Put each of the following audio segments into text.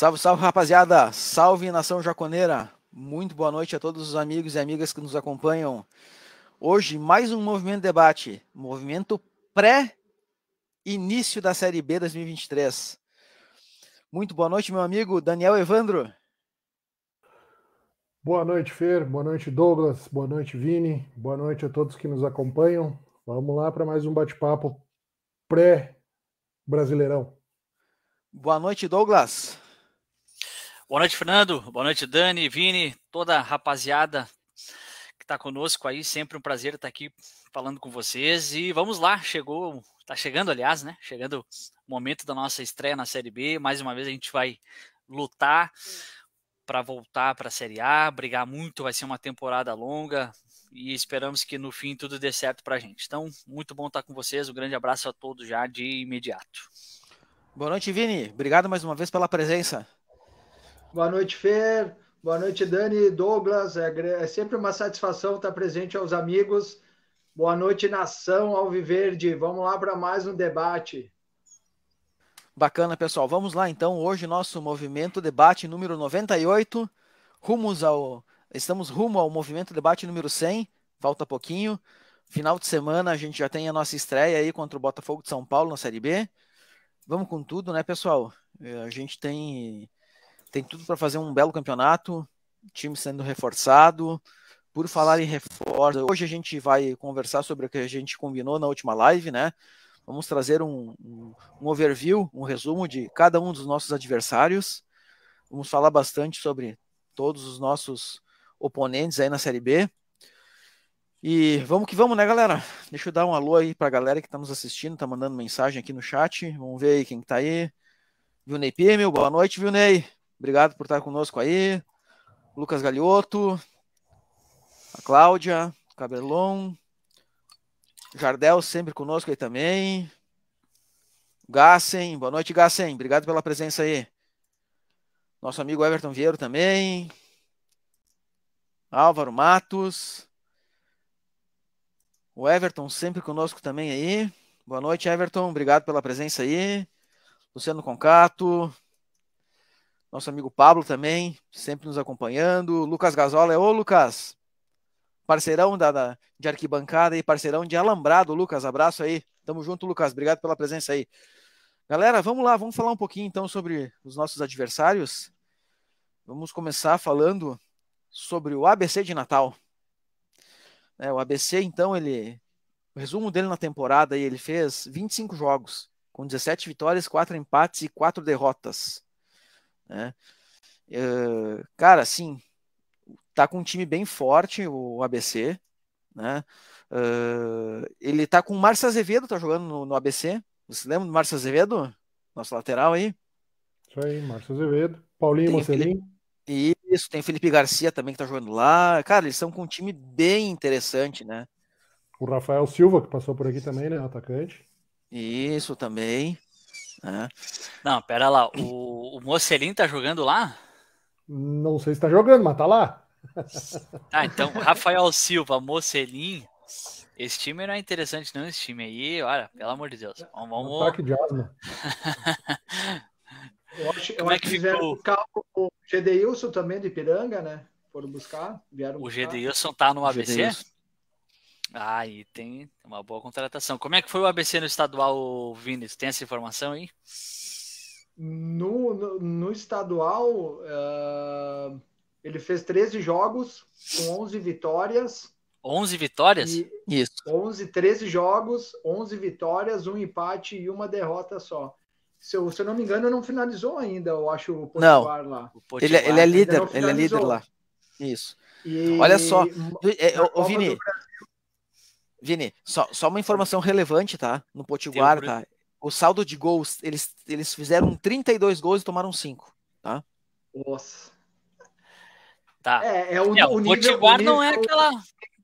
Salve, salve, rapaziada! Salve, nação jaconeira! Muito boa noite a todos os amigos e amigas que nos acompanham. Hoje, mais um Movimento Debate, movimento pré-início da Série B 2023. Muito boa noite, meu amigo Daniel Evandro. Boa noite, Fer. Boa noite, Douglas. Boa noite, Vini. Boa noite a todos que nos acompanham. Vamos lá para mais um bate-papo pré-brasileirão. Boa noite, Douglas. Boa noite, Fernando. Boa noite, Dani, Vini, toda a rapaziada que está conosco aí. Sempre um prazer estar aqui falando com vocês. E vamos lá, chegou, está chegando, aliás, né? Chegando o momento da nossa estreia na Série B. Mais uma vez a gente vai lutar para voltar para a Série A, brigar muito. Vai ser uma temporada longa e esperamos que no fim tudo dê certo para a gente. Então, muito bom estar com vocês. Um grande abraço a todos já de imediato. Boa noite, Vini. Obrigado mais uma vez pela presença. Boa noite, Fer. Boa noite, Dani, Douglas. É, é, sempre uma satisfação estar presente aos amigos. Boa noite, nação Alviverde. Vamos lá para mais um debate. Bacana, pessoal. Vamos lá, então. Hoje, nosso movimento debate número 98. Rumos ao... Estamos rumo ao movimento debate número 100. Falta pouquinho. Final de semana, a gente já tem a nossa estreia aí contra o Botafogo de São Paulo na Série B. Vamos com tudo, né, pessoal? É, a gente tem tem tudo para fazer um belo campeonato, time sendo reforçado. Por falar em reforço, hoje a gente vai conversar sobre o que a gente combinou na última live, né? Vamos trazer um, um, um overview, um resumo de cada um dos nossos adversários. Vamos falar bastante sobre todos os nossos oponentes aí na Série B. E vamos que vamos, né, galera? Deixa eu dar um alô aí pra galera que está nos assistindo, tá mandando mensagem aqui no chat. Vamos ver aí quem está aí. Ney Pimel, boa noite, Ney? Obrigado por estar conosco aí. Lucas Galiotto, a Cláudia, Cabelon, Jardel sempre conosco aí também. Gassen, boa noite, Gassen. Obrigado pela presença aí. Nosso amigo Everton Vieiro também. Álvaro Matos. O Everton sempre conosco também aí. Boa noite, Everton. Obrigado pela presença aí. Luciano Concato nosso amigo Pablo também, sempre nos acompanhando. Lucas Gasola é ô Lucas, parceirão da, da, de arquibancada e parceirão de alambrado, Lucas. Abraço aí. Tamo junto, Lucas. Obrigado pela presença aí. Galera, vamos lá, vamos falar um pouquinho então sobre os nossos adversários. Vamos começar falando sobre o ABC de Natal. É, o ABC, então, ele. O resumo dele na temporada, ele fez 25 jogos, com 17 vitórias, 4 empates e 4 derrotas. Né? Uh, cara, assim, tá com um time bem forte, o ABC, né? Uh, ele tá com o Márcio Azevedo, tá jogando no, no ABC. Você lembra do Márcio Azevedo? Nosso lateral aí. Isso aí, Márcio Azevedo. Paulinho Marcelinho. Felipe... Isso, tem Felipe Garcia também que tá jogando lá. Cara, eles são com um time bem interessante, né? O Rafael Silva, que passou por aqui também, né? Atacante. Isso também. Né? Não, pera lá. O, o Mocelin tá jogando lá? Não sei se tá jogando, mas tá lá. Ah, então, Rafael Silva, Mocelin. Esse time não é interessante, não. Esse time aí, olha, pelo amor de Deus. Vamos. É vamos... Ataque de asma. eu acho, Como é que, que ficou? o Gedeilson também de Piranga, né? Foram buscar, vieram. O Gedeilson tá no ABC? Gedeilson. Ah, e tem uma boa contratação. Como é que foi o ABC no estadual, Vini? Tem essa informação aí? No, no, no estadual, uh, ele fez 13 jogos com 11 vitórias. 11 vitórias? E Isso. 11, 13 jogos, 11 vitórias, um empate e uma derrota só. Se eu, se eu não me engano, não finalizou ainda, eu acho, o Potiguar lá. É, é não, ele, ele, é líder, ele é líder lá. Isso. E... Olha só, é, na Vini, Vini, só, só uma informação relevante, tá? No Potiguar, um tá? O saldo de gols, eles, eles fizeram 32 gols e tomaram 5, tá? Nossa. Tá. É, é o, é, o, o nível, Potiguar nível... não é aquela.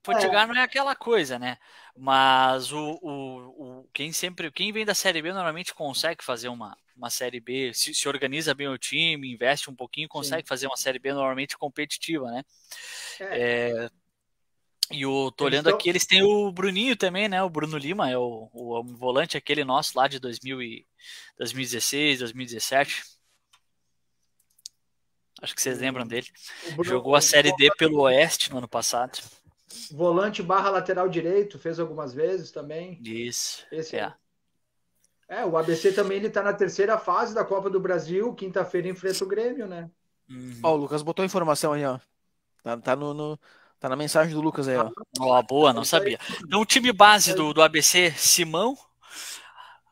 Potiguar é. não é aquela coisa, né? Mas o, o, o, quem sempre, quem vem da série B normalmente consegue fazer uma, uma série B, se, se organiza bem o time, investe um pouquinho, consegue Sim. fazer uma série B normalmente competitiva, né? É. É, e eu tô olhando aqui, eles têm o Bruninho também, né? O Bruno Lima, é o, o, o é volante aquele nosso lá de 2000 e, 2016, 2017. Acho que vocês lembram dele. Bruno, Jogou a Série D pelo Oeste no ano passado. Volante barra lateral direito, fez algumas vezes também. Isso. Esse é. É, o ABC também ele tá na terceira fase da Copa do Brasil, quinta-feira enfrenta o Grêmio, né? Uhum. Ó, uhum. o Lucas botou informação aí, ó. Tá, tá no, no Tá na mensagem do Lucas aí, ó. Oh, boa, não sabia. Então, o time base do, do ABC: Simão,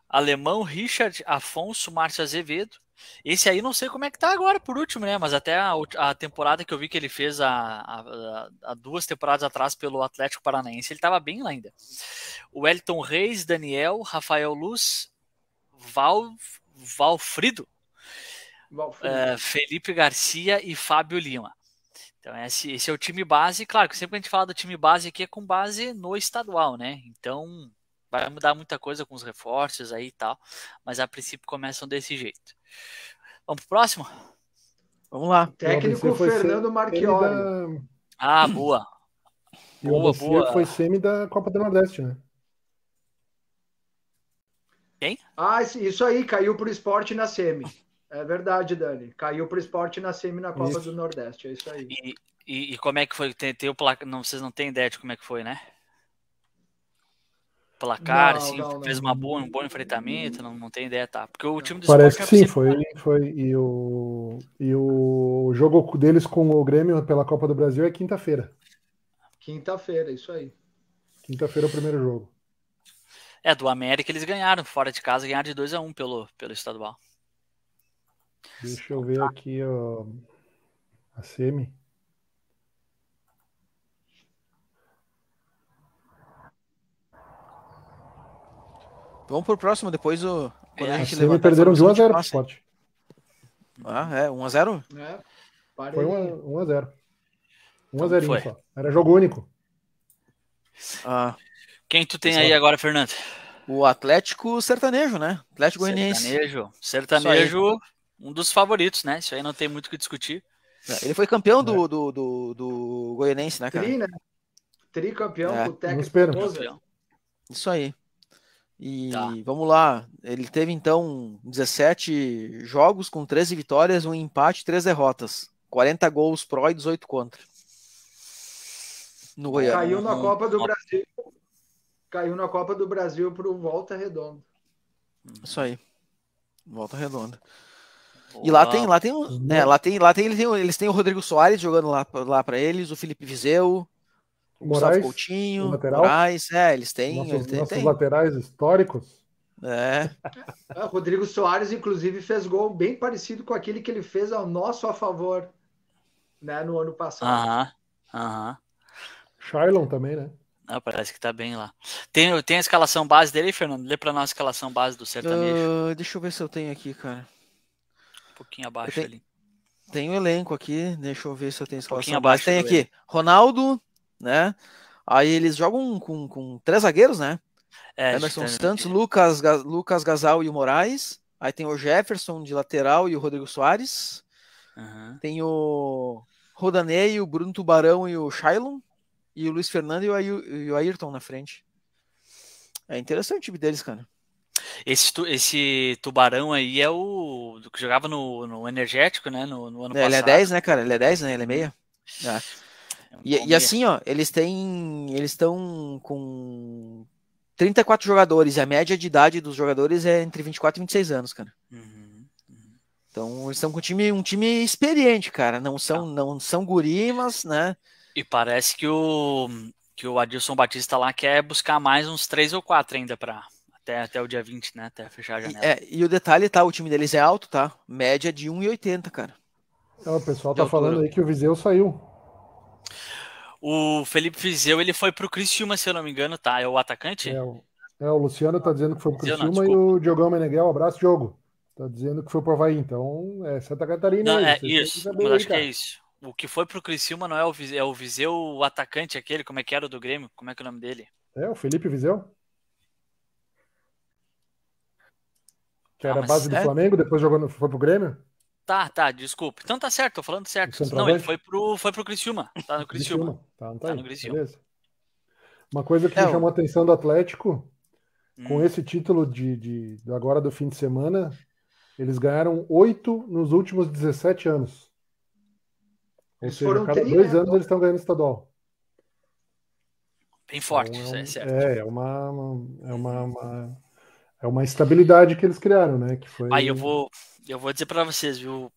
Alemão, Richard, Afonso, Márcio Azevedo. Esse aí não sei como é que tá agora, por último, né? Mas até a, a temporada que eu vi que ele fez há duas temporadas atrás pelo Atlético Paranaense, ele tava bem lá ainda. O Elton Reis, Daniel, Rafael Luz, Val, Valfrido, Valfrido. É, Felipe Garcia e Fábio Lima. Então, esse, esse, é o time base. Claro que sempre que a gente fala do time base aqui é com base no estadual, né? Então, vai mudar muita coisa com os reforços aí e tal. Mas a princípio começam desse jeito. Vamos pro próximo? Vamos lá. Técnico Fernando Marchioli. Da... Ah, boa. E boa, o boa. foi semi da Copa do Nordeste, né? Quem? Ah, isso aí, caiu pro esporte na semi. É verdade, Dani. Caiu pro esporte na semi na Copa isso. do Nordeste, é isso aí. E, e, e como é que foi? Tem, tem o placar, não, vocês não têm ideia de como é que foi, né? Placar, não, assim, não, fez não. Uma boa, um bom enfrentamento, não, não tem ideia, tá? Porque o time do Parece esporte, que é sim, foi, foi. E, o, e o jogo deles com o Grêmio pela Copa do Brasil é quinta-feira. Quinta-feira, isso aí. Quinta-feira é o primeiro jogo. É, do América eles ganharam, fora de casa, ganharam de 2 a 1 um pelo, pelo estadual. Deixa eu ver aqui ó, a semi. Vamos pro próximo, depois o. Quando é, a gente a perderam de 1x0 esporte. Ah, é, 1x0? É, Foi 1x0. 1x0 só. Era jogo único. Ah, Quem tu tem aí agora, Fernando? O Atlético Sertanejo, né? Atlético Goianiense. Sertanejo. Sertanejo um dos favoritos, né? Isso aí não tem muito o que discutir. É, ele foi campeão do, é. do, do, do goianense, né, cara? Tri, né? Tricampeão é. do técnico. Isso aí. E tá. vamos lá. Ele teve então 17 jogos com 13 vitórias, um empate, três derrotas. 40 gols pró e 18 contra. No Goiânia. Caiu na uhum. Copa do Brasil. Caiu na Copa do Brasil para o Volta Redonda. Isso aí. Volta Redonda. E lá tem, lá tem, uhum. né, lá tem, lá tem, eles têm, eles têm o Rodrigo Soares jogando lá, lá para eles, o Felipe Vizeu, o Gustavo Coutinho, lateral. Moraes, é, eles têm, nossos, eles têm, nossos laterais históricos. É. Ah, o Rodrigo Soares, inclusive, fez gol bem parecido com aquele que ele fez ao nosso a favor, né, no ano passado. Aham, aham. Shailon também, né? Ah, parece que tá bem lá. Tem, tem a escalação base dele, Fernando? Lê para nós a escalação base do sertanejo. Uh, deixa eu ver se eu tenho aqui, cara. Um pouquinho abaixo tenho, ali. Tem o um elenco aqui, deixa eu ver se eu tenho escalação. Um abaixo tem aqui, elenco. Ronaldo, né? Aí eles jogam com, com três zagueiros, né? É, Emerson Santos, Lucas, Lucas Gasal e o Moraes. Aí tem o Jefferson de lateral e o Rodrigo Soares. Uhum. Tem o Rodanei, o Bruno Tubarão e o Shailon. E o Luiz Fernando e o, Ayrton na frente. É interessante o time deles, cara. Esse, esse tubarão aí é o que jogava no, no Energético, né? No, no ano é, passado. Ele é 10, né, cara? Ele é 10, né? Ele é meia. É, ah. é um e, e assim, ó, eles têm. Eles estão com 34 jogadores. E a média de idade dos jogadores é entre 24 e 26 anos, cara. Uhum, uhum. Então, eles estão com um time, um time experiente, cara. Não são, ah. não são gurimas né? E parece que o, que o Adilson Batista lá quer buscar mais uns três ou quatro ainda para até, até o dia 20, né? Até fechar a janela. E, é, e o detalhe, tá? O time deles é alto, tá? Média de 1,80, cara. Não, o pessoal de tá altura. falando aí que o Viseu saiu. O Felipe Viseu, ele foi pro Criciúma, se eu não me engano, tá? É o atacante? É, o, é, o Luciano tá dizendo que foi pro Criciúma não, e o Diogão Meneghel, abraço, Diogo. Tá dizendo que foi pro Havaí, então é Santa Catarina. Não, é isso, mas acho aí, que é isso. O que foi pro Criciúma não é o Viseu, é o Viseu, o atacante aquele, como é que era o do Grêmio? Como é que é o nome dele? É, o Felipe Viseu? Que era ah, base do é? Flamengo, depois jogou no, foi pro Grêmio? Tá, tá, desculpe Então tá certo, tô falando certo. Não, ele foi pro, foi pro Criciúma. Tá no Criciúma. Criciúma. Tá, não tá, tá aí, no Criciúma. Beleza. Uma coisa que é, me chamou a atenção do Atlético, hum. com esse título de, de, agora do fim de semana, eles ganharam oito nos últimos 17 anos. Ou eles seja, cada dois né? anos eles estão ganhando estadual. Bem forte, então, é, é, um, é, certo. É, é uma, é uma, uma é uma estabilidade que eles criaram, né? Que foi... Aí eu vou, eu vou dizer para vocês, viu?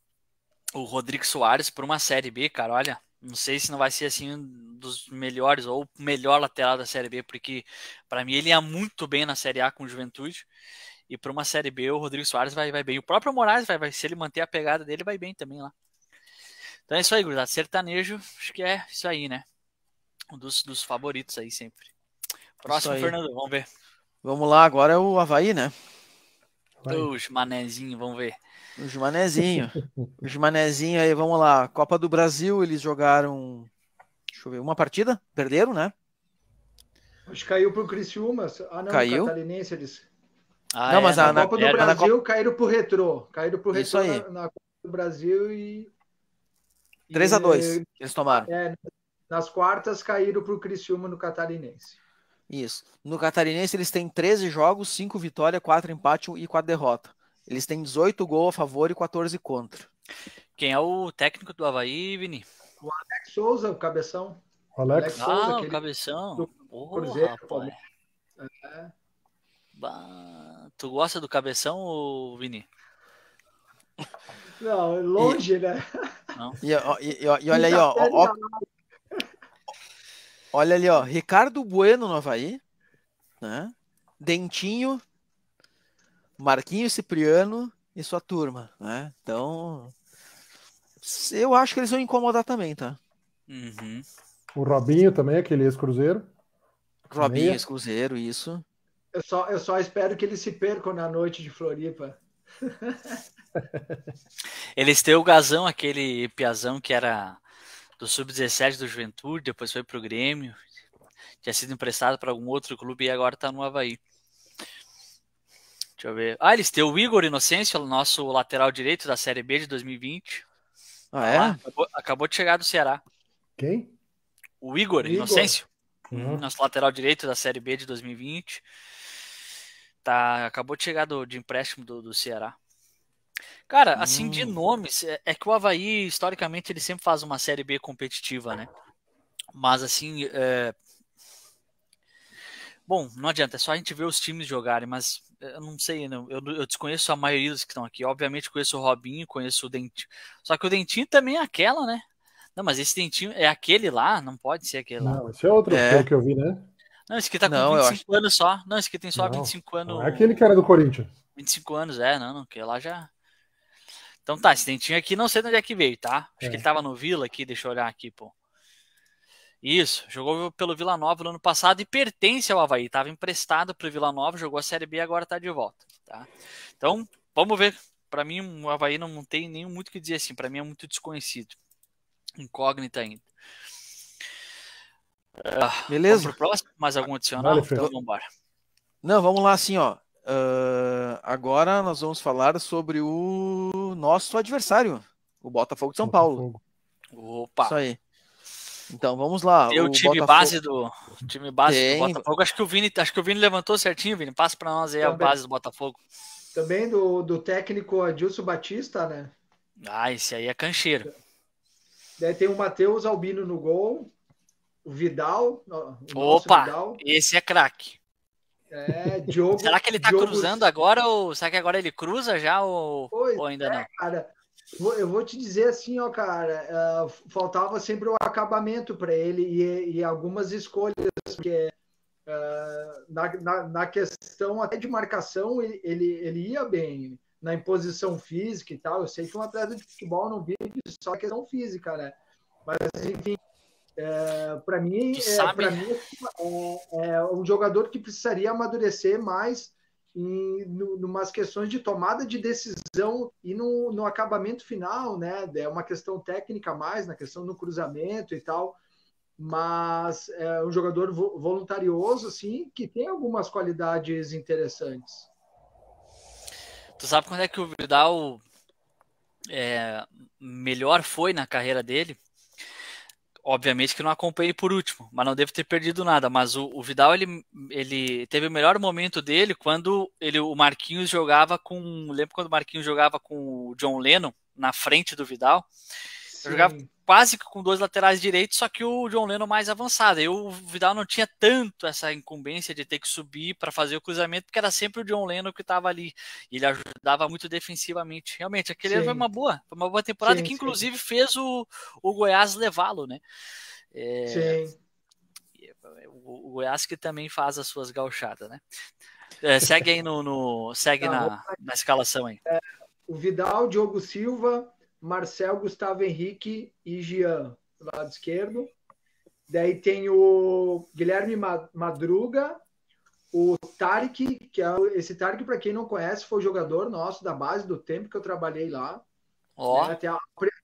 O Rodrigo Soares por uma Série B, cara, olha, não sei se não vai ser assim um dos melhores ou o melhor lateral da Série B, porque para mim ele ia muito bem na Série A com o Juventude. E para uma Série B, o Rodrigo Soares vai, vai bem. O próprio Moraes vai, vai, se ele manter a pegada dele, vai bem também lá. Então é isso aí, gurizada. Sertanejo, acho que é isso aí, né? Um dos, dos favoritos aí sempre. Próximo, Fernando, vamos ver. Vamos lá, agora é o Havaí, né? Os manezinhos, vamos ver. Os manezinhos. Os manezinhos aí, vamos lá. Copa do Brasil, eles jogaram. Deixa eu ver, uma partida? Perderam, né? Acho que caiu pro Criciúma. Ah, não, caiu. Catarinense eles. Ah, não, é, mas na, na Copa do é, Brasil Copa... caíram pro Retrô. Caíram pro Retrô na, na, Copa do Brasil e. 3 a 2 eles tomaram. É, nas quartas caíram pro Criciúma no Catarinense. Isso. No Catarinense, eles têm 13 jogos, 5 vitórias, 4 empates e 4 derrotas. Eles têm 18 gols a favor e 14 contra. Quem é o técnico do Havaí, Vini? O Alex Souza, o cabeção. O Alex, Alex ah, Souza, ah, o cabeção. Do oh, É. tu gosta do cabeção, Vini? Não, é longe, e... né? Não. E, e, e olha aí, ó, ó, ó, Olha ali, ó. Ricardo Bueno no Havaí. Né? Dentinho, Marquinhos Cipriano e sua turma. Né? Então, eu acho que eles vão incomodar também, tá? Uhum. O Robinho também, aquele ex-cruzeiro. Robinho, ex-cruzeiro, isso. Eu só, eu só espero que eles se percam na noite de Floripa. eles têm o gazão, aquele piazão que era do Sub-17 do Juventude, depois foi pro Grêmio, tinha sido emprestado para algum outro clube e agora tá no Havaí. Deixa eu ver. Ah, eles têm o Igor Inocêncio, nosso lateral direito da Série B de 2020. Ah, tá é? Ah, acabou, acabou, de chegar do Ceará. Quem? O Igor, Igor. Inocêncio. Uhum. Nosso lateral direito da Série B de 2020. Tá, acabou de chegar do, de empréstimo do, do Ceará. Cara, assim, hum. de nomes, é, é, que o Havaí, historicamente, ele sempre faz uma Série B competitiva, né? Mas, assim, é... bom, não adianta, é só a gente ver os times jogarem, mas é, eu não sei, não, né? eu, eu desconheço a maioria dos que estão aqui. Obviamente, conheço o Robinho, conheço o Dentinho. Só que o Dentinho também é aquela, né? Não, mas esse Dentinho é aquele lá, não pode ser aquele lá. Não, esse é outro é. que eu vi, né? Não, esse aqui tá com não, 25 acho... anos só. Não, esse aqui tem só não, 25 anos. É aquele que era do Corinthians. 25 anos, é, não, não, que lá já. Então tá, esse dentinho aqui, não sei de onde é que veio, tá? Acho é. que ele é. tava no Vila aqui, deixa eu olhar aqui, pô. Isso, jogou pelo Vila Nova no ano passado e pertence ao Havaí. Tava emprestado pro Vila Nova, jogou a Série B e agora tá de volta, tá? Então, vamos ver. Para mim, o Havaí não tem nem muito que dizer assim. Para mim é muito desconhecido. Incógnita ainda. Ah, Beleza. Vamos pro próximo, mais algum adicional? Vale, então vamos embora. Não, vamos lá assim, ó. Uh, agora nós vamos falar sobre o nosso adversário, o Botafogo de São Botafogo. Paulo. Opa! Isso aí. Então vamos lá. Tem o, time Botafogo... base do time base Tem. do Botafogo. Acho que o Vini, acho que o Vini levantou certinho, Vini. Passa para nós aí Também. a base do Botafogo. Também do, do técnico Adilson Batista, né? Ah, esse aí é cancheiro. Daí tem o Matheus Albino no gol, o Vidal. O Opa, Vidal. esse é craque. É, Diogo. Será que ele tá Diogo... cruzando agora ou será que agora ele cruza já ou, pois, ou ainda é, não? Cara, eu vou te dizer assim, ó, cara, uh, faltava sempre o um acabamento para ele e, e, algumas escolhas, porque uh, na, na, na, questão até de marcação ele, ele, ele, ia bem, na imposição física e tal. Eu sei que um atleta de futebol não vive só a questão física, né? Mas, enfim, é, para mim, é, pra mim é é, é, é, um jogador que precisaria amadurecer mais em umas questões de tomada de decisão e no, no acabamento final, né? É uma questão técnica mais, na questão do cruzamento e tal. Mas é um jogador vo, voluntarioso, assim, que tem algumas qualidades interessantes. Tu sabe quando é que o Vidal é, melhor foi na carreira dele? obviamente que não acompanhei por último, mas não devo ter perdido nada. Mas o, o Vidal ele, ele teve o melhor momento dele quando ele o Marquinhos jogava com, lembro quando o Marquinhos jogava com o John Lennon na frente do Vidal Sim. Jogava quase que com dois laterais direitos, só que o John Lennon mais avançado. eu o Vidal não tinha tanto essa incumbência de ter que subir para fazer o cruzamento, porque era sempre o John Lennon que estava ali. E ele ajudava muito defensivamente. Realmente, aquele sim. foi uma boa, foi uma boa temporada sim, que inclusive fez o, o Goiás levá-lo, né? É, sim. O, o Goiás que também faz as suas gauchadas, né? É, segue aí no, no segue não, na, na escalação aí. É, o Vidal, Diogo Silva, Marcel, Gustavo Henrique e Jean, do lado esquerdo. Daí tem o Guilherme Madruga, o Tarek, que é esse Tarek, para quem não conhece, foi jogador nosso da base do tempo que eu trabalhei lá. Oh. Né? Até a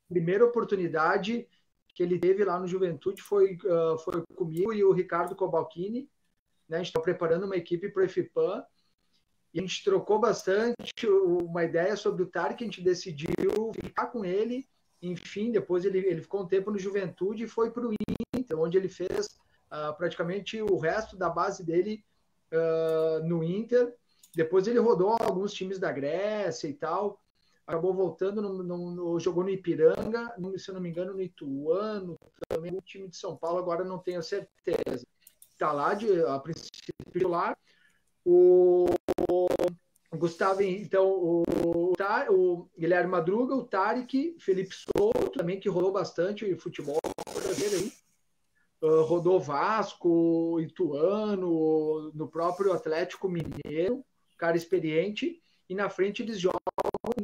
primeira oportunidade que ele teve lá no Juventude foi, uh, foi comigo e o Ricardo Cobalcini. Né? A gente está preparando uma equipe para o FIPAM e a gente trocou bastante uma ideia sobre o Tarek, a gente decidiu ficar com ele. Enfim, depois ele, ele ficou um tempo no Juventude e foi para o Inter, onde ele fez uh, praticamente o resto da base dele uh, no Inter. Depois ele rodou alguns times da Grécia e tal. Acabou voltando, no, no, no, jogou no Ipiranga, se eu não me engano, no Ituano, também no time de São Paulo, agora não tenho certeza. Está lá de, a princípio lá. O, o Gustavo, então o, o, Guilherme Madruga, o Tarek, Felipe Souto também, que rolou bastante o futebol brasileiro aí. Uh, rodou Vasco, Ituano, no próprio Atlético Mineiro, cara experiente, e na frente eles jogam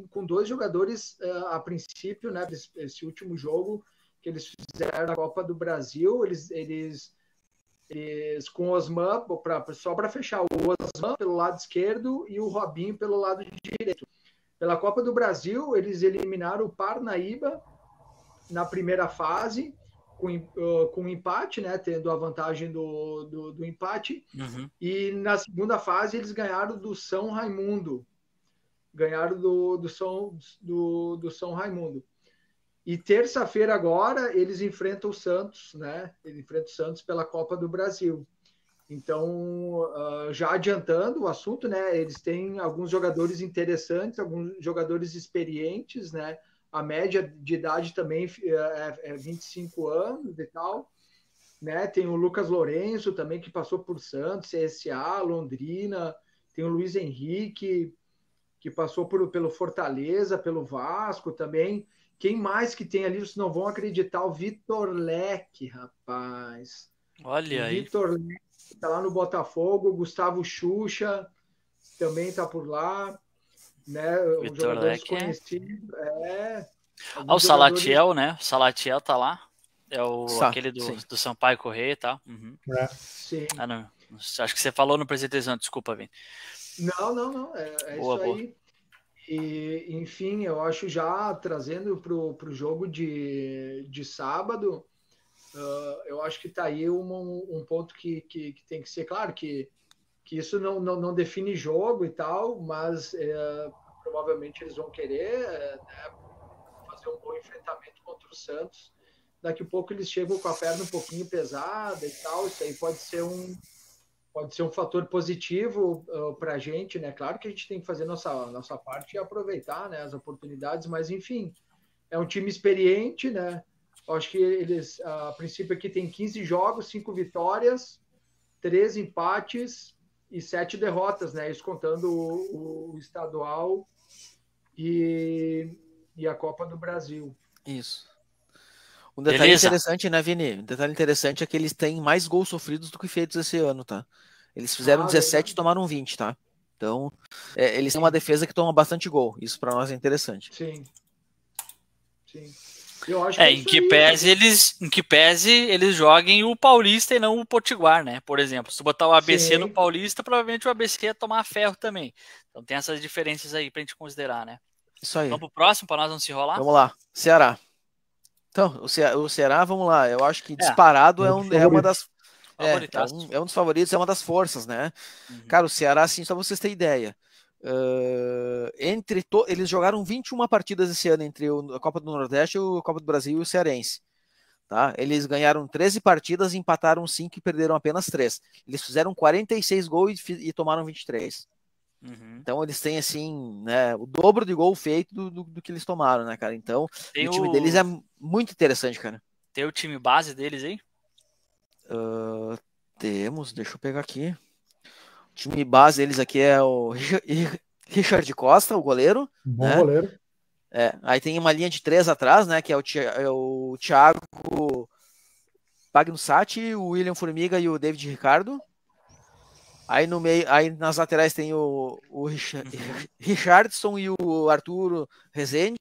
com dois jogadores uh, a princípio, né? Esse, último jogo que eles fizeram na Copa do Brasil, eles, eles com o Osman, pra, só para fechar, o Osman pelo lado esquerdo e o Robinho pelo lado direito. Pela Copa do Brasil, eles eliminaram o Parnaíba na primeira fase, com, com empate, né, tendo a vantagem do, do, do empate. Uhum. E na segunda fase, eles ganharam do São Raimundo. Ganharam do, do, São, do, do São Raimundo. E terça-feira agora eles enfrentam o Santos, né? Ele enfrenta o Santos pela Copa do Brasil. Então, uh, já adiantando o assunto, né? Eles têm alguns jogadores interessantes, alguns jogadores experientes, né? A média de idade também eh, é, é 25 anos e tal. Né? Tem o Lucas Lourenço também, que passou por Santos, CSA, Londrina. Tem o Luiz Henrique, que passou por, pelo Fortaleza, pelo Vasco também. Quem mais que tem ali? Vocês não vão acreditar. O Vitor Leque, rapaz. Olha aí. Vitor Leque está lá no Botafogo. Gustavo Xuxa também está por lá. Né? Vitor Leque. É. é. Ah, o Salatiel, né? O Salatiel tá lá. É o Sá, aquele do, do Sampaio Correia e tá? tal. Uhum. É. Sim. Ah, não. Acho que você falou no presente desculpa, Vini. Não, não, não. É, é boa, isso boa. aí. E, enfim, eu acho já trazendo para o jogo de, de sábado, uh, eu acho que está aí um um ponto que, que, que, tem que ser claro, que, que isso não, não, não define jogo e tal, mas uh, provavelmente eles vão querer uh, né, fazer um bom enfrentamento contra o Santos. Daqui a pouco eles chegam com a perna um pouquinho pesada e tal, isso aí pode ser um, pode ser um fator positivo uh, eh, para a gente, né? Claro que a gente tem que fazer nossa, nossa parte e aproveitar né, as oportunidades, mas enfim, é um time experiente, né? Acho que eles, a princípio, aqui tem 15 jogos, 5 vitórias, 3 empates e 7 derrotas, né? Isso contando o, o estadual e, e a Copa do Brasil. Isso. Um detalhe Beleza. interessante, né, Vini? Um detalhe interessante é que eles têm mais gols sofridos do que feitos esse ano, tá? Eles fizeram ah, 17 e tomaram 20, tá? Então, é, eles têm uma defesa que toma bastante gol. Isso para nós é interessante. Sim. Sim. Eu acho é, que é, em que pese eles, em que pese eles joguem o Paulista e não o Potiguar, né? Por exemplo, se tu botar o ABC Sim. no Paulista, provavelmente o ABC ia tomar ferro também. Então tem essas diferenças aí pra gente considerar, né? Isso aí. Vamos pro próximo para nós não se rolar? Vamos lá. Ceará. Então, o Ceará, o Ceará, vamos lá. Eu acho que é. disparado é, é, um, é uma das é, é, um, é um dos favoritos, é uma das forças, né? Uhum. Cara, o Ceará, assim, só vocês terem ideia. Uh, entre to... Eles jogaram 21 partidas esse ano entre a Copa do Nordeste, a Copa do Brasil e o Cearense. Tá? Eles ganharam 13 partidas, empataram 5 e perderam apenas 3. Eles fizeram 46 gols e, e tomaram 23. Uhum. Então eles têm assim, né, o dobro de gol feito do, do, do que eles tomaram, né, cara? Então o... o time deles é muito interessante, cara. Tem o time base deles, hein? Uh, temos, deixa eu pegar aqui. O time base deles aqui é o Richard Costa, o goleiro. Bom né? goleiro. É, aí tem uma linha de três atrás, né? Que é o, é o Thiago Pagnussati, o William Formiga e o David Ricardo. Aí no meio, aí nas laterais tem o, o Richardson e o Arthur Rezende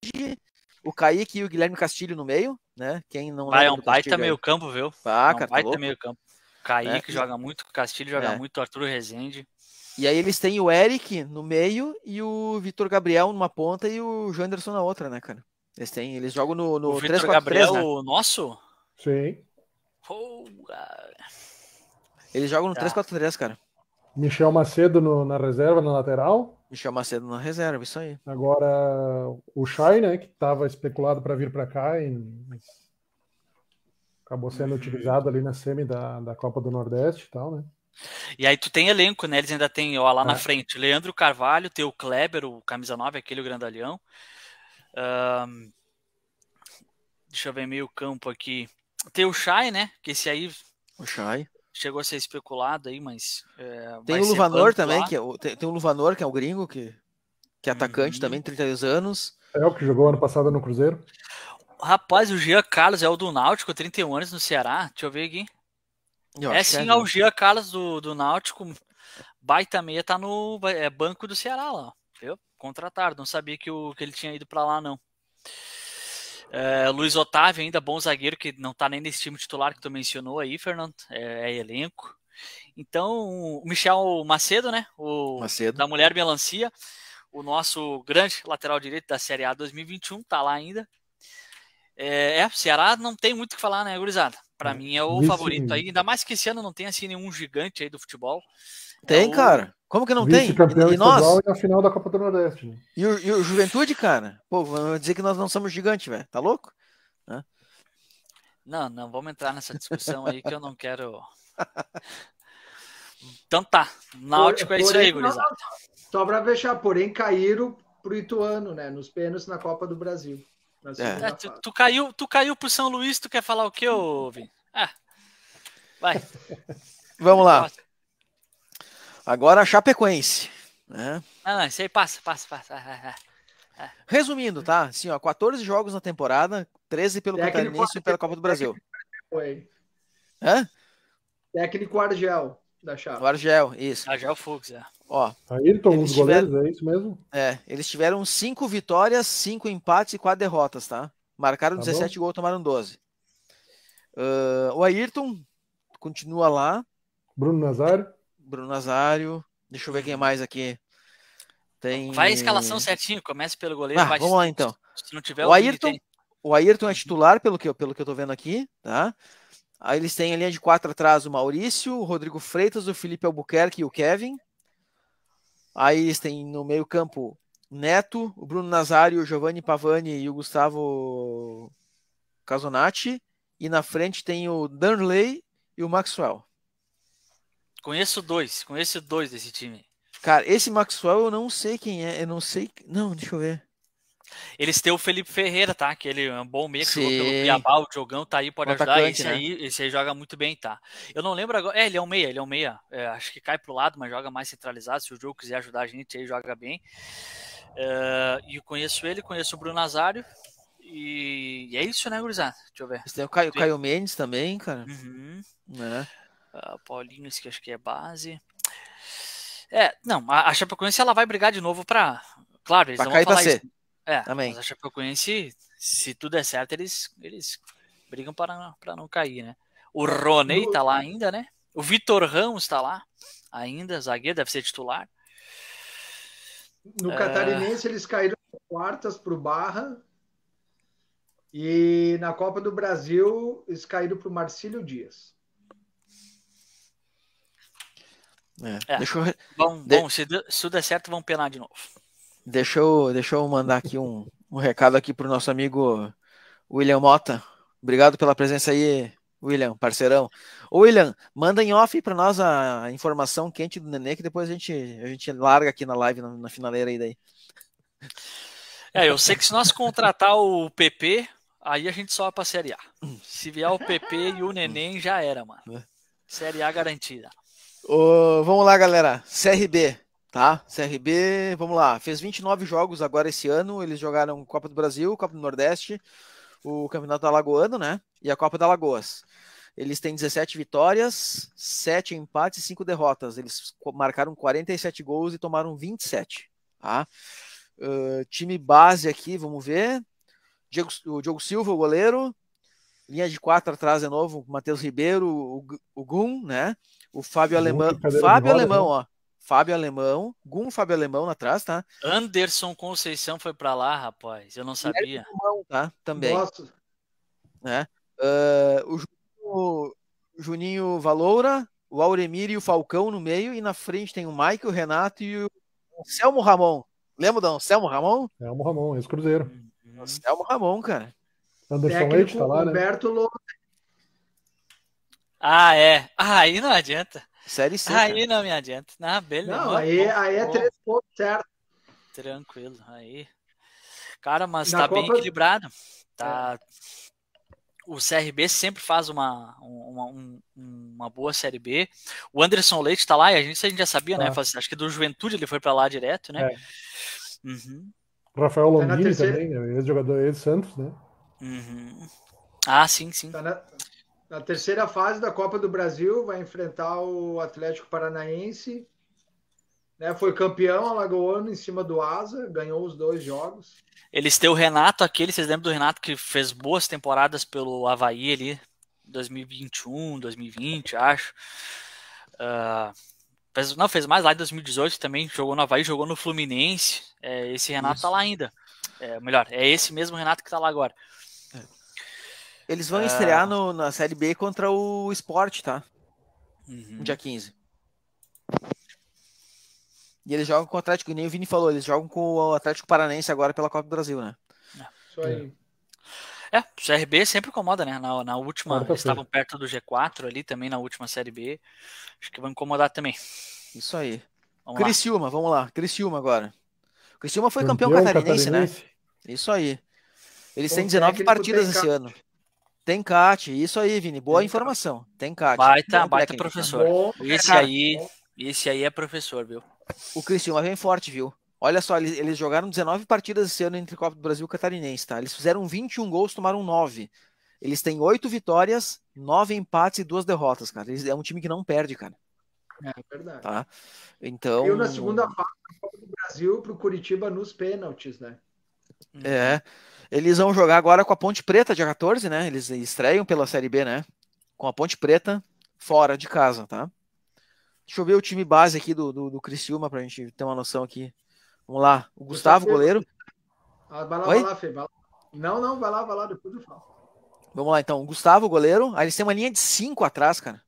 o Kaique e o Guilherme Castilho no meio, né? Quem não Vai, ah, é um baita meio campo, viu? Ah, é cara, tá baita tá meio campo. Kaique é. joga muito, Castilho joga é. muito, Arthur Rezende. E aí eles têm o Eric no meio e o Vitor Gabriel numa ponta e o Janderson na outra, né, cara? Eles têm, eles jogam no, no o 3 4 Gabriel, 3, né? o nosso? Sim. Porra. Eles jogam no tá. 3-4-3, cara. Michel Macedo no, na reserva, na lateral. Me chamar cedo na reserva, isso aí. Agora, o Shai, né, que estava especulado para vir para cá, e, mas acabou sendo utilizado ali na semi da, da Copa do Nordeste e tal, né? E aí tu tem elenco, né? Eles ainda tem, ó, lá é. na frente, Leandro Carvalho, tem o Kleber, o camisa 9, aquele grandalhão. Um, deixa eu ver meio campo aqui. Tem o Shai, né? Que esse aí... O Shai chegou a ser especulado aí, mas. É, tem o Luvanor também, que é o, tem, tem, o Luvanor, que é o gringo, que, que é atacante uhum. também, 32 anos. É o que jogou ano passado no Cruzeiro. Rapaz, o Jean Carlos é o do Náutico, 31 anos no Ceará. Deixa eu ver aqui. Eu é sim, é, o Jean Carlos do, do Náutico. Baita meia tá no é, banco do Ceará lá. Eu contratado não sabia que, o, que ele tinha ido para lá, não. É, Luiz Otávio, ainda bom zagueiro, que não está nem nesse time titular que tu mencionou aí, Fernando. É, é elenco. Então, o Michel Macedo, né? O Macedo. da Mulher Melancia, o nosso grande lateral direito da Série A 2021, tá lá ainda. É, é Ceará não tem muito o que falar, né, gurizada? Para é. mim é o favorito aí, ainda mais que esse ano não tem assim nenhum gigante aí do futebol. Tem, é o... cara. Como que não tem? E, nós? E a final da Copa do Nordeste. Né? E, o, e o Juventude, cara? Pô, vão dizer que nós não somos gigante, velho. Tá louco? Hã? Não, não vamos entrar nessa discussão aí que eu não quero. então tá. Náutico é isso aí, gurizada. Só pra fechar, porém caíram pro Ituano, né? Nos pênaltis na Copa do Brasil. É. É, tu, tu, caiu, tu caiu pro São Luís, tu quer falar o que, ô Vini? Ah, vai. Vamos lá. Agora a Chapecoense. Né? Não, ah, não, isso aí passa, passa, passa. Ah, ah, Resumindo, tá? Assim, ó, 14 jogos na temporada, 13 pelo Catarinense e pela Copa do Brasil. Foi. Hã? Técnico Argel da Chapa. É o Argel, isso. Argel Fux, é. Ó, Ayrton, os goleiros, tiveram, é isso mesmo? É, eles tiveram 5 vitórias, 5 empates e 4 derrotas, tá? Marcaram tá 17 bom. gols, tomaram 12. Uh, o Ayrton continua lá. Bruno Nazário? Bruno Nazário. Deixa eu ver quem uhum. mais aqui. Tem... Vai a escalação certinho, comece pelo goleiro. Ah, vai, vamos lá então. Se não tiver, o Ayrton, o Ayrton é titular, pelo que, pelo que eu tô vendo aqui, tá? Aí eles têm a linha de quatro atrás o Maurício, o Rodrigo Freitas, o Felipe Albuquerque e o Kevin. Aí eles têm no meio-campo Neto, o Bruno Nazário, o Giovanni Pavani e o Gustavo Casonati. E na frente tem o Danley e o Maxwell. Conheço dois, conheço dois desse time. Cara, esse Maxwell eu não sei quem é, eu não sei. Não, deixa eu ver. Eles têm o Felipe Ferreira, tá? Que ele é um bom meio que jogou pelo Piabá, o jogão tá aí, pode o ajudar. esse, né? aí, esse aí joga muito bem, tá? Eu não lembro agora. É, ele é um meia, ele é um meia. É, acho que cai pro lado, mas joga mais centralizado. Se o jogo quiser ajudar a gente, aí joga bem. É, e conheço ele, conheço o Bruno Nazário. E, e é isso, né, Gurizá? Deixa eu ver. tem é o Caio, Caio Mendes também, cara. Uhum. É. Ah, Paulinho, que acho que é base. É, não, a, a Chapecoense ela vai brigar de novo para. Claro, eles pra vão falar isso. É, Também. mas a Chapecoense, se tudo é certo, eles, eles brigam para não cair, né? O Roney está lá ainda, né? O Vitor Ramos está lá ainda, zagueiro, deve ser titular. No é. Catarinense, é... eles caíram quartas para o Barra. E na Copa do Brasil, eles caíram para o Marcílio Dias. É. É. Deixa eu... Bom, de... bom se, tudo der certo, vão penar de novo. Deixa eu, deixa eu mandar aqui um, um recado aqui para o nosso amigo William Mota. Obrigado pela presença aí, William, parceirão. Ô, William, manda em off para nós a informação quente do Nenê, que depois a gente, a gente larga aqui na live, na, na finaleira aí daí. É, eu sei que se nós contratar o PP, aí a gente só para Série A. Se vier o PP e o Neném, já era, mano. É. Série A garantida vamos lá, galera. CRB, tá? CRB, vamos lá. Fez 29 jogos agora esse ano. Eles jogaram Copa do Brasil, Copa do Nordeste, o Campeonato Alagoano, né? E a Copa da Lagoas. Eles têm 17 vitórias, 7 empates e 5 derrotas. Eles marcaram 47 gols e tomaram 27. Tá? Uh, time base aqui, vamos ver. Diego, o Diogo Silva, o goleiro. Linha de quatro atrás de é novo, Matheus Ribeiro, o, o Gum, né? O Fábio Gun, Alemão. Fábio Alemão, né? ó. Fábio Alemão, Gum Fábio Alemão lá atrás, tá? Anderson Conceição foi para lá, rapaz. Eu não sabia. Alemão, tá? Também. Né? Uh, o Juninho, Juninho Valoura, o Auremir e o Falcão no meio, e na frente tem o Mike, o Renato e o Selmo Ramon. Lembra do Selmo Ramon? Selmo Ramon, ex-cruzeiro. Selmo Ramon, cara. Anderson Leite tá lá, né? Humberto Lousa, ah, é. aí não adianta. Série C. Aí cara. não me adianta. Ah, beleza. Não, aí, aí é três pontos certo. Tranquilo, aí. Cara, mas Na tá Copa... bem equilibrado. Tá. É. O CRB sempre faz uma, uma, um, uma boa Série B. O Anderson Leite tá lá, e a gente, a gente já sabia, né? Ah. Acho que do Juventude ele foi para lá direto, né? É. Uhum. Rafael tá Longini também, né? ex-jogador, ex-Santos, né? Uhum. Ah, sim, sim. Tá na, na terceira fase da Copa do Brasil, vai enfrentar o Atlético Paranaense. Né, foi campeão alagoano em cima do Asa, ganhou os dois jogos. Eles têm o Renato aquele, vocês lembram do Renato que fez boas temporadas pelo Havaí ali, 2021, 2020, acho. Uh, fez, não, fez mais lá em 2018 também, jogou no Havaí, jogou no Fluminense. É, esse Renato tá Isso. tá lá ainda. É, melhor, é esse mesmo Renato que tá lá agora. Eles vão é. estrear no, na Série B contra o Sport, tá? Uhum. Dia 15. E eles jogam com o Atlético, nem o Vini falou, eles jogam com o Atlético Paranense agora pela Copa do Brasil, né? É. Isso aí. É, o CRB sempre incomoda, né? Na, na última, eles estavam perto do G4 ali também, na última Série B. Acho que vão incomodar também. Isso aí. Vamos Criciúma, lá. vamos lá. Criciúma agora. Criciúma foi campeão, campeão catarinense, né? catarinense, né? Isso aí. Eles têm 19 partidas esse ano. Tem CAT, isso aí, Vini. Boa tem informação. Tem CAT. Baita, baita professor. Bom, esse cara, aí, bom. esse aí é professor, viu? O Cristiano vem forte, viu? Olha só, eles, eles, jogaram 19 partidas esse ano entre Copa do Brasil e Catarinense, tá? Eles fizeram 21 gols, tomaram 9. Eles têm 8 vitórias, 9 empates e 2 derrotas, cara. Eles, é um time que não perde, cara. É, é verdade. Tá? Então... Eu na segunda fase da Copa do Brasil pro Curitiba nos pênaltis, né? É. Uhum. Eles vão jogar agora com a Ponte Preta, dia 14, né? Eles estreiam pela Série B, né? Com a Ponte Preta fora de casa, tá? Deixa eu ver o time base aqui do, do, do Criciúma pra gente ter uma noção aqui. Vamos lá. O Gustavo, goleiro. Ah, vai lá, Oi? vai lá, Fê. Vai lá. Não, não, vai lá, vai lá, depois eu falo. Vamos lá, então. Gustavo, goleiro. Aí ah, eles têm uma linha de cinco atrás, cara.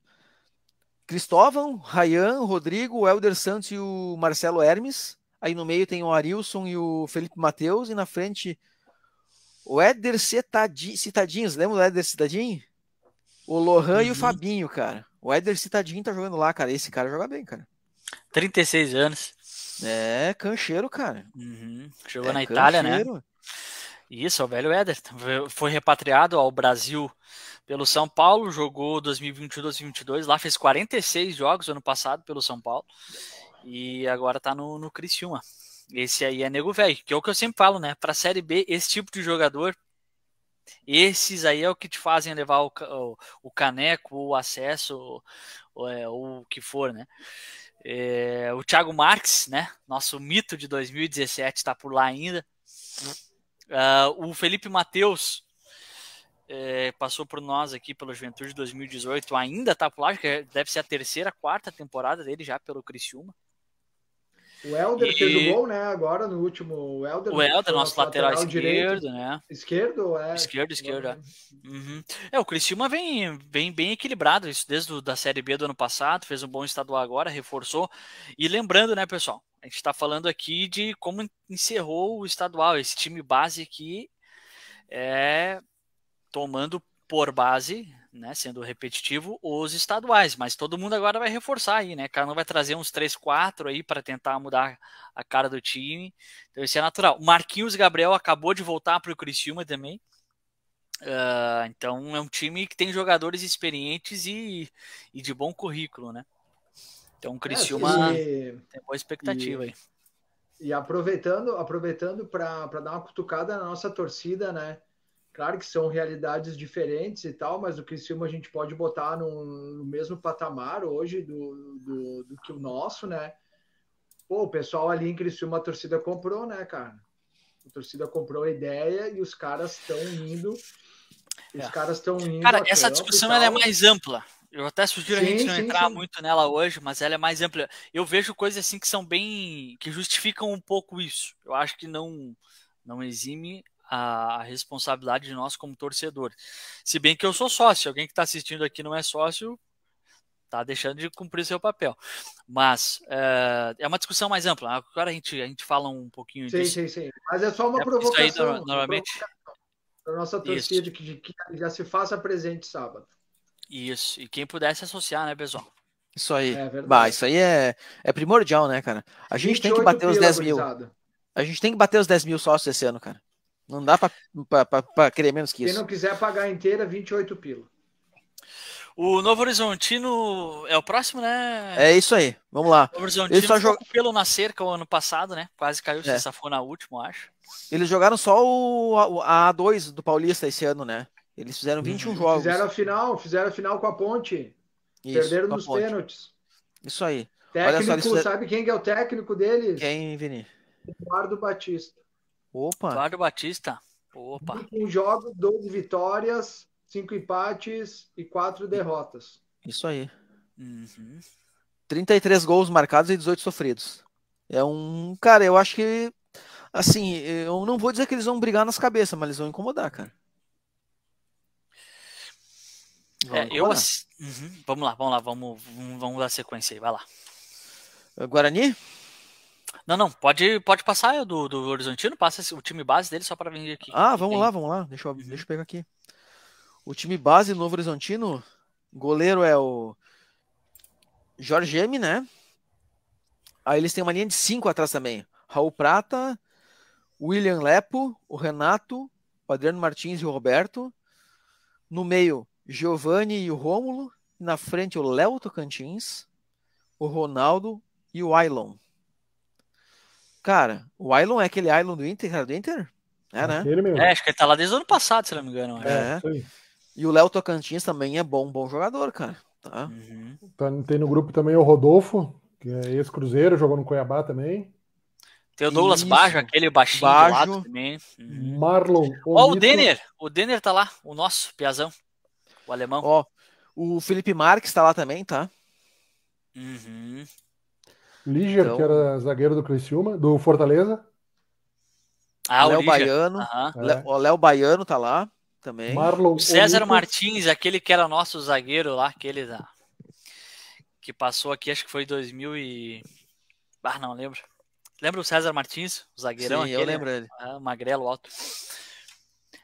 Cristóvão, Rayan, Rodrigo, o Helder Santos e o Marcelo Hermes. Aí no meio tem o Arilson e o Felipe Matheus. E na frente o Éder Citadinho, Citadinhos, lembra do Éder Citadinho? O Lohan uhum. e o uhum. Fabinho, cara. O Éder Citadinho tá jogando lá, cara. Esse cara joga bem, cara. 36 anos. É, cancheiro, cara. Uhum. Jogou é, na Itália, né? cancheiro. né? Isso, o velho Éder. Foi repatriado ao Brasil pelo São Paulo, jogou 2021, 2022, lá fez 46 jogos ano passado pelo São Paulo e agora tá no, no Criciúma. Esse aí é nego velho, que é o que eu sempre falo, né? a Série B, esse tipo de jogador, esses aí é o que te fazem levar o, o, o caneco, o acesso, o, é, o que for, né? É, o Thiago Marques, né? Nosso mito de 2017 está por lá ainda. Uh, o Felipe Matheus é, passou por nós aqui pelo Juventude 2018, ainda está por lá, que é, deve ser a terceira, quarta temporada dele já pelo Criciúma. O Helder e... fez o gol, né? Agora no último. O Helder, o Helder nosso lateral, lateral esquerdo, direito. né? Esquerdo, é. Esquerdo, É. Uhum. uhum. é, o Criciúma vem, vem bem equilibrado, isso desde a da Série B do ano passado, fez um bom estadual agora, reforçou. E lembrando, né, pessoal, a gente está falando aqui de como encerrou o estadual, esse time base aqui é tomando por base né, sendo repetitivo, os estaduais, mas todo mundo agora vai reforçar aí, né? Cada um vai trazer uns 3, 4 aí para tentar mudar a cara do time. Então isso é natural. Marquinhos Gabriel acabou de voltar para o Criciúma também. Uh, então é um time que tem jogadores experientes e, e de bom currículo, né? Então o é, Criciúma é, e, tem boa expectativa e, aí. E aproveitando, aproveitando para dar uma cutucada na nossa torcida, né? Claro que são realidades diferentes e tal, mas o Criciúma a gente pode botar num, no mesmo patamar hoje do, do, do, que o nosso, né? Pô, o pessoal ali em Criciúma, a torcida comprou, né, cara? A torcida comprou a ideia e os caras estão indo. Os é. caras estão indo. Cara, essa discussão ela é mais ampla. Eu até sugiro sim, a gente não sim, entrar sim. muito nela hoje, mas ela é mais ampla. Eu vejo coisas assim que são bem. que justificam um pouco isso. Eu acho que não não exime a responsabilidade de nós como torcedor. Se bem que eu sou sócio, alguém que está assistindo aqui não é sócio, tá deixando de cumprir seu papel. Mas é, é uma discussão mais ampla. Né? Agora a gente, a gente fala um pouquinho sim, disso. Sim, sim, sim. Mas é só uma é, provocação. Isso aí, normalmente. Para nossa torcida de que, de que já se faça presente sábado. Isso. E quem pudesse associar, né, pessoal? Isso aí. É bah, isso aí é, é primordial, né, cara? A gente tem que bater os 10 mil. A gente tem que bater os 10 mil sócios esse ano, cara. Não dá para querer menos que isso. Quem não quiser pagar inteira, 28 pila. O Novo Horizontino é o próximo, né? É isso aí. Vamos lá. O Novo Horizontino só pelo na cerca o ano passado, né? Quase caiu, é. se safou na última, acho. Eles jogaram só o, a A2 do Paulista esse ano, né? Eles fizeram 21 uhum. jogos. Fizeram a final, fizeram a final com a Ponte. Isso, Perderam nos ponte. pênaltis. Isso aí. Técnico, Olha só, sabe quem é o técnico deles? Quem, Vini? Eduardo Batista. Opa! Eduardo Batista. Opa! Um jogo, 12 vitórias, 5 empates e 4 derrotas. Isso aí. Uhum. 33 gols marcados e 18 sofridos. É um. Cara, eu acho que. Assim, eu não vou dizer que eles vão brigar nas cabeças, mas eles vão incomodar, cara. é, Eu... Uhum. Vamos lá, vamos lá, vamos, vamos dar sequência aí, vai lá. Guarani? Não, não, pode, pode passar do, do Horizontino, passa o time base dele só para vir aqui. Ah, vamos Tem. lá, vamos lá, deixa eu, uhum. deixa eu pegar aqui. O time base do Novo Horizontino, goleiro é o Jorge M, né? Aí eles têm uma linha de cinco atrás também. Raul Prata, William Lepo, o Renato, o Adriano Martins e o Roberto. No meio, Giovanni e o Rômulo. Na frente, o Léo Tocantins, o Ronaldo e o Ailon. Cara, o Ailon é aquele Ailon do Inter, cara, do Inter? É, é né? É, acho que ele tá lá desde o ano passado, se não me engano. É. é. E o Léo Tocantins também é bom, bom jogador, cara. Tá. Uhum. tá. Tem no grupo também o Rodolfo, que é ex-cruzeiro, jogou no Cuiabá também. Tem o Douglas Bajo, aquele baixinho Bajo. do lado também. Uhum. Marlon. Ó, oh, o Denner. O Denner tá lá, o nosso, Piazão. O alemão. Ó, oh, o Felipe Marques tá lá também, tá? Uhum. Liger, então... que era zagueiro do Criciúma, do Fortaleza. Ah, Léo Baiano. Uhum. O Léo Baiano tá lá também. Marlon César Martins, aquele que era nosso zagueiro lá, aquele da... que passou aqui, acho que foi 2000 e... Ah, não lembro. Lembra o César Martins, o zagueirão? Sim, aquele, eu né? lembro ele. Ah, magrelo alto.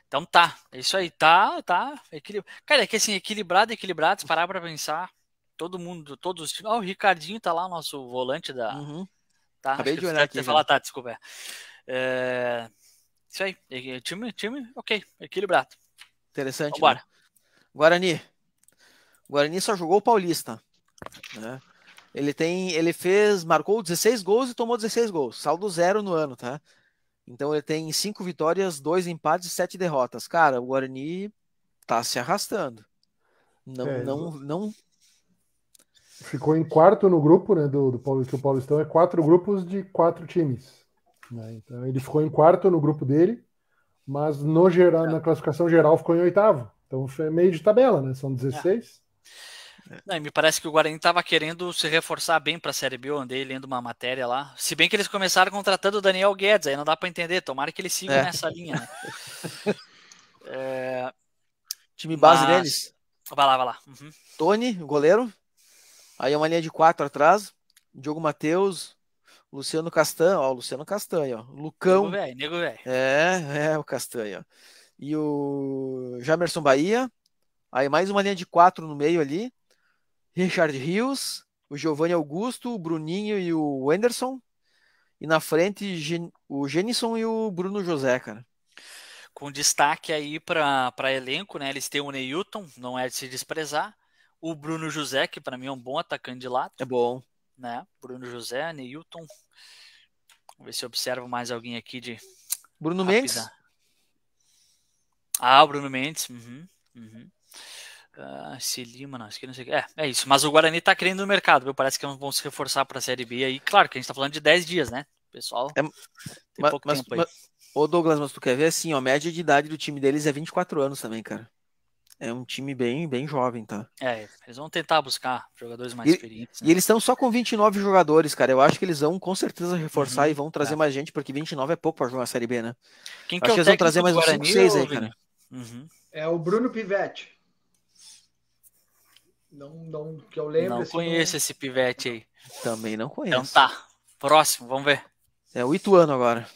Então tá, é isso aí, tá, tá. Equilib... Cara, é que assim, equilibrado, equilibrado, se parar pra pensar, todo mundo, todos os times. Ah, o Ricardinho tá lá, nosso volante da. Uhum. Tá, Acabei de olhar aqui. Falar, tá, desculpa. É... é isso aí. Time, time, ok. Equilibrado. Interessante. Vambora. Então né? Guarani. Guarani só jogou o Paulista. Né? Ele tem. Ele fez. Marcou 16 gols e tomou 16 gols. Saldo zero no ano, tá? Então ele tem cinco vitórias, dois empates e sete derrotas. Cara, o Guarani tá se arrastando. Não, é, não, não ficou em quarto no grupo, né? Do, do Paulo, que o Paulistão é quatro grupos de quatro times. Né? Então ele ficou em quarto no grupo dele, mas no geral, na classificação geral ficou em oitavo. Então foi meio de tabela, né? São 16. É. me parece que o Guarani estava querendo se reforçar bem para a Série B. Eu andei lendo uma matéria lá. Se bem que eles começaram contratando o Daniel Guedes, aí não dá para entender. Tomara que eles sigam é. nessa linha. Né? é... Time base mas... deles. Vai lá, vai lá. Uhum. Tony, o goleiro. Aí é uma linha de quatro atrás. Diogo Matheus, Luciano Castanho, ó, Luciano Castanho, ó. Lucão. Nego velho, nego velho. É, é, o Castanho, E o Jamerson Bahia. Aí mais uma linha de quatro no meio ali. Richard Rios, o Giovanni Augusto, o Bruninho e o Anderson. E na frente, o Genison e o Bruno José, cara com destaque aí para elenco, né? Eles têm o Neilton, não é de se desprezar. O Bruno José, que para mim é um bom atacante de lado. É bom. Né? Bruno José, Neilton. Vamos ver se eu observo mais alguém aqui de. Bruno Mendes? Ah, o Bruno Mendes. Uhum, uhum. Uh, ah, Selima, não, não sei É, é isso. Mas o Guarani tá querendo no mercado, viu? Parece que vão se reforçar pra Série B aí. Claro que a gente tá falando de 10 dias, né? pessoal. É, tem mas, pouco mas, tempo aí. Mas, ô Douglas, mas tu quer ver assim, ó, média de idade do time deles é 24 anos também, cara é um time bem, bem jovem, tá? É, eles vão tentar buscar jogadores mais e, experientes. Né? E eles estão só com 29 jogadores, cara. Eu acho que eles vão com certeza reforçar uhum, e vão trazer é. mais gente, porque 29 é pouco para jogar a Série B, né? Quem que acho é o eles vão trazer mais uns 5, 6 aí, cara. Uhum. É o Bruno Pivetti. Não, não, que eu lembro. Não assim, conheço esse pivete aí. Também não então conheço. Então tá. Próximo, vamos ver. É o Ituano agora.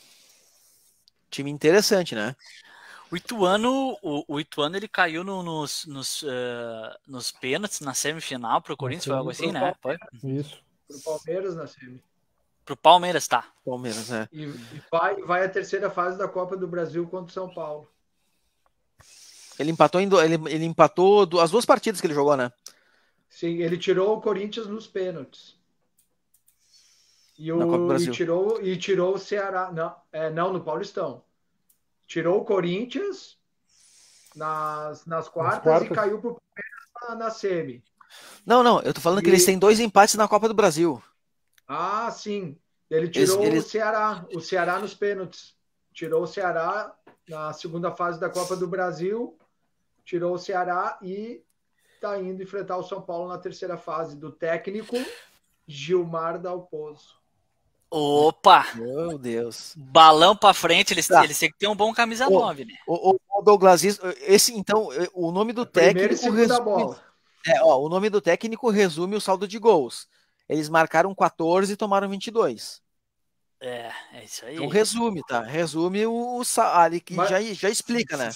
Time interessante, né? O Ituano, o, o Ituano ele caiu no, nos, nos, uh, nos pênaltis na semifinal pro Corinthians, foi algo assim, né? Foi? Uhum. Isso. Pro Palmeiras na semi. Pro Palmeiras, tá. Palmeiras, é. E, e vai, vai a terceira fase da Copa do Brasil contra o São Paulo. Ele empatou, do, ele, ele empatou do, as duas partidas que ele jogou, né? Sim, ele tirou o Corinthians nos pênaltis. E, o, e tirou, e tirou o Ceará. Não, é, não, no Paulistão tirou o Corinthians nas, nas quartas, nas quartas. e caiu para o Palmeiras na, na semi. Não, não, eu tô falando e... que eles têm dois empates na Copa do Brasil. Ah, sim. Ele tirou eles, eles... o Ceará, o Ceará nos pênaltis. Tirou o Ceará na segunda fase da Copa do Brasil, tirou o Ceará e tá indo enfrentar o São Paulo na terceira fase do técnico Gilmar Dalpozo. Opa! Meu Deus. Balão para frente, eles, tá. têm que ter um bom camisa ô, 9, né? O, Douglas, esse então, eh, o nome do é Primeiro técnico resume, é, ó, o nome do técnico resume o saldo de gols. Eles marcaram 14 e tomaram 22. É, é isso aí. Então resume, tá? Resume o, o ali que mas, já, já explica, né?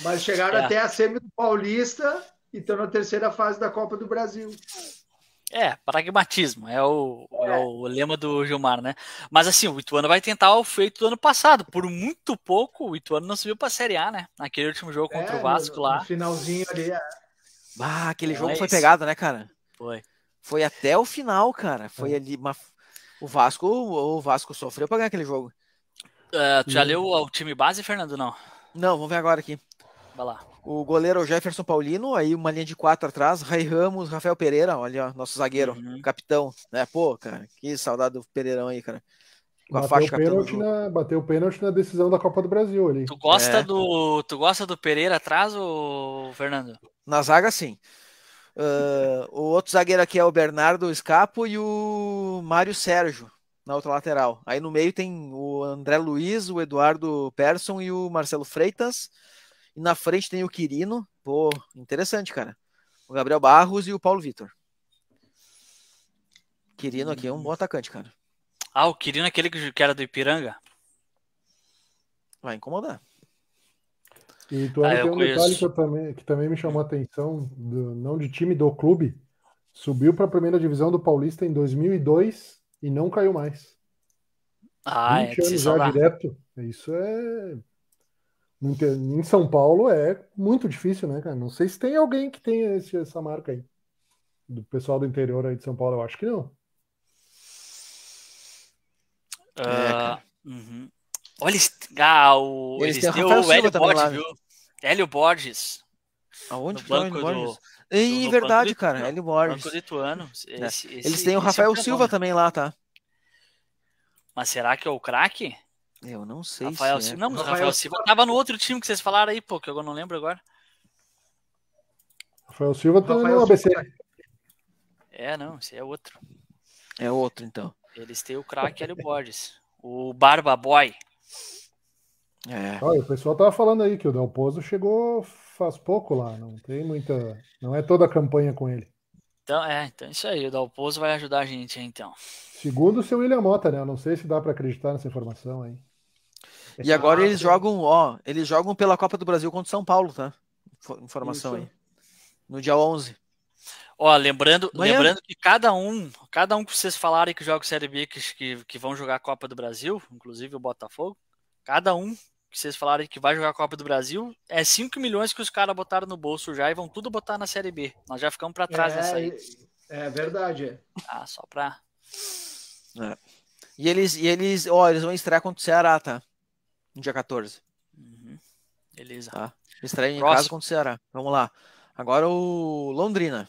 Mas chegaram é. até a semi do Paulista e estão na terceira fase da Copa do Brasil. É, pragmatismo, é o, é. é o, lema do Gilmar, né? Mas assim, o Ituano vai tentar o feito do ano passado. Por muito pouco, o Ituano não subiu para a Série A, né? Naquele último jogo é, contra o é, Vasco no, lá. No finalzinho ali. É. Ah, aquele jogo é foi pegado, né, cara? Foi. Foi até o final, cara. Foi é. ali. Uma... O Vasco, o Vasco sofreu para ganhar aquele jogo. Uh, tu já hum. leu o, o time base, Fernando? Não. Não, vamos ver agora aqui. Vai lá. O goleiro é Jefferson Paulino, aí uma linha de quatro atrás, Ray Ramos, Rafael Pereira, olha, nosso zagueiro, uhum. capitão, né? Pô, cara, que saudade do Pereirão aí, cara. Com bateu, o pênalti na, bateu pênalti na decisão da Copa do Brasil ali. Tu gosta, é. do, tu gosta do Pereira atrás, ou Fernando? Na zaga, sim. Uh, o outro zagueiro aqui é o Bernardo Escapo e o Mário Sérgio na outra lateral. Aí no meio tem o André Luiz, o Eduardo Persson e o Marcelo Freitas. E na frente tem o Quirino. Pô, interessante, cara. O Gabriel Barros e o Paulo Vitor. Quirino aqui é um bom atacante, cara. Ah, o Quirino é aquele que era do Ipiranga? Vai incomodar. E tu ah, tem é um conheço. detalhe que, eu também, que também me chamou a atenção, do, não de time, do clube. Subiu para a primeira divisão do Paulista em 2002 e não caiu mais. Ah, é, já direto. Isso é em São Paulo é muito difícil, né, cara? Não sei se tem alguém que tenha esse, essa marca aí. Do pessoal do interior aí de São Paulo, eu acho que não. Uh, uhum. Olha, ah, o, eles, eles o Hélio Borges, viu? Hélio Borges. Aonde no é banco Borges? do. Ih, verdade, banco cara. Hélio Borges. Banco lituano. Esse, é. esse, eles têm o Rafael é o Silva também lá, tá? Mas será que é o craque? Eu não sei Rafael se Silva. É. Não, Rafael, Rafael Silva tava no outro time que vocês falaram aí, pô, que eu não lembro agora. Rafael Silva tá Rafael no ABC. Silva. É, não, esse é outro. É outro, então. Eles têm o craque o Borges. O Barba Boy. É. Olha, o pessoal tava falando aí que o Del Pozo chegou faz pouco lá, não tem muita. Não é toda a campanha com ele. Então, é, então é isso aí, o Dalpozo vai ajudar a gente então. Segundo o seu William Mota, né? Eu não sei se dá para acreditar nessa informação aí. É e agora eles jogam, ó, eles jogam pela Copa do Brasil contra o São Paulo, tá? Informação Isso. aí. No dia 11. Ó, lembrando, lembrando que cada um, cada um que vocês falarem que joga Série B, que, que vão jogar a Copa do Brasil, inclusive o Botafogo, cada um que vocês falarem que vai jogar a Copa do Brasil, é 5 milhões que os caras botaram no bolso já e vão tudo botar na Série B. Nós já ficamos para trás é, nessa aí. É, é, é verdade. Ah, só pra. É. E eles, e eles, ó, eles vão estrear contra o Ceará, tá? Dia 14. Uhum. Beleza. Tá. Estreia em casa contra o Ceará. Vamos lá. Agora o Londrina.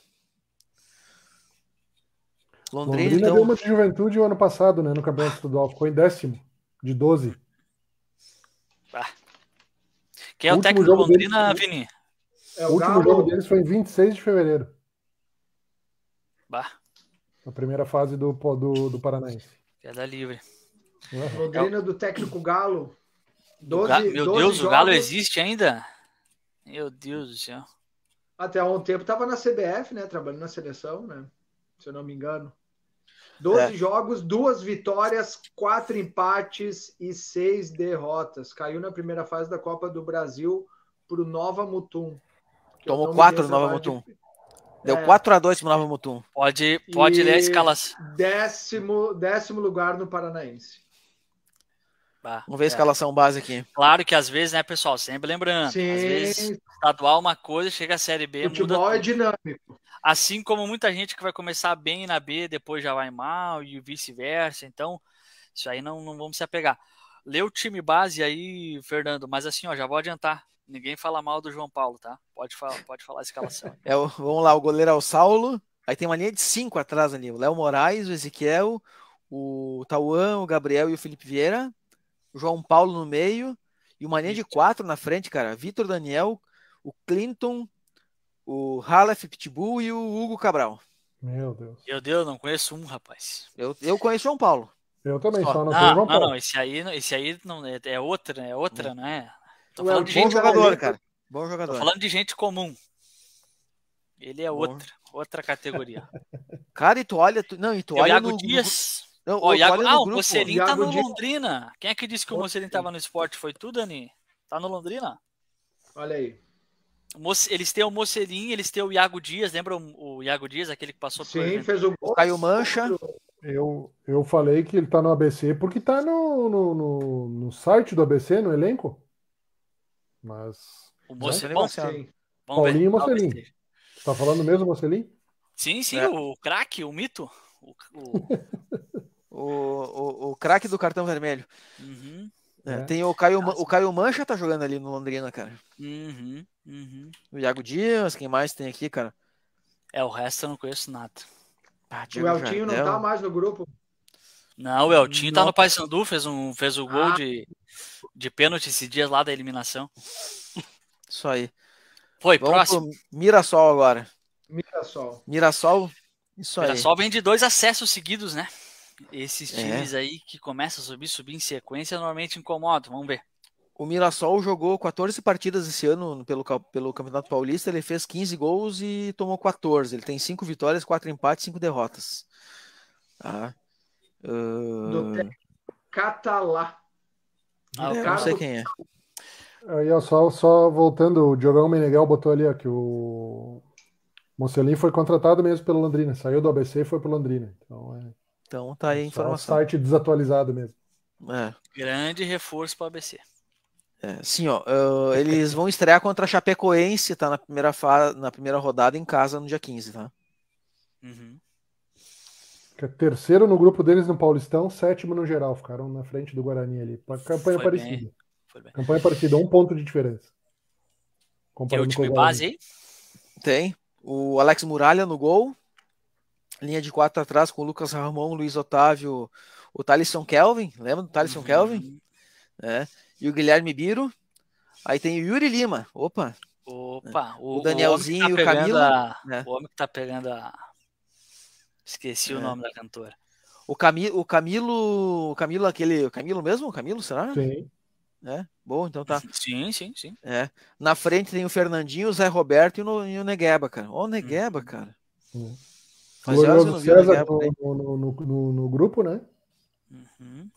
Londrina, Londrina então... deu uma de juventude o ano passado, né? No campeonato estadual. Ficou em décimo, de 12. Ah. Quem é o, o técnico do Londrina, deles, Vini? É o, o último jogo deles foi em 26 de fevereiro. Bah. A primeira fase do, do, do Paranaense. Queda livre. Uhum. Londrina do técnico Galo 12, meu Deus, jogos. o Galo existe ainda? Meu Deus do céu. Até há um tempo estava na CBF, né? Trabalhando na seleção, né? Se eu não me engano. 12 é. jogos, duas vitórias, quatro empates e seis derrotas. Caiu na primeira fase da Copa do Brasil para o Nova Mutum. Tomou quatro do Nova Mutum. De... Deu é. 4x2 o Nova Mutum. Pode, pode ler a escalação. Décimo, décimo lugar no Paranaense. Vamos ver a é. escalação base aqui. Claro que às vezes, né, pessoal? Sempre lembrando. Sim. Às vezes, estadual uma coisa, chega a Série B. Futebol muda é dinâmico. Assim como muita gente que vai começar bem na B, depois já vai mal e vice-versa. Então, isso aí não, não vamos se apegar. Lê o time base aí, Fernando, mas assim, ó, já vou adiantar. Ninguém fala mal do João Paulo, tá? Pode falar, pode falar a escalação. é, vamos lá, o goleiro é o Saulo. Aí tem uma linha de cinco atrás ali. O Léo Moraes, o Ezequiel, o Tauan, o Gabriel e o Felipe Vieira. João Paulo no meio e uma linha de quatro na frente, cara. Vitor Daniel, o Clinton, o Halef Pitbull e o Hugo Cabral. Meu Deus. Meu Deus, não conheço um, rapaz. Eu, eu conheço João Paulo. Eu também, só, não, não João Paulo. Não, não, esse aí, esse aí não, é, é outra, é outra, hum. não é. Tô falando é de gente jogador, comum, cara. Bom jogador. Tô falando de gente comum. Ele é outra, outra categoria. Cara, e tu olha, tu, não, e tu é olha no, Dias. No... Não, oh, o Iago, é ah, o Mocelin tá no Londrina. Quem é que disse que o Mocelin tava no esporte? Foi tu, Dani? Tá no Londrina? Olha aí. Eles têm o Mocelin, eles têm o Iago Dias, lembra o Iago Dias, aquele que passou Sim, por fez o Caiu Mancha. Eu, eu falei que ele tá no ABC porque tá no, no, no, no site do ABC, no elenco. Mas. O Mocelin é Paulinho e Mocelin. Tá falando mesmo, Mocelin? Sim, sim, é. o craque, o mito. O, o... o, o, o craque do cartão vermelho. Uhum. É, é. Tem o Caio, o Caio Mancha tá jogando ali no Londrina, cara. Uhum, uhum. O Iago Dias, quem mais tem aqui, cara? É, o resto eu não conheço nada. Ah, o Eltinho Jardel. não tá mais no grupo. Não, o Eltinho não. tá no Paysandu, fez, um, fez o um gol ah. de, de pênalti esses dias lá da eliminação. Isso aí. Foi, Vamos próximo. Mirassol agora. Mirassol. Mirassol, isso Mirassol aí. Mirassol vem de dois acessos seguidos, né? Esses é. times é. aí que começam a subir, subir em sequência, normalmente incomodam. Vamos ver. O Mirassol jogou 14 partidas esse ano pelo, pelo Campeonato Paulista. Ele fez 15 gols e tomou 14. Ele tem 5 vitórias, 4 empates, 5 derrotas. Tá. Uh... Catalá. Ah, é, não sei quem é. Aí, ó, só, só voltando, o Diogão Meneghel botou ali ó, que o Mocelin foi contratado mesmo pelo Londrina. Saiu do ABC e foi para Londrina. Então, é... Então tá é aí a informação. Só um site desatualizado mesmo. É. Grande reforço para o ABC. É, sim, ó, uh, eles vão estrear contra a Chapecoense, tá? Na primeira, fase, na primeira rodada em casa no dia 15, tá? Uhum. É terceiro no grupo deles no Paulistão, sétimo no geral. Ficaram na frente do Guarani ali. Campanha Foi parecida. Bem. Bem. Campanha parecida, um ponto de diferença. Tem o time base aí? Tem. O Alex Muralha no gol linha de quatro atrás com o Lucas Ramon, Luiz Otávio, o Talisson Kelvin, lembra do Talisson uhum. Kelvin? É. E o Guilherme Biro. Aí tem o Yuri Lima, opa. Opa, é. o, o, Danielzinho o tá e o Camilo. A... Né? O homem que tá pegando a... Esqueci é. o nome da cantora. O, Cami... o Camilo, o Camilo, aquele, o Camilo mesmo? O Camilo, será? Sim. É, bom, então tá. Sim, sim, sim. É. Na frente tem o Fernandinho, o Zé Roberto e o, e o Negueba, cara. Ó, o Negueba, hum. cara. Hum. Fazer o César né? no, no, no, no, grupo, né? Uhum.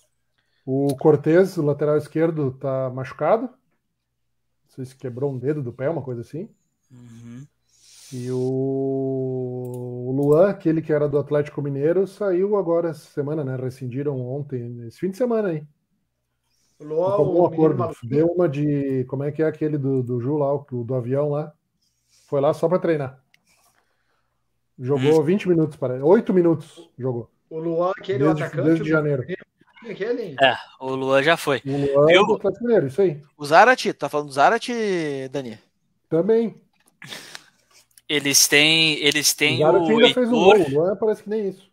O Cortez, o lateral esquerdo, tá machucado. Não sei se quebrou um dedo do pé, uma coisa assim. Uhum. E o Luan, aquele que era do Atlético Mineiro, saiu agora essa semana, né? Rescindiram ontem, esse fim de semana aí. Luan, um acordo. Deu uma de. Como é que é aquele do, do Ju lá, do avião lá? Foi lá só para treinar. Jogou 20 uhum. minutos, para 8 minutos jogou. O Luan, aquele desde, atacante. Desde de janeiro. É aquele. É, o Luan já foi. O Luan é Eu... do brasileiro, isso aí. O Zarate, tá falando do Zarate, Dani? Também. Eles têm. Eles têm o, o ainda Heitor... fez um gol, o Luan parece que nem isso.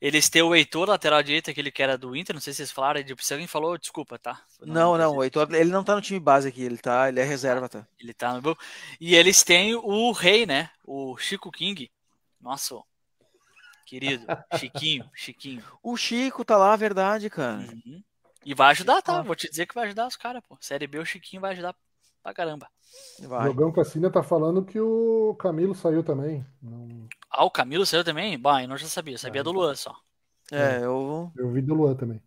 Eles têm o Heitor, lateral direito, aquele que era do Inter, não sei se vocês falaram, de se alguém falou, desculpa, tá? Não, não, não o Heitor, ele não tá no time base aqui, ele tá, ele é reserva, tá? Ele tá no E eles têm o rei, né? O Chico King, nosso querido, Chiquinho, Chiquinho. O Chico tá lá, verdade, cara. Uhum. E vai ajudar, tá? Vou te dizer que vai ajudar os caras, pô. Série B, o Chiquinho vai ajudar pra caramba. Vai. Jogão Cassina tá falando que o Camilo saiu também. Não... Ah, o Camilo saiu também? Bah, eu não já sabia. Eu sabia é, do então. Luan só. É, é, eu... Eu vi do Luan também.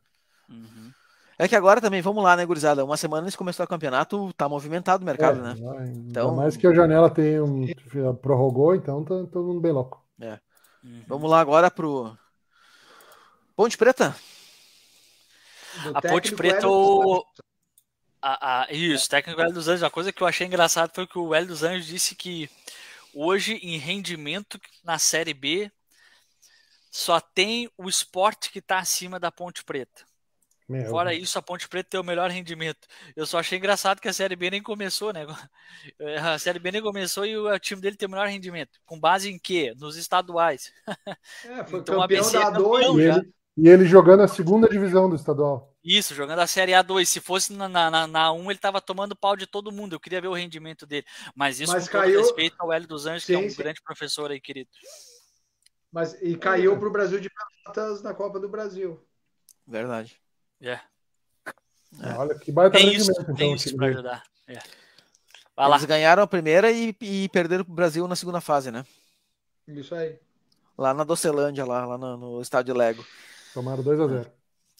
Uhum. É que agora também, vamos lá, né, gurizada? Uma semana antes de o campeonato, tá movimentado o mercado, é, né? Vai, então... Mais que a janela tem um... prorrogou, então tá todo mundo bem louco. Uhum. Vamos lá agora pro Ponte Preta. Do a Ponte Preta o... A, a, isso, técnico Hélio dos Anjos. Uma coisa que eu achei engraçado foi que o Hélio dos Anjos disse que hoje, em rendimento na Série B, só tem o esporte que está acima da Ponte Preta. Meu. Fora isso, a Ponte Preta tem o melhor rendimento. Eu só achei engraçado que a Série B nem começou, né? É, a Série B nem começou e o time dele tem o melhor rendimento. Com base em quê? Nos estaduais. É, foi então, campeão da é A2. E ele, e ele, jogando a segunda divisão do estadual. Isso, jogando a Série A2. Se fosse na, na, na 1, ele estava tomando pau de todo mundo. Eu queria ver o rendimento dele. Mas isso Mas com caiu... respeito ao Hélio dos Anjos, sim, que é um sim. grande professor aí, querido. Mas, e caiu para o Brasil de Pelotas na Copa do Brasil. Verdade. É. é. Olha que baita tem isso, então, tem isso para ajudar. É. Eles ganharam a primeira e, e perderam para o Brasil na segunda fase, né? Isso aí. Lá na Docelândia, lá, lá no, no estádio Lego. Tomaram 2x0. É.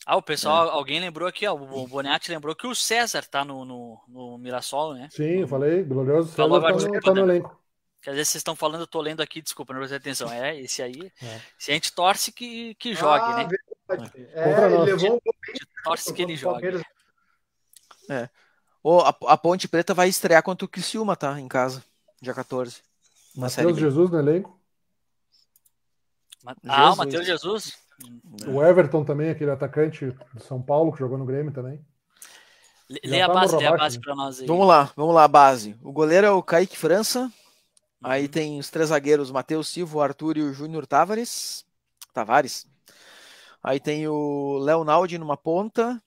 Ah, o pessoal, é. alguém lembrou aqui, ó, o Bonatti lembrou que o César tá no, no, no Mirassol, né? Sim, eu falei, glorioso César tá, no, tá no né? elenco. Quer dizer, vocês estão falando, eu tô lendo aqui, desculpa, não prestei atenção. É, esse aí, é. se a gente torce que, que jogue, ah, né? É, é Contra ele levou um torce que ele joga. É. Oh, a, a, Ponte Preta vai estrear contra o Criciúma, tá? Em casa, dia 14. Uma Matheus Jesus no elenco? Ma ah, o Matheus Jesus? O Everton também, aquele atacante de São Paulo que jogou no Grêmio também. Lê, tá a, tá base, lê a base né? pra nós aí. Vamos lá, vamos lá, a base. O goleiro é o Kaique França. Aí uhum. tem os três zagueiros, Matheus Silva, Arthur e o Júnior Tavares. Tavares. Aí tem o Leonaldi numa ponta,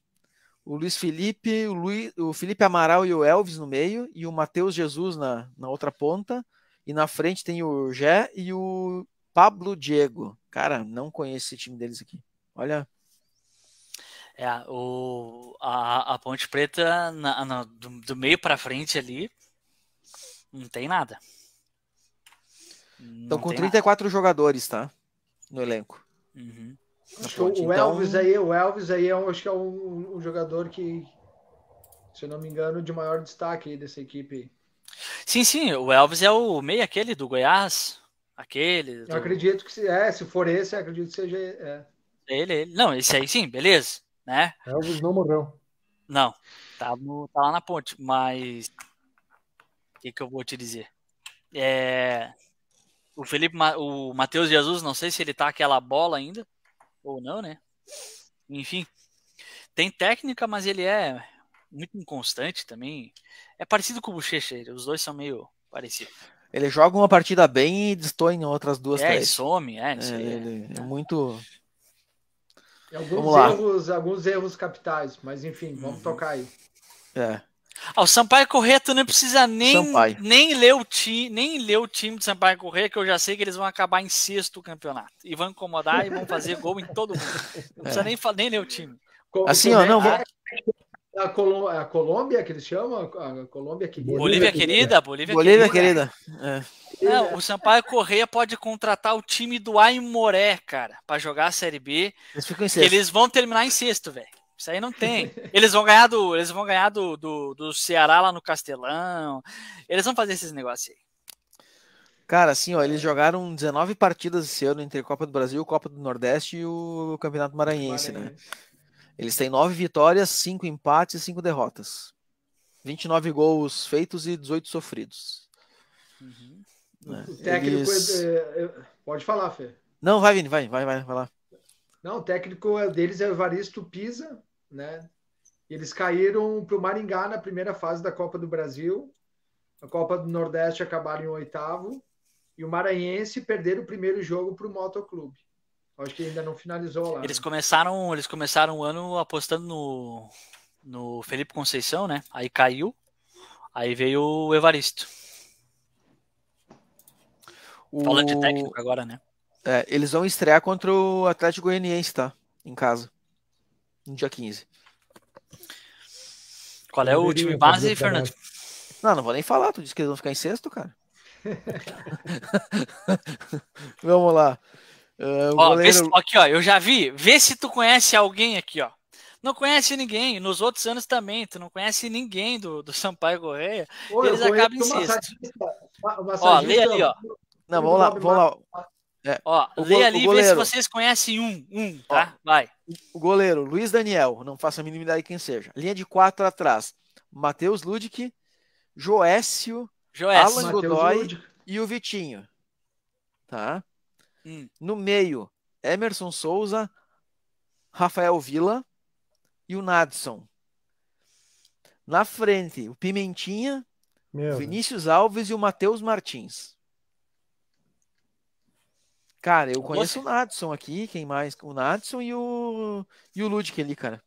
o Luiz Felipe, o, Luiz, o Felipe Amaral e o Elvis no meio, e o Matheus Jesus na, na outra ponta. E na frente tem o Gé e o Pablo Diego. Cara, não conheço esse time deles aqui. Olha. É, o, a, a Ponte Preta na, na, do, do, meio para frente ali não tem nada. Estão com 34 nada. jogadores, tá? No elenco. Uhum. Acho o, o Elvis então, aí, o Elvis aí, eu é acho que é um, um, jogador que, se eu não me engano, de maior destaque dessa equipe. Sim, sim, o Elvis é o meio aquele do Goiás, aquele. Do... Eu acredito que se é, se for esse, acredito que seja. É. Ele, ele, não, esse aí sim, beleza, né? Elvis não morreu. Não, tá, no, tá lá na ponte, mas o que, que eu vou te dizer? É, o Felipe, o Matheus Jesus, não sei se ele tá aquela bola ainda. Ou não, né? Enfim, tem técnica, mas ele é muito inconstante também. É parecido com o Bochecha, os dois são meio parecidos. Ele joga uma partida bem e destrói em outras duas, é, três. some, é, é, ele, é, é muito... Alguns erros, alguns erros capitais, mas enfim, vamos uhum. tocar aí. É. Ah, o Sampaio Corrêa, tu não precisa nem, nem, ler o ti, nem ler o time do Sampaio Corrêa, que eu já sei que eles vão acabar em sexto campeonato. E vão incomodar e vão fazer gol em todo mundo. Não precisa é. nem, nem ler o time. assim, ó, não, é vou... A, Colô a Colômbia, que eles chamam? A Colômbia querida. Bolívia querida, Bolívia, Bolívia querida. querida. É. é o Sampaio Correia pode contratar o time do Aimoré, cara, para jogar a Série B. Eles, eles vão terminar em sexto, velho. Isso aí não tem. Eles vão ganhar do, eles vão ganhar do, do, do Ceará lá no Castelão. Eles vão fazer esses negócios aí. Cara, assim, ó, eles jogaram 19 partidas esse ano entre a Copa do Brasil, Copa do Nordeste e o Campeonato Maranhense, né? Maranhense. né? Eles têm 9 vitórias, 5 empates e 5 derrotas. 29 gols feitos e 18 sofridos. Uhum. Né? O técnico. É eles... É- pode falar, Fê. Não, vai, Vini, vai, vai, vai, vai lá. Não, o técnico é deles é o Evaristo Pisa, né? Eles caíram para o Maringá na primeira fase da Copa do Brasil. A Copa do Nordeste acabaram em oitavo. E o Maranhense perderam o primeiro jogo para o Motoclube. Acho que ainda não finalizou lá. Eles né? começaram, eles começaram o ano apostando no, no Felipe Conceição, né? Aí caiu. Aí veio o Evaristo. O... Falando de técnico agora, né? É, eles vão estrear contra o Atlético Goianiense, tá? Em casa no dia 15. Qual é o time base, Fernando? Não, não vou nem falar. Tu disse que eles vão ficar em sexto, cara. Vamos lá. Uh, ó, goleiro... se, aqui, ó, eu já vi. Vê se tu conhece alguém aqui, ó. Não conhece ninguém. Nos outros anos também. Tu não conhece ninguém do, do Sampaio Correia. eles acabam em sexto. ó, lê ali, ó. Não, vamos lá, vamos lá. É, ó, lê ali e vê se vocês conhecem um. Um, tá? Ó, Vai. O goleiro, Luiz Daniel, não faço a mínima ideia quem seja. Linha de quatro atrás, Matheus Ludic, Joécio, Joécio. Alan Mateus Godoy Ludic. e o Vitinho. Tá? Hum. No meio, Emerson Souza, Rafael Vila e o Nadson. Na frente, o Pimentinha, Meu Vinícius Deus. Alves e o Matheus Martins. Cara, eu conheço Você... o Nadson aqui, quem mais? O Nadson e o, e o Ludic ali, cara.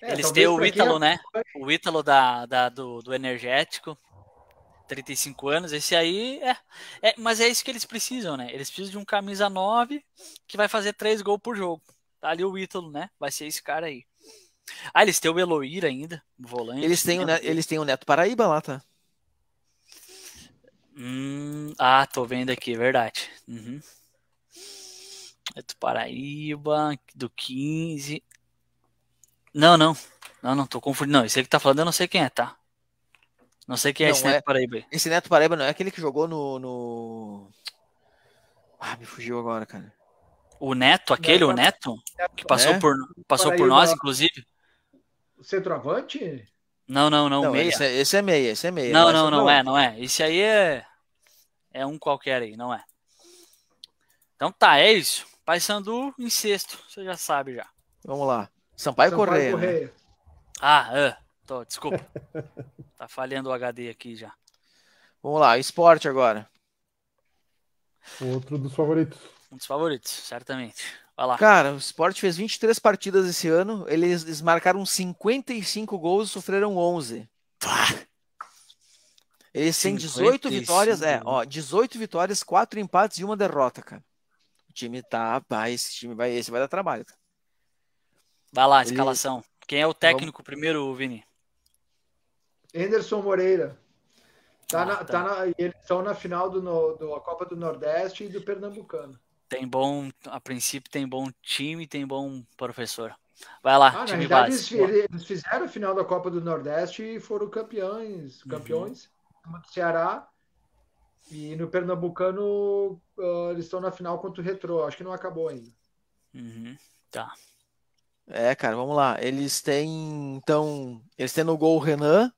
É, Eles têm o Ítalo, é... né? O Ítalo da, da, do, do Energético. 35 anos, esse aí é, é, Mas é isso que eles precisam, né? Eles precisam de um camisa 9 que vai fazer 3 gols por jogo. Tá ali o Ítalo, né? Vai ser esse cara aí. Ah, eles têm o Eloir ainda, o volante. Eles têm, né? o, Neto, eles têm o Neto Paraíba lá, tá? Hum, ah, tô vendo aqui, é verdade. Uhum. É do Paraíba, do 15. Não, não. Não, não, tô confundindo. Não, esse que tá falando eu não sei quem é, tá? Não sei quem é esse Neto é... Paraíba. Esse Neto Paraíba não é aquele que jogou no, no... Ah, me fugiu agora, cara. O Neto, aquele, não, o Neto? Que passou, é? por, passou por nós, inclusive? O centroavante? Não, não, não. não meia. Esse, é, esse é meia, esse é meia. Não, não, não, não é, não é. Esse aí é, é um qualquer aí, não é. Então tá, é isso. Paysandu em sexto, você já sabe já. Vamos lá. Sampaio, Sampaio Correia. Né? Correia. Né? Ah, ah, tô, desculpa. tá falhando o HD aqui já. Vamos lá, esporte agora. Outro dos favoritos. Um dos favoritos, certamente. Vai lá. Cara, o Sport fez 23 partidas esse ano, eles, eles marcaram 55 gols e sofreram 11. Eles têm 18 vitórias, é, ó, 18 vitórias, 4 empates e uma derrota, cara. O time tá, pá, esse time vai, esse vai dar trabalho. Cara. Vai lá, escalação. Ele... Quem é o então técnico Vamos... primeiro, Vini? Anderson Moreira. Tá ah, na, tá. tá na, eles estão na final do, no, do a Copa do Nordeste e do Pernambucano. Tem bom, a princípio tem bom time, tem bom professor. Vai lá, ah, time base. Eles, eles, fizeram a final da Copa do Nordeste e foram campeões, uhum. campeões uhum. do Ceará. E no Pernambucano uh, eles estão na final contra o Retrô. Acho que não acabou ainda. Uhum. Tá. É, cara, vamos lá. Eles têm, então, eles têm no gol o Renan,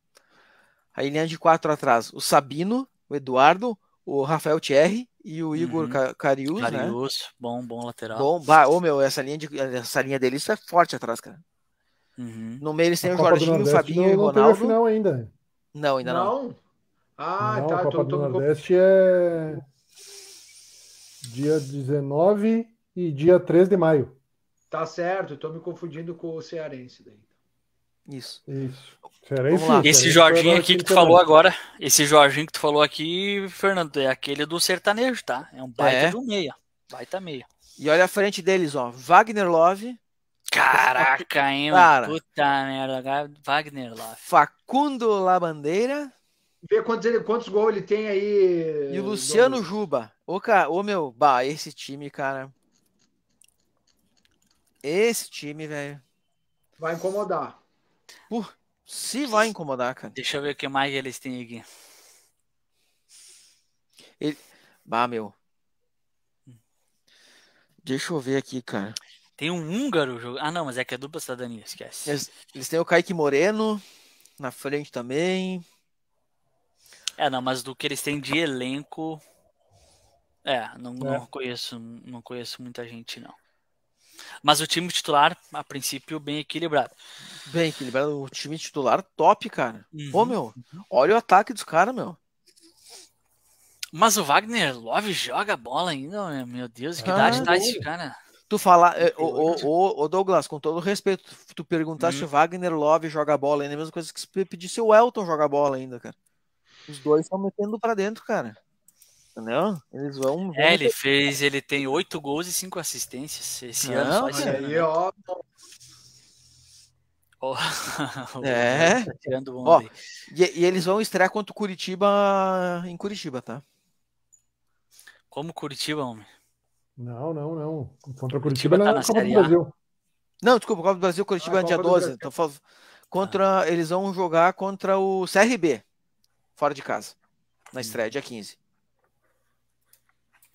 aí linha de quatro atrás, o Sabino, o Eduardo, o Rafael Thierry e o Igor uhum. Carius, né? Carius, bom, bom lateral. Bom, bah, oh, meu, essa linha, de, essa linha deles é forte atrás, cara. Uhum. No meio eles têm o Jorginho, o Fabinho e o Ronaldo. Não, final ainda. não ainda não. não. Ah, não, tá. A Copa tô, então do tô... Nordeste é dia 19 e dia 3 de maio. Tá certo, tô me confundindo com o cearense daí. Isso. Isso. Isso esse Jorginho aqui que tu falou agora, esse Jorginho que tu falou aqui, Fernando, é aquele do sertanejo, tá? É um baita é. de um meia. Baita meia. E olha a frente deles, ó. Wagner Love. Caraca, hein? Cara. Puta merda. Wagner Love. Facundo Labandeira. Vê quantos, ele, quantos gols ele tem aí. E Luciano Juba. Ô, cara, ô meu, bah, esse time, cara. Esse time, velho. Vai incomodar. Uh, se vai incomodar, cara. Deixa eu ver o que mais eles têm aqui. Ele... Bah, meu. Deixa eu ver aqui, cara. Tem um húngaro jogando. Ah, não, mas é que é dupla cidadania, esquece. Eles, eles têm o Kaique Moreno na frente também. É, não, mas do que eles têm de elenco. É, não, é. não conheço, não conheço muita gente, não. Mas o time titular, a princípio, bem equilibrado. Bem equilibrado. O time titular top, cara. Uhum. Pô, meu, olha o ataque dos caras, meu. Mas o Wagner Love joga bola ainda, meu Deus, que idade ah, tá esse cara? Tu falar, o, o, Douglas, com todo respeito, tu perguntaste uhum. se o Wagner Love joga bola ainda, é a mesma coisa que se pedisse o Elton joga bola ainda, cara. Os dois estão metendo para dentro, cara. Entendeu? Eles vão. vão é, ele fez, ele tem oito gols e cinco assistências esse Não, ano. Só esse aí, ó. Oh, é. Tá e, e, eles vão estrear contra o Curitiba em Curitiba, tá? Como Curitiba, homem? Não, não, não. Contra o Curitiba, Curitiba tá na, na Copa do Brasil. Não, desculpa, Copa do Brasil, Curitiba ah, é dia 12. Então, contra, ah. Eles vão jogar contra o CRB, fora de casa, na hum. estreia, dia 15.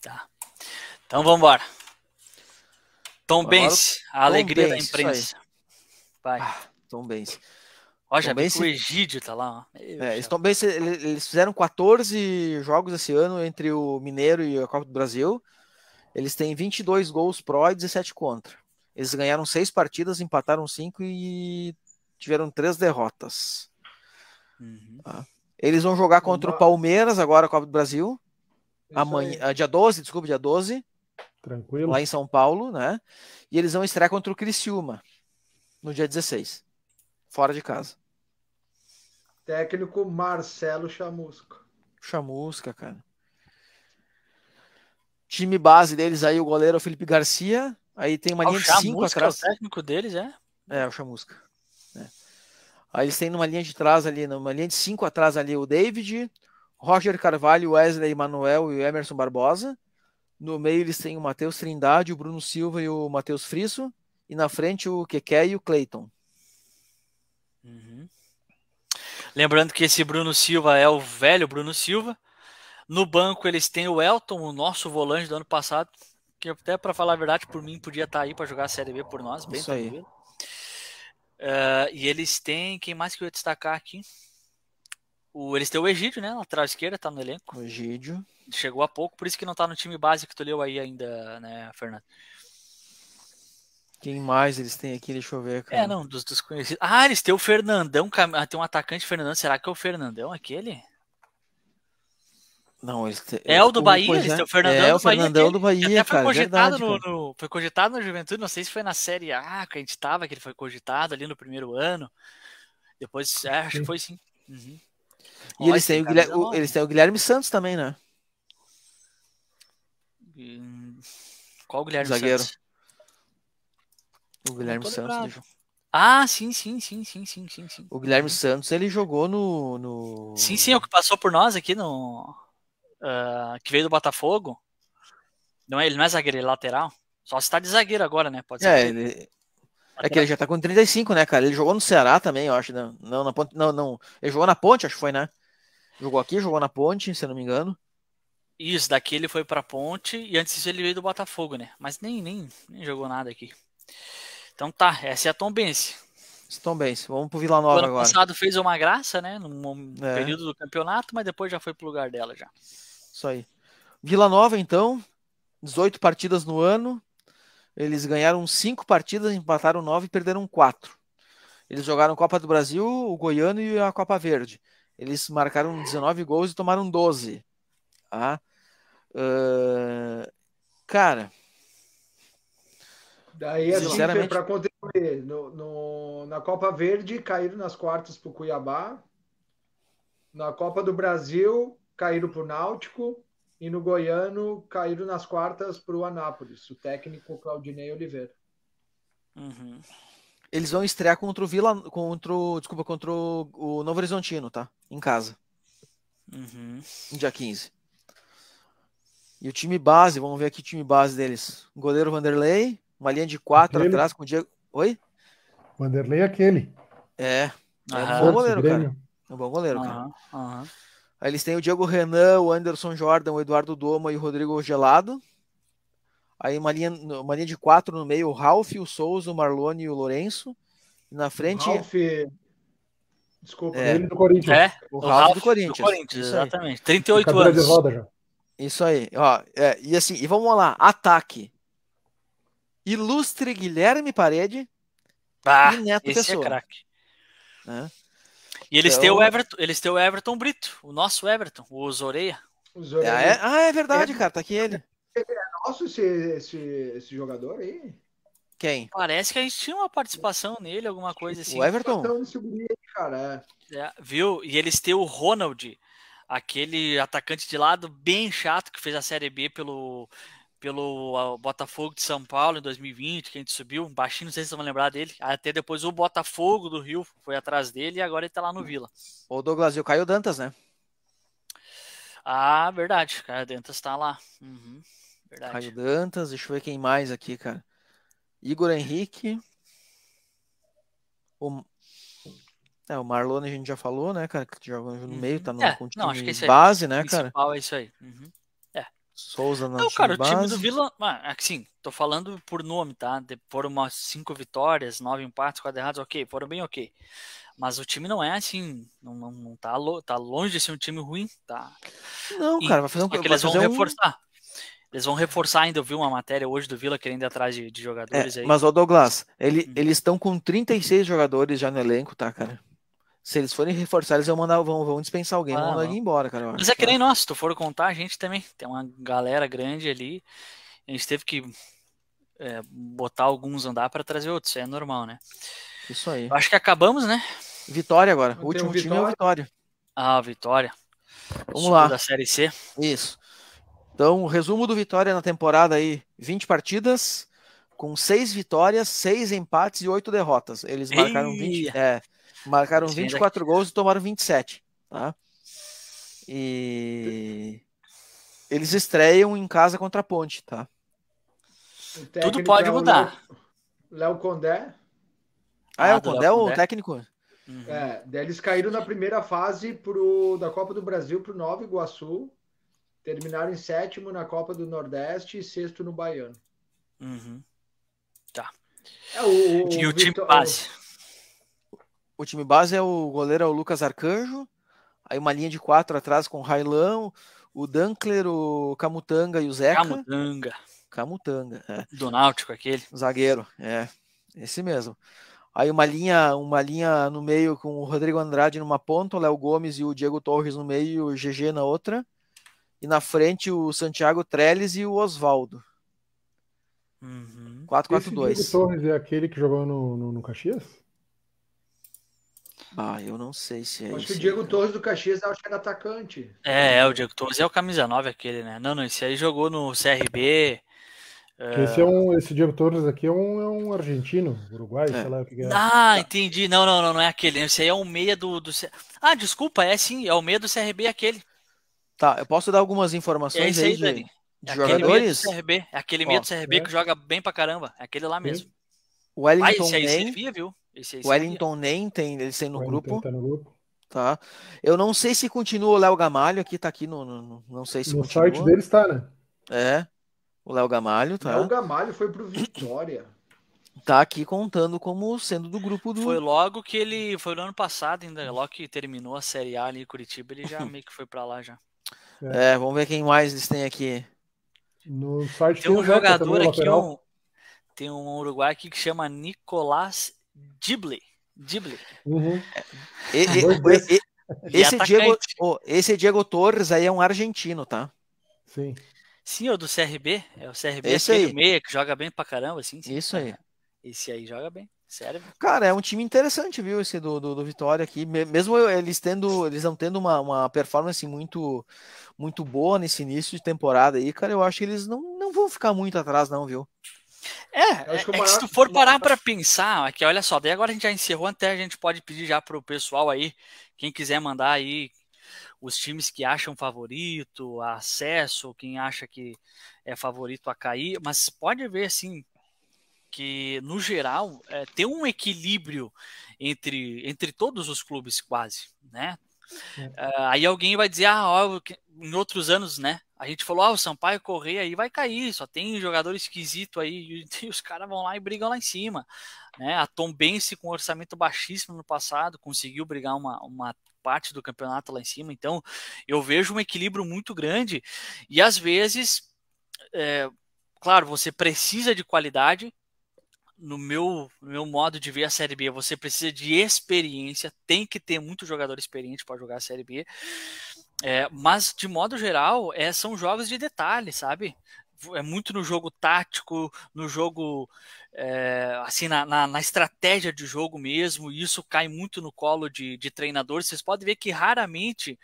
Tá. Então vamos embora. Tom Benz, a alegria Benz, da imprensa. Vai. Ah, Tom Benz. Olha, já Tom Benz, o Egídio tá lá. é, Tom Benz, eles fizeram 14 jogos esse ano entre o Mineiro e a Copa do Brasil. Eles têm 22 gols pró e 17 contra. Eles ganharam seis partidas, empataram cinco e tiveram três derrotas. Uhum. Tá. Eles vão jogar contra o Palmeiras agora, a Copa do Brasil amanhã, ah, dia 12, desculpa, dia 12. Tranquilo. Lá em São Paulo, né? E eles vão estrear contra o Criciúma no dia 16, fora de casa. Técnico Marcelo Chamusca. Chamusca, cara. Time base deles aí, o goleiro é o Felipe Garcia. Aí tem uma ah, linha de 5 atrás. É o técnico deles, é? É, o Chamusca. É. Aí eles têm numa linha de trás ali, numa linha de 5 atrás ali o David, Roger Carvalho, Wesley Manuel e Emerson Barbosa. No meio eles têm o Matheus Trindade, o Bruno Silva e o Matheus Frisso. E na frente o Keké e o Cleiton. Uhum. Lembrando que esse Bruno Silva é o velho Bruno Silva. No banco eles têm o Elton, o nosso volante do ano passado, que até para falar a verdade, por mim podia estar tá aí para jogar a Série B por nós, bem Isso tranquilo. Aí. Uh, e eles têm, quem mais que eu ia destacar aqui? O, eles têm o Egídio, né? Lateral esquerda, tá no elenco. O Egídio. Chegou há pouco, por isso que não tá no time base que tu leu aí ainda, né, Fernando? Quem mais eles têm aqui? Deixa eu ver, é, cara. É, não, dos, dos conhecidos. Ah, eles têm o Fernandão, ah, tem um atacante Fernandão. Será que é o Fernandão aquele? Não, eles é têm. É o do Bahia, eles têm o Fernandão é, do o Fernandão Bahia. do Bahia, até foi cara, é cogitado verdade, no, no, foi cogitado na juventude, não sei se foi na Série A que a gente tava, que ele foi cogitado ali no primeiro ano. Depois, é, acho que foi sim. Uhum. E eles, têm o Guilherme, o, eles têm o Guilherme Santos também, né? Hum, qual o Guilherme Zagueiro. Santos? O Guilherme Santos. Ah, sim, sim, sim, sim, sim, sim, sim. O Guilherme Santos, ele jogou no, no... Sim, sim, é o que passou por nós aqui no... Uh, que veio do Botafogo. Não é, ele não é zagueiro, ele é lateral. Só se tá de zagueiro agora, né? Pode ser. É, ele, é que ele já tá com 35, né, cara? Ele jogou no Ceará também, eu acho. Né? Não, na ponte, não, não. Ele jogou na ponte, acho que foi, né? Jogou aqui, jogou na ponte, se eu não me engano. Isso, daqui ele foi pra ponte e antes disso ele veio do Botafogo, né? Mas nem, nem, nem jogou nada aqui. Então tá, essa é a Tombense. É Tombense, vamos pro Vila Nova o ano agora. passado fez uma graça, né? No é. período do campeonato, mas depois já foi pro lugar dela já. Isso aí. Vila Nova, então, 18 partidas no ano, eles ganharam cinco partidas, empataram nove e perderam quatro. Eles jogaram Copa do Brasil, o Goiano e a Copa Verde. Eles marcaram 19 gols e tomaram 12. Tá? Uh, cara. Daí a sinceramente... para contribuir. No, no, na Copa Verde caíram nas quartas para o Cuiabá. Na Copa do Brasil caíram para o Náutico e no Goiano caíram nas quartas para o Anápolis, o técnico Claudinei Oliveira. Uhum. Eles vão estrear contra o Vila, contra o, desculpa, contra o, o Novo Horizontino, tá? Em casa. Uhum. Dia 15. E o time base, vamos ver aqui o time base deles. goleiro Vanderlei, uma linha de quatro aquele? atrás com o Diego. Oi? Vanderlei é aquele. É. É um bom goleiro, cara. É um bom goleiro, cara. Uhum eles têm o Diego Renan, o Anderson Jordan, o Eduardo Doma e o Rodrigo Gelado. Aí uma linha, uma linha de quatro no meio, o Ralf, o Souza, o Marlone e o Lourenço. E na frente. O Ralf... Desculpa, é, ele do Corinthians. É, o, o Ralf, Ralf do Corinthians. Do Corinthians exatamente. 38 anos. Isso aí. Ó, é, e assim, e vamos lá. Ataque. Ilustre Guilherme Parede ah, e Neto esse é Pessoa. É craque. Né? E eles, então... têm o então- Everton, eles têm o Everton Brito, o nosso Everton, o Zoreia. Ah, é, ah, é verdade, é, cara, tá aqui ele. É nosso esse, esse, esse jogador aí? Quem? Parece que a gente tinha uma participação nele, alguma coisa assim. O Everton? É. é, viu? E eles têm o Ronald, aquele atacante de lado bem chato que fez a Série B pelo pelo Botafogo de São Paulo em 2020, que a gente subiu, baixinho, não sei se vocês vão lembrar dele. Até depois o Botafogo do Rio foi atrás dele e agora ele tá lá no Vila. O Douglas e o Caio Dantas, né? Ah, verdade. Caio Dantas tá lá. Uhum, verdade. Caio Dantas, deixa eu ver quem mais aqui, cara. Igor Henrique. O, é, o Marlon a gente já falou, né, cara? Que joga no meio, uhum. tá no é, não, acho que é isso aí. base, né, cara? Principal é isso aí. Uhum. Souza na Não, cara, base. o time do Vila. Assim, tô falando por nome, tá? Foram umas cinco vitórias, nove empates, quatro errados, ok, foram bem ok. Mas o time não é assim, não, não, não tá, lo, tá longe de ser um time ruim, tá? Não, e, cara, vai fazer um que eles vão reforçar. Um... Eles vão reforçar ainda, eu vi uma matéria hoje do Vila querendo ir atrás de, de jogadores é, aí. Mas, o Douglas, ele, hum. eles estão com 36 jogadores já no elenco, tá, cara? Se eles forem reforçar, eles vão mandar, vão, vão dispensar alguém, ah, vão mandar alguém embora, cara. Mas é que nem nós, se tu for contar, a gente também tem uma galera grande ali. A gente teve que é, botar alguns andar para trazer outros, é normal, né? Isso aí. Eu acho que acabamos, né? Vitória agora. O último vitória. time é o Vitória. Ah, Vitória. Vamos Subo lá. Da Série C. Isso. Então, resumo do Vitória na temporada aí: 20 partidas, com 6 vitórias, 6 empates e 8 derrotas. Eles marcaram Ei. 20. É, Marcaram 24 gols e tomaram 27, tá? E eles estreiam em casa contra a Ponte, tá? Tudo pode é mudar. Léo Condé. Ah, é o ah, Condé, Léo Condé. o técnico? Né? Uhum. É, eles caíram na primeira fase pro, da Copa do Brasil para o Nova Iguaçu, terminaram em sétimo na Copa do Nordeste e sexto no Baiano. Uhum. Tá. É, o, o, e o time base. O time base é o goleiro é o Lucas Arcanjo, aí uma linha de quatro atrás com o Railão, o Dankler, o Camutanga e o Zeca. Camutanga. Camutanga, é. Do Náutico aquele. Zagueiro, é. Esse mesmo. Aí uma linha, uma linha no meio com o Rodrigo Andrade numa ponta, o Léo Gomes e o Diego Torres no meio, o GG na outra. E na frente o Santiago Trellis e o Oswaldo. Uhum. 4-4-2. O Diego Torres é aquele que jogou no, no, no Caxias? Ah, eu não sei se é Acho isso. que o Diego então. Torres do Caxias acho que era é atacante. É, é, o Diego Torres é o camisa 9 aquele, né? Não, não, esse aí jogou no CRB. É. Esse, é um, esse Diego Torres aqui é um, é um argentino, uruguai, é. sei lá o que é. Ah, entendi. Não, não, não, não é aquele. Né? Esse aí é o meia do, do. Ah, desculpa, é sim, é o meia do CRB é aquele. Tá, eu posso dar algumas informações é aí, aí de, Dani. de é jogadores? Aquele do CRB, é aquele meia do CRB né? que joga bem pra caramba. É aquele lá mesmo. Wellington ah, esse aí Ney. servia, viu? o Wellington sabia. nem tem, ele sendo no grupo. Tá no grupo. Tá. Eu não sei se continua o Léo Gamalho aqui, tá aqui no, no não sei se No continua. site dele está, né? É. O Léo Gamalho, tá. Léo Gamalho foi pro Vitória. tá aqui contando como sendo do grupo do. Foi logo que ele. Foi no ano passado, ainda. Logo que terminou a Série A ali em Curitiba, ele já meio que foi para lá já. É. é. vamos ver quem mais eles têm aqui. No site tem um jogador aqui, um, tem um uruguai aqui que chama Nicolás Dibley. Dibley. Uhum. esse, Diego, esse Diego Torres aí é um argentino, tá? Sim. Sim, é o do CRB. É o CRB esse aí. meia que joga bem pra caramba, assim. Sim. Isso aí. Esse aí joga bem. Sério? Cara, é um time interessante, viu? Esse do, do, do Vitória aqui. Mesmo eles tendo, eles não tendo uma, uma performance assim muito, muito boa nesse início de temporada aí, cara, eu acho que eles não, não vão ficar muito atrás, não, viu? É, é, que se tu for parar para pensar, aqui, olha só, daí agora a gente já encerrou, até a gente pode pedir já pro pessoal aí, quem quiser mandar aí os times que acham favorito, acesso, quem acha que é favorito a cair, mas pode ver assim que no geral é, tem um equilíbrio entre, entre todos os clubes quase, né? É. Uh, aí alguém vai dizer, ah, ó, em outros anos, né? a gente falou, ah, o Sampaio correr aí vai cair, só tem jogador esquisito aí, e os caras vão lá e brigam lá em cima. Né? A Tombense, com orçamento baixíssimo no passado, conseguiu brigar uma, uma parte do campeonato lá em cima, então eu vejo um equilíbrio muito grande, e às vezes, é, claro, você precisa de qualidade, no meu, no meu modo de ver a Série B, você precisa de experiência, tem que ter muito jogador experiente para jogar a Série B, é, mas, de modo geral, é, são jogos de detalhe, sabe? É muito no jogo tático, no jogo, é, assim, na, na, na, estratégia de jogo mesmo, e isso cai muito no colo de, de treinador. Vocês podem ver que raramente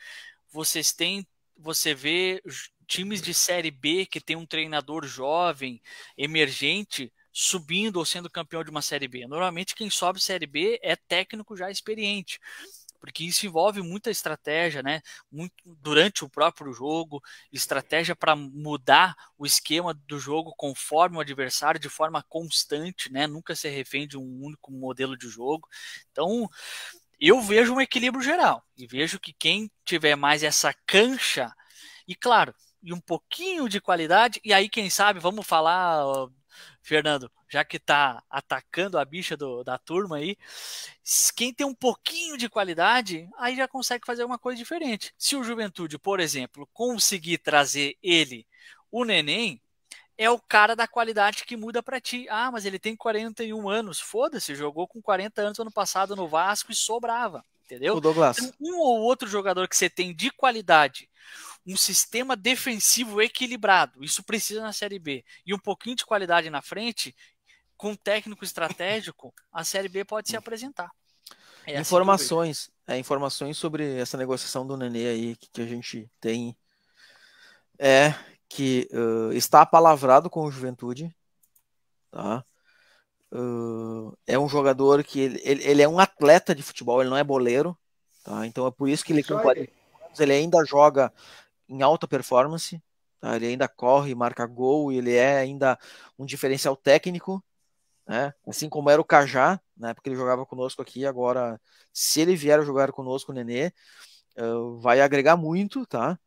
vocês têm, você vê times de Série B que tem um treinador jovem, emergente, subindo ou sendo campeão de uma Série B. Normalmente quem sobe Série B é técnico já experiente porque isso envolve muita estratégia, né? Muito, durante o próprio jogo, estratégia para mudar o esquema do jogo conforme o adversário, de forma constante, né? Nunca se refém de um único modelo de jogo. Então, eu vejo um equilíbrio geral e vejo que quem tiver mais essa cancha, e claro, e um pouquinho de qualidade, e aí, quem sabe, vamos falar, Fernando, já que está atacando a bicha do, da turma aí, quem tem um pouquinho de qualidade, aí já consegue fazer uma coisa diferente. Se o Juventude, por exemplo, conseguir trazer ele, o Neném, é o cara da qualidade que muda para ti. Ah, mas ele tem 41 anos. Foda-se, jogou com 40 anos ano passado no Vasco e sobrava, entendeu? O Douglas. Então, um ou outro jogador que você tem de qualidade, um sistema defensivo equilibrado, isso precisa na Série B, e um pouquinho de qualidade na frente, com técnico estratégico, a Série B pode se apresentar. É assim informações, assim é, informações sobre essa negociação do Nenê aí que, que a gente tem é que uh, está palavrado com o Juventude, tá? Uh, é um jogador que ele, ele, é um atleta de futebol, ele não é boleiro, tá? Então é por isso que ele ele ainda joga em alta performance, tá? ele ainda corre, marca gol, ele é ainda um diferencial técnico, né? Assim como era o Cajá, né? Porque ele jogava conosco aqui, agora se ele vier jogar conosco, o Nenê, uh, vai agregar muito, tá?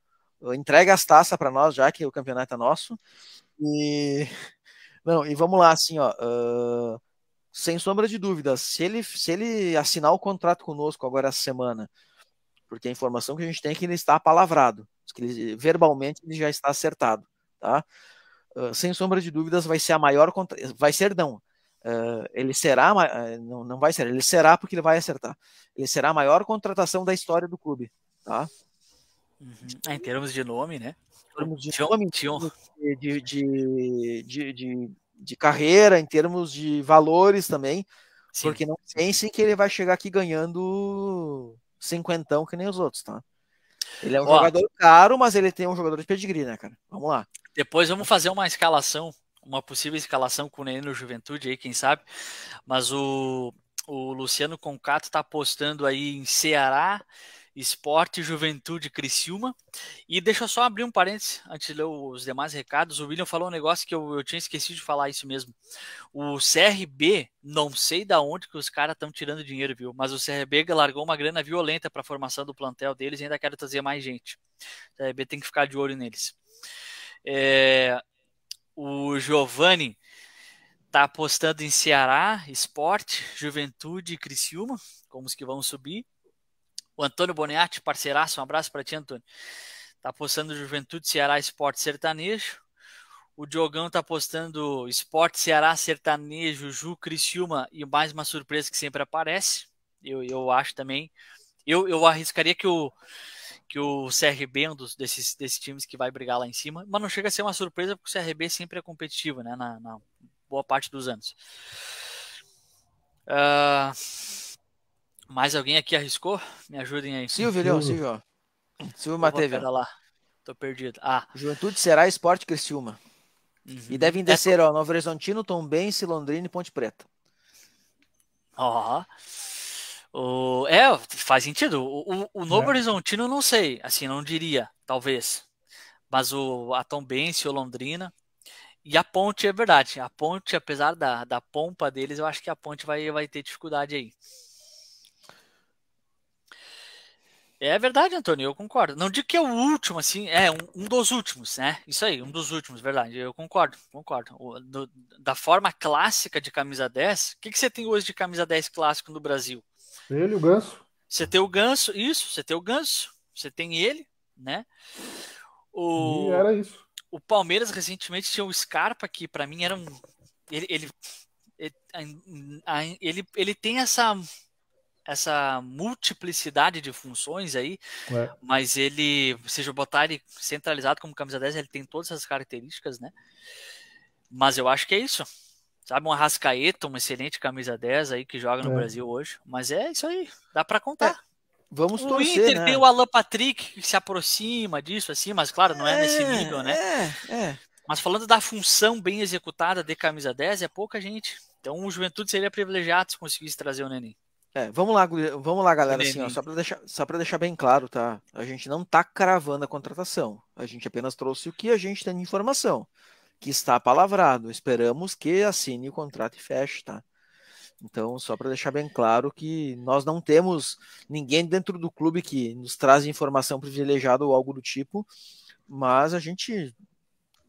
Uh, entrega as taças para nós já que o campeonato é nosso. E não, e vamos lá assim, ó, uh, sem sombra de dúvidas, se ele se ele assinar o contrato conosco agora essa semana, porque a informação que a gente tem é que ele está palavrado, que ele, verbalmente ele já está acertado, tá? sem sombra de dúvidas vai ser a maior vai ser não, Uh, ele será, ah, não, não vai ser, ele será porque ele vai acertar. Ele será a maior contratação da história do clube, tá? Uhum. Ah, em termos de nome, né? Em termos de, nome, De, de, de, de, de, carreira, em termos de valores também, Sim. porque não pensem que ele vai chegar aqui ganhando cinquentão que nem os outros, tá? Ele é um Ó, jogador caro, mas ele tem um jogador de pedigree, né, cara? Vamos lá. Depois vamos fazer uma escalação uma possível escalação com o Nenê no Juventude aí, quem sabe. Mas o, o Luciano Concato está apostando aí em Ceará, Esporte, Juventude, Criciúma. E deixa eu só abrir um parênteses antes de ler os demais recados. O William falou um negócio que eu, eu tinha esquecido de falar isso mesmo. O CRB, não sei da onde que os caras estão tirando dinheiro, viu? Mas o CRB largou uma grana violenta para a formação do plantel deles e ainda quero trazer mais gente. O CRB tem que ficar de olho neles. É, o Giovanni tá apostando em Ceará, Esporte, Juventude e Criciúma, como os que vão subir. O Antônio Boniatti, parceiraço, um abraço para ti, Antônio. Tá apostando Juventude, Ceará, Esporte, Sertanejo. O Diogão tá apostando Esporte, Ceará, Sertanejo, Ju, Criciúma e mais uma surpresa que sempre aparece. Eu, eu acho também. Eu, eu arriscaria que o que o CRB é um dos, desses, desses times que vai brigar lá em cima, mas não chega a ser uma surpresa porque o CRB sempre é competitivo, né, na, na boa parte dos anos. Uh, mais alguém aqui arriscou? Me ajudem aí. Silvio, Leão, Silvio. Silvio Mateve. lá. Tô perdido. Ah. Juventude Será Esporte Criciúma. Uhum. E devem descer, é... ó, Novo Horizontino, Tombense, Londrina e Ponte Preta. Ó. O, é, faz sentido. O, o, o Novo é. Horizontino, não sei, assim, não diria, talvez. Mas o a Tombense, o Londrina. E a Ponte é verdade. A Ponte, apesar da, da pompa deles, eu acho que a Ponte vai, vai ter dificuldade aí. É verdade, Antônio, eu concordo. Não digo que é o último, assim, é um, um dos últimos, né? Isso aí, um dos últimos, verdade. Eu concordo, concordo. O, do, da forma clássica de camisa 10, o que, que você tem hoje de camisa 10 clássico no Brasil? Ele, o Ganso. Você tem o Ganso, isso, você tem o Ganso, você tem ele, né? O, e era isso. O Palmeiras recentemente tinha o Scarpa, que para mim era um. Ele, ele, ele, ele, tem essa essa multiplicidade de funções aí, é. mas ele, seja botar ele centralizado como camisa 10, ele tem todas essas características, né? Mas eu acho que é isso. Sabe, um Arrascaeta, uma excelente camisa 10 aí que joga no é. Brasil hoje. Mas é isso aí, dá para contar. É. Vamos o Inter né? tem o Alan Patrick que se aproxima disso, assim, mas claro, não é, é nesse nível, né? É, é. Mas falando da função bem executada de camisa 10, é pouca gente. Então o Juventude seria privilegiado se conseguisse trazer o Neném. É, vamos lá, vamos lá, galera, assim, ó, só para deixar, deixar bem claro, tá? A gente não tá cravando a contratação. A gente apenas trouxe o que a gente tem de informação que está palavrado. Esperamos que assine o contrato e feche, tá? Então, só para deixar bem claro que nós não temos ninguém dentro do clube que nos traz informação privilegiada ou algo do tipo, mas a gente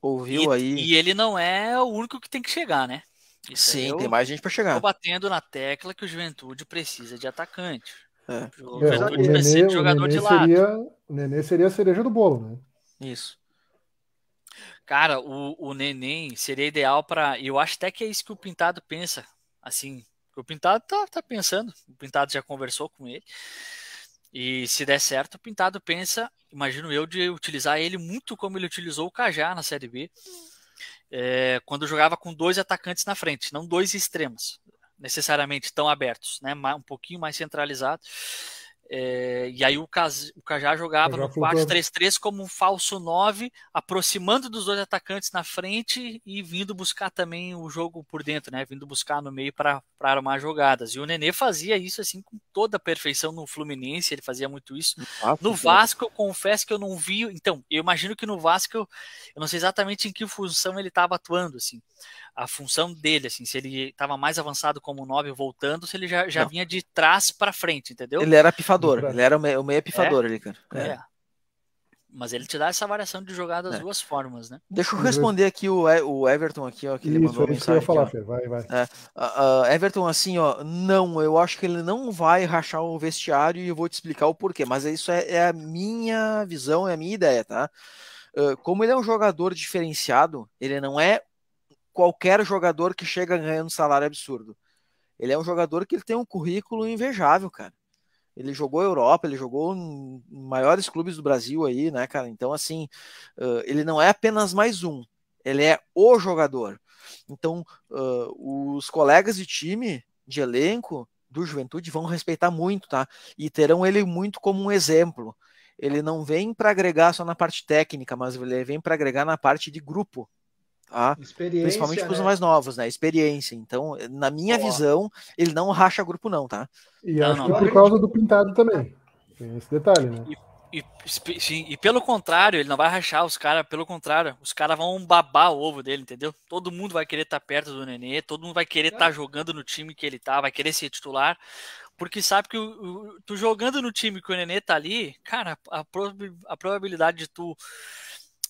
ouviu e, aí. E ele não é o único que tem que chegar, né? Isso Sim, é tem mais gente para chegar. Estou batendo na tecla que o Juventude precisa de atacante. É. O Juventude é, o Nenê, precisa de jogador de lado. Seria, o Nenê seria a cereja do bolo, né? Isso. Cara, o, o neném seria ideal para. Eu acho até que é isso que o Pintado pensa. Assim, o Pintado tá, tá pensando. O Pintado já conversou com ele. E se der certo, o Pintado pensa, imagino eu, de utilizar ele muito como ele utilizou o Cajá na Série B, é, quando jogava com dois atacantes na frente, não dois extremos, necessariamente tão abertos, né? Um pouquinho mais centralizado. É, e aí o, o Cajá jogava no 4-3-3 como um falso 9, aproximando dos dois atacantes na frente e vindo buscar também o jogo por dentro, né? Vindo buscar no meio para armar jogadas. E o Nenê fazia isso assim com toda a perfeição no Fluminense, ele fazia muito isso. Ah, no né? Vasco, eu confesso que eu não vi. Então, eu imagino que no Vasco eu, eu não sei exatamente em que função ele estava atuando, assim. A função dele, assim, se ele estava mais avançado como 9 voltando, se ele já, já vinha de trás para frente, entendeu? Ele era pifado pifador. Ele era o meio, o meio pifador é? ali, cara. É. é. Mas ele te dá essa variação de jogar das é. duas formas, né? Deixa eu uhum. responder aqui o, o Everton aqui, ó, que isso, ele mandou é mensagem. Isso falar, aqui, vai, vai. Uh, uh, Everton, assim, ó, não, eu acho que ele não vai rachar o vestiário e eu vou te explicar o porquê, mas isso é, é a minha visão, é a minha ideia, tá? Uh, como ele é um jogador diferenciado, ele não é qualquer jogador que chega ganhando salário absurdo. Ele é um jogador que ele tem um currículo invejável, cara. Ele jogou Europa, ele jogou em maiores clubes do Brasil aí, né, cara? Então, assim, uh, ele não é apenas mais um, ele é o jogador. Então, uh, os colegas de time, de elenco, do Juventude vão respeitar muito, tá? E terão ele muito como um exemplo. Ele não vem para agregar só na parte técnica, mas ele vem para agregar na parte de grupo, Tá? Principalmente para os né? mais novos, né? Experiência. Então, na minha Boa. visão, ele não racha grupo, não, tá? E não, acho não, que por causa do pintado também. Tem esse detalhe, né? E, e, sim, e pelo contrário, ele não vai rachar os caras, pelo contrário, os caras vão babar o ovo dele, entendeu? Todo mundo vai querer estar tá perto do Nenê, todo mundo vai querer estar tá é. tá jogando no time que ele tá, vai querer ser titular, porque sabe que o, o, tu jogando no time que o Nenê tá ali, cara, a, a probabilidade de tu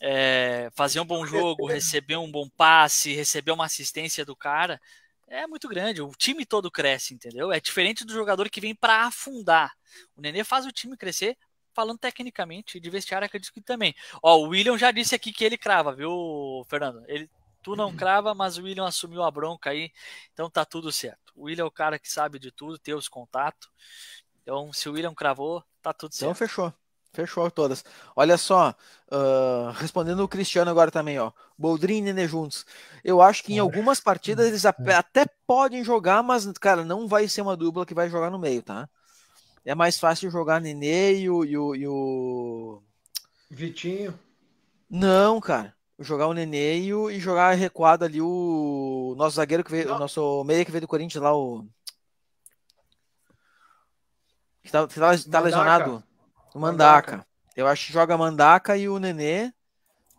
é, fazer um bom jogo, receber um bom passe, receber uma assistência do cara, é muito grande. O time todo cresce, entendeu? É diferente do jogador que vem para afundar. O Nenê faz o time crescer falando tecnicamente, de vestiário acredito que também. Ó, o William já disse aqui que ele crava, viu, Fernando? Ele, tu não uhum. crava, mas o William assumiu a bronca aí, então tá tudo certo. O William é o cara que sabe de tudo, tem os contatos. Então, se o William cravou, tá tudo então, certo. Então fechou. Fechou todas. Olha só, uh, respondendo o Cristiano agora também, ó. Boldrini e Nenê juntos. Eu acho que em algumas partidas eles é. até podem jogar, mas, cara, não vai ser uma dupla que vai jogar no meio, tá? É mais fácil jogar Nenê e o. E o, e o... Vitinho. Não, cara. Jogar o Nenê e, o, e, jogar recuado ali o nosso zagueiro que veio, o nosso meia que veio do Corinthians lá, o. Que tá, que tá, tá lesionado mandaka tá Mandaca. Eu acho que joga Mandaca e o Nenê,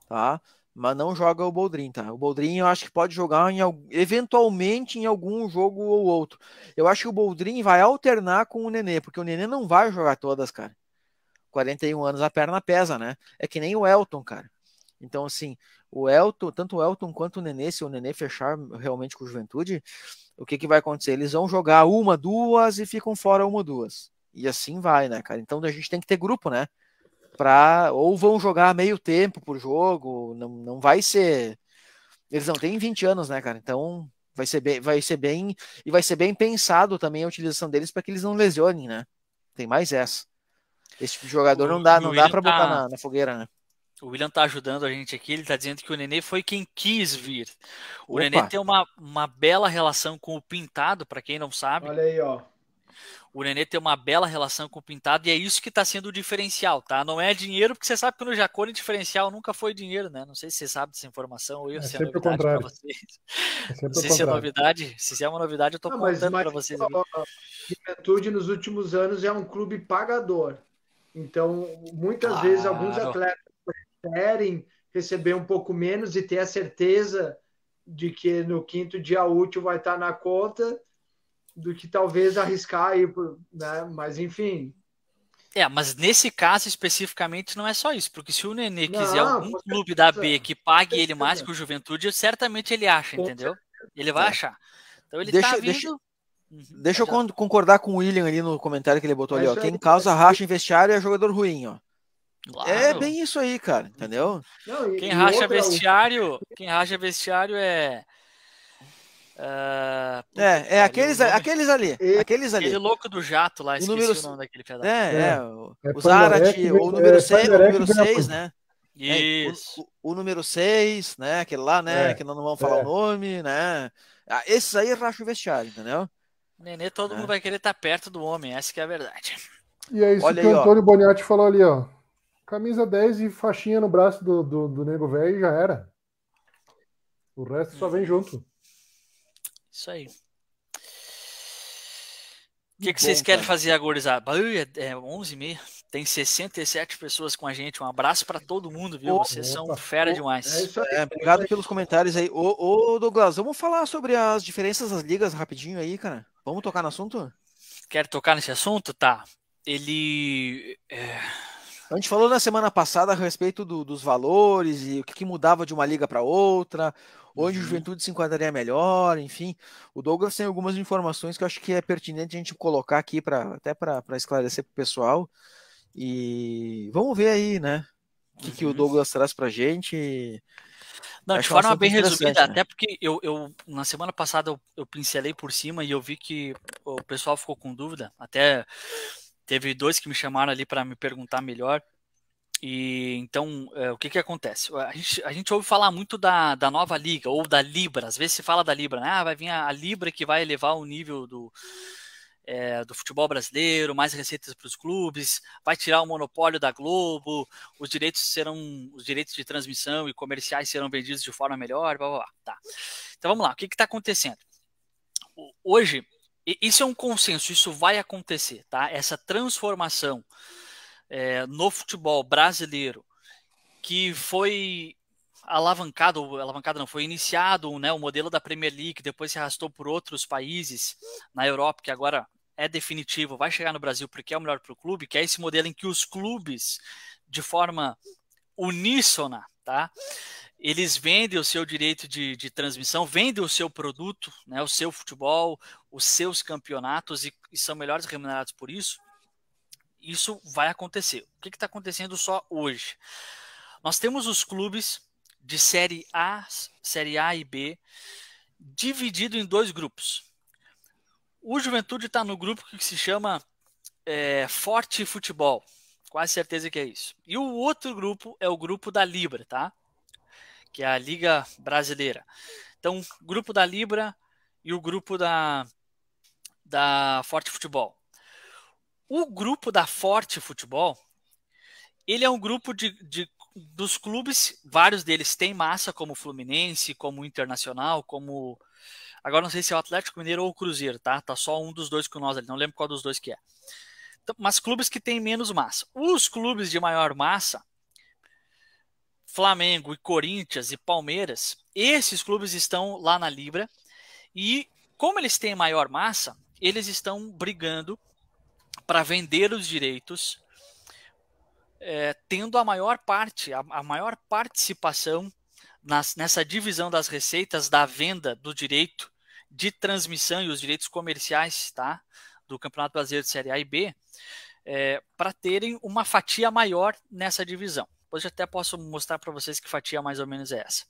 tá? Mas não joga o Boldrin, tá? O Boldrin eu acho que pode jogar em, eventualmente em algum jogo ou outro. Eu acho que o Boldrin vai alternar com o Nenê, porque o Nenê não vai jogar todas, cara. 41 anos a perna pesa, né? É que nem o Elton, cara. Então, assim, o Elton, tanto o Elton quanto o Nenê, se o Nenê fechar realmente com o Juventude, o que, que vai acontecer? Eles vão jogar uma, duas e ficam fora uma, duas. E assim vai, né, cara? Então a gente tem que ter grupo, né? Pra, ou vão jogar meio tempo por jogo, não, não vai ser. Eles não têm 20 anos, né, cara? Então vai ser bem, vai ser bem e vai ser bem pensado também a utilização deles para que eles não lesionem, né? Tem mais essa. Esse tipo de jogador o, não dá, não dá para botar tá, na, na, fogueira, né? O William tá ajudando a gente aqui, ele tá dizendo que o Nenê foi quem quis vir. O Opa. Nenê tem uma, uma bela relação com o Pintado, para quem não sabe. Olha aí, ó. O Nenê tem uma bela relação com o Pintado e é isso que está sendo o diferencial, tá? Não é dinheiro, porque você sabe que no Jacone diferencial nunca foi dinheiro, né? Não sei se você sabe dessa informação ou eu, é se é novidade para vocês. É não sei se é novidade, se é uma novidade eu estou ah, contando para vocês. A Juventude nos últimos anos é um clube pagador. Então, muitas vezes alguns atletas preferem receber um pouco menos e ter a certeza de que no quinto dia útil vai estar na conta do que talvez arriscar aí, né? Mas enfim. É, mas nesse caso especificamente não é só isso, porque se o Nenê não, quiser algum clube da B que pague ele mais que o Juventude, certamente ele acha, entendeu? Ele vai é. achar. Então ele deixa, tá vindo... Uhum. Deixa... Uhum, eu concordar com o William ali no comentário que ele botou ali, é ó. Quem causa é racha em vestiário é jogador ruim, ó. É claro. É bem isso aí, cara, entendeu? Não, e, quem e racha vestiário, quem racha vestiário é Uh, é, é aqueles, nome... aqueles ali. E... É, é aqueles ali. Aquele louco do jato lá, o número... o nome daquele pedaço. É, é. é o, é, o número 6, né? o número 6, é né? Isso. O, o, número 6, né? Aquele lá, né? Que nós não vamos falar o nome, né? Ah, esses aí racha o vestiário, entendeu? Nenê, todo mundo vai querer estar tá perto do homem, essa que é a verdade. E é isso Olha que aí, o Antônio ó. Boniatti falou ali, ó. Camisa 10 e faixinha no braço do, do, do nego velho e já era. O resto só vem uhum. junto. Isso aí. O que, que vocês querem fazer agora, Isabel? É 11h30. É Tem 67 pessoas com a gente. Um abraço para todo mundo, viu? Oh, vocês opa, são fera oh, demais. É é, obrigado pelos comentários aí. Ô, ô, Douglas, vamos falar sobre as diferenças das ligas rapidinho aí, cara. Vamos tocar no assunto? Quer tocar nesse assunto? Tá. Ele. É... A gente falou na semana passada a respeito do, dos valores e o que, que mudava de uma liga para outra, Hoje o uhum. Juventude se enquadraria melhor, enfim. O Douglas tem algumas informações que eu acho que é pertinente a gente colocar aqui para até para esclarecer para o pessoal. E vamos ver aí, né? O que, uhum. que o uhum. Douglas traz para a gente. Não, de é forma bem resumida, né? até porque eu, eu na semana passada eu, eu pincelei por cima e eu vi que o pessoal ficou com dúvida. Até teve dois que me chamaram ali para me perguntar melhor e então, é, o que, que acontece? A gente, a gente ouve falar muito da, da nova liga ou da Libra. Às vezes se fala da Libra, né? Ah, vai vir a, a Libra que vai elevar o nível do, é, do futebol brasileiro, mais receitas para os clubes, vai tirar o monopólio da Globo, os direitos serão, os direitos de transmissão e comerciais serão vendidos de forma melhor, blá blá blá. Tá. Então vamos lá, o que está acontecendo? Hoje, isso é um consenso, isso vai acontecer, tá? Essa transformação é, no futebol brasileiro que foi alavancado, alavancado não, foi iniciado né, o modelo da Premier League, depois se arrastou por outros países na Europa, que agora é definitivo, vai chegar no Brasil porque é o melhor para o clube, que é esse modelo em que os clubes, de forma uníssona, tá? Eles vendem o seu direito de, de transmissão, vendem o seu produto, né, o seu futebol, os seus campeonatos e, e são melhores remunerados por isso. Isso vai acontecer. O que está acontecendo só hoje? Nós temos os clubes de série A, série A e B, dividido em dois grupos. O Juventude está no grupo que se chama é, Forte Futebol. Quase certeza que é isso. E o outro grupo é o grupo da Libra, tá? Que é a Liga Brasileira. Então, grupo da Libra e o grupo da, da Forte Futebol. O grupo da Forte Futebol, ele é um grupo de, de dos clubes, vários deles têm massa, como o Fluminense, como o Internacional, como. Agora não sei se é o Atlético Mineiro ou o Cruzeiro, tá? Tá só um dos dois com nós ali, não lembro qual dos dois que é. Então, mas clubes que têm menos massa. Os clubes de maior massa, Flamengo e Corinthians e Palmeiras, esses clubes estão lá na Libra e, como eles têm maior massa, eles estão brigando para vender os direitos, é, tendo a maior parte, a, a maior participação nas, nessa divisão das receitas da venda do direito de transmissão e os direitos comerciais, tá? Do Campeonato Brasileiro de Série A e B, é, para terem uma fatia maior nessa divisão. Hoje até posso mostrar para vocês que fatia mais ou menos é essa.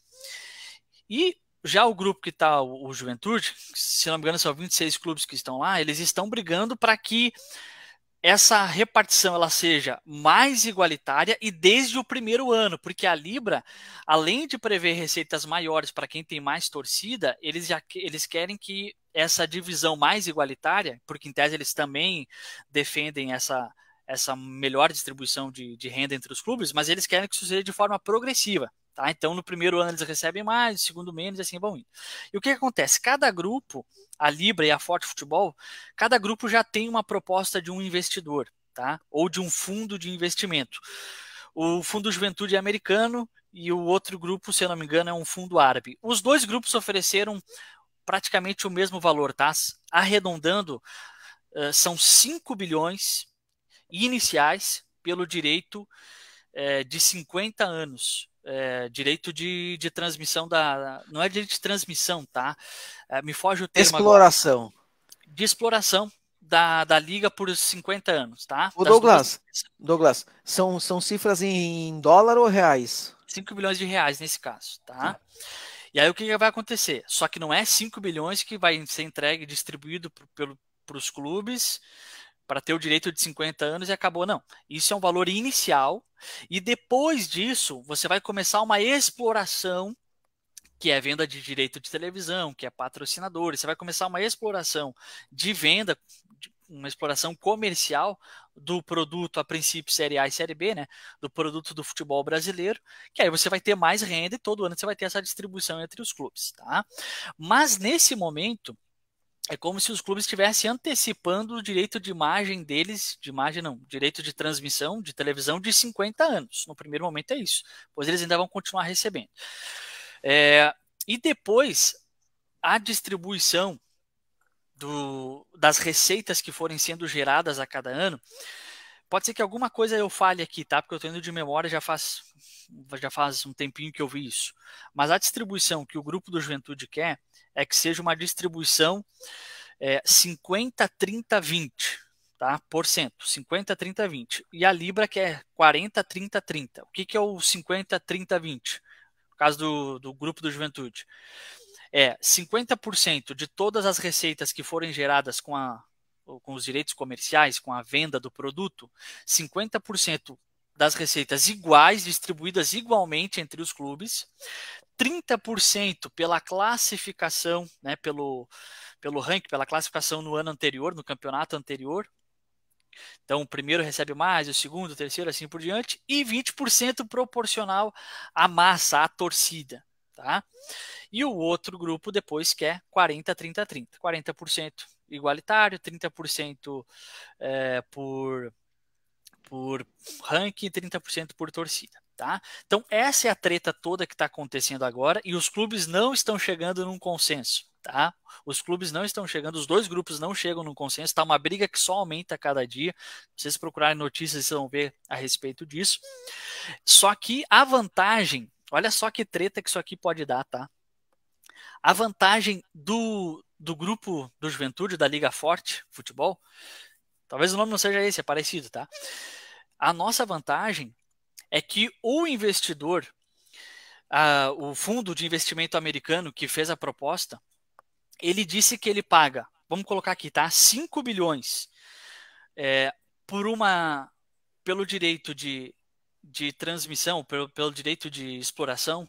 E já o grupo que está o, o, Juventude, se não me engano, são 26 clubes que estão lá, eles estão brigando para que essa repartição ela seja mais igualitária e desde o primeiro ano, porque a Libra, além de prever receitas maiores para quem tem mais torcida, eles, já, eles querem que essa divisão mais igualitária, porque em tese eles também defendem essa, essa melhor distribuição de, de renda entre os clubes, mas eles querem que isso seja de forma progressiva. Tá? Então, no primeiro ano eles recebem mais, no segundo menos, e assim vão indo. E o que, que acontece? Cada grupo, a Libra e a Forte Futebol, cada grupo já tem uma proposta de um investidor, tá? ou de um fundo de investimento. O Fundo Juventude é americano e o outro grupo, se eu não me engano, é um fundo árabe. Os dois grupos ofereceram praticamente o mesmo valor, tá? Arredondando, eh, são 5 bilhões iniciais pelo direito eh, de 50 anos é, direito de, de transmissão da. Não é direito de transmissão, tá? É, me foge o termo. Exploração. Agora. De exploração da, da liga por 50 anos, tá? O Douglas, Douglas, são, são cifras em dólar ou reais? 5 bilhões de reais nesse caso, tá? Sim. Tá. E aí o que, que vai acontecer? Só que não é 5 bilhões que vai ser entregue, distribuído para os clubes para ter o direito de 50 anos e acabou, não. Isso é um valor inicial e depois disso, você vai começar uma exploração que é venda de direito de televisão, que é patrocinadores. Você vai começar uma exploração de venda, uma exploração comercial do produto, a princípio, Série A e Série B, né? Do produto do futebol brasileiro, que aí você vai ter mais renda e todo ano você vai ter essa distribuição entre os clubes, tá? Mas nesse momento, é como se os clubes estivessem antecipando o direito de imagem deles, de imagem não, direito de transmissão de televisão de 50 anos. No primeiro momento é isso, pois eles ainda vão continuar recebendo. É, e depois, a distribuição do, das receitas que forem sendo geradas a cada ano, pode ser que alguma coisa eu fale aqui, tá? Porque eu estou indo de memória já faz, já faz um tempinho que eu vi isso. Mas a distribuição que o grupo do Juventude quer é que seja uma distribuição é, 50, 30, 20, tá? Por cento, 50, 30, 20. E a Libra que é 40, 30, 30. O que, que é o 50, 30, 20? No caso do, do grupo do Juventude. É 50% de todas as receitas que forem geradas com, a, com os direitos comerciais, com a venda do produto, 50% das receitas iguais, distribuídas igualmente entre os clubes, 30% pela classificação, né, pelo, pelo ranking, pela classificação no ano anterior, no campeonato anterior. Então, o primeiro recebe mais, o segundo, o terceiro, assim por diante, e 20% proporcional à massa, à torcida. Tá? E o outro grupo depois quer 40, 30, 30. 40% igualitário, 30% é, eh, por, por ranking e 30% por torcida. Tá? Então, essa é a treta toda que está acontecendo agora e os clubes não estão chegando num consenso. Tá? Os clubes não estão chegando, os dois grupos não chegam num consenso, está uma briga que só aumenta a cada dia. Vocês procurarem notícias, vocês vão ver a respeito disso. Só que a vantagem, olha só que treta que isso aqui pode dar, tá? A vantagem do, do grupo do Juventude, da Liga Forte Futebol, talvez o nome não seja esse, é parecido, tá? A nossa vantagem é que o investidor, uh, o fundo de investimento americano que fez a proposta, ele disse que ele paga, vamos colocar aqui, tá? 5 bilhões é, por uma, pelo direito de, de transmissão, pelo, pelo direito de exploração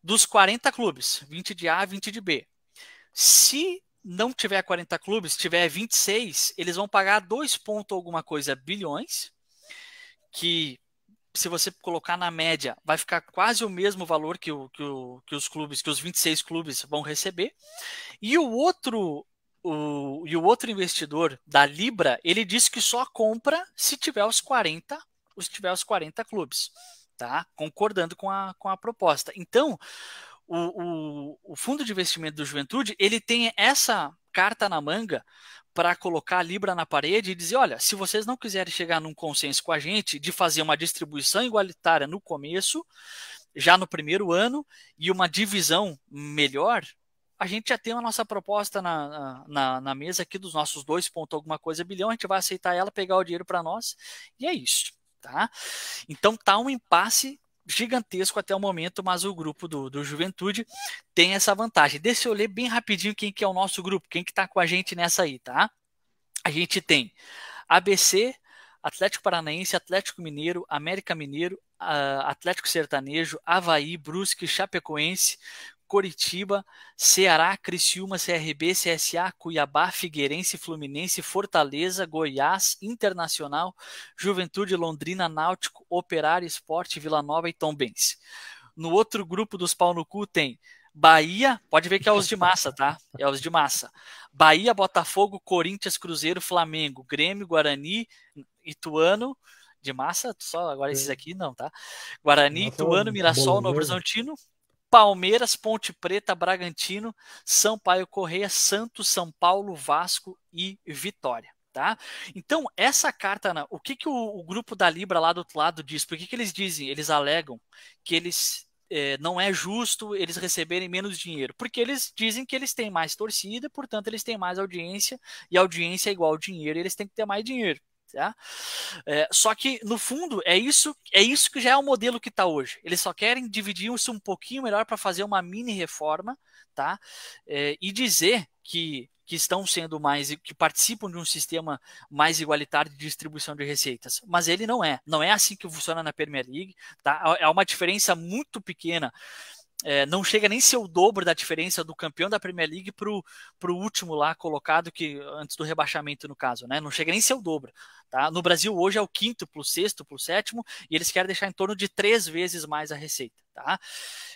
dos 40 clubes, 20 de A, 20 de B. Se não tiver 40 clubes, tiver 26, eles vão pagar 2 ponto alguma coisa bilhões, que se você colocar na média, vai ficar quase o mesmo valor que, o, que, o, que os clubes, que os 26 clubes vão receber. E o outro o, e o outro investidor da Libra, ele disse que só compra se tiver os 40, se tiver os 40 clubes, tá? Concordando com a, com a proposta. Então, o, o, o fundo de investimento do Juventude, ele tem essa carta na manga para colocar a Libra na parede e dizer: olha, se vocês não quiserem chegar num consenso com a gente de fazer uma distribuição igualitária no começo, já no primeiro ano, e uma divisão melhor, a gente já tem a nossa proposta na, na, na mesa aqui dos nossos dois pontos alguma coisa bilhão, a gente vai aceitar ela, pegar o dinheiro para nós, e é isso. Tá? Então tá um impasse gigantesco até o momento, mas o grupo do, do Juventude tem essa vantagem. Deixa eu ler bem rapidinho quem que é o nosso grupo, quem que está com a gente nessa aí, tá? A gente tem ABC, Atlético Paranaense, Atlético Mineiro, América Mineiro, ah, Atlético Sertanejo, Havaí, Brusque, Chapecoense, Coritiba, Ceará, Criciúma, CRB, CSA, Cuiabá, Figueirense, Fluminense, Fortaleza, Goiás, Internacional, Juventude, Londrina, Náutico, Operário, Esporte, Vila Nova e Tombense. No outro grupo dos pau no cu tem Bahia, pode ver que é os de massa, tá? É os de massa. Bahia, Botafogo, Corinthians, Cruzeiro, Flamengo, Grêmio, Guarani, Ituano, de massa, só agora esses é. aqui não, tá? Guarani, é Ituano, Mirassol, Novo Horizontino, Palmeiras, Ponte Preta, Bragantino, Sampaio Correia, Santos, São Paulo, Vasco e Vitória. Tá? Então, essa carta, o que, que o, o, grupo da Libra lá do outro lado diz? Por que, que eles dizem? Eles alegam que eles é, não é justo eles receberem menos dinheiro, porque eles dizem que eles têm mais torcida, portanto, eles têm mais audiência, e audiência é igual dinheiro, e eles têm que ter mais dinheiro. Tá? É, só que, no fundo, é isso, é isso que já é o modelo que está hoje. Eles só querem dividir isso um pouquinho melhor para fazer uma mini reforma tá? É, e dizer que, que estão sendo mais, que participam de um sistema mais igualitário de distribuição de receitas. Mas ele não é. Não é assim que funciona na Premier League. Tá? É, é uma diferença muito pequena é, não chega nem ser o dobro da diferença do campeão da Premier League para o último lá colocado, que antes do rebaixamento, no caso, né? Não chega nem ser o dobro. Tá? No Brasil, hoje é o quinto para o sexto para o sétimo, e eles querem deixar em torno de três vezes mais a receita. Tá?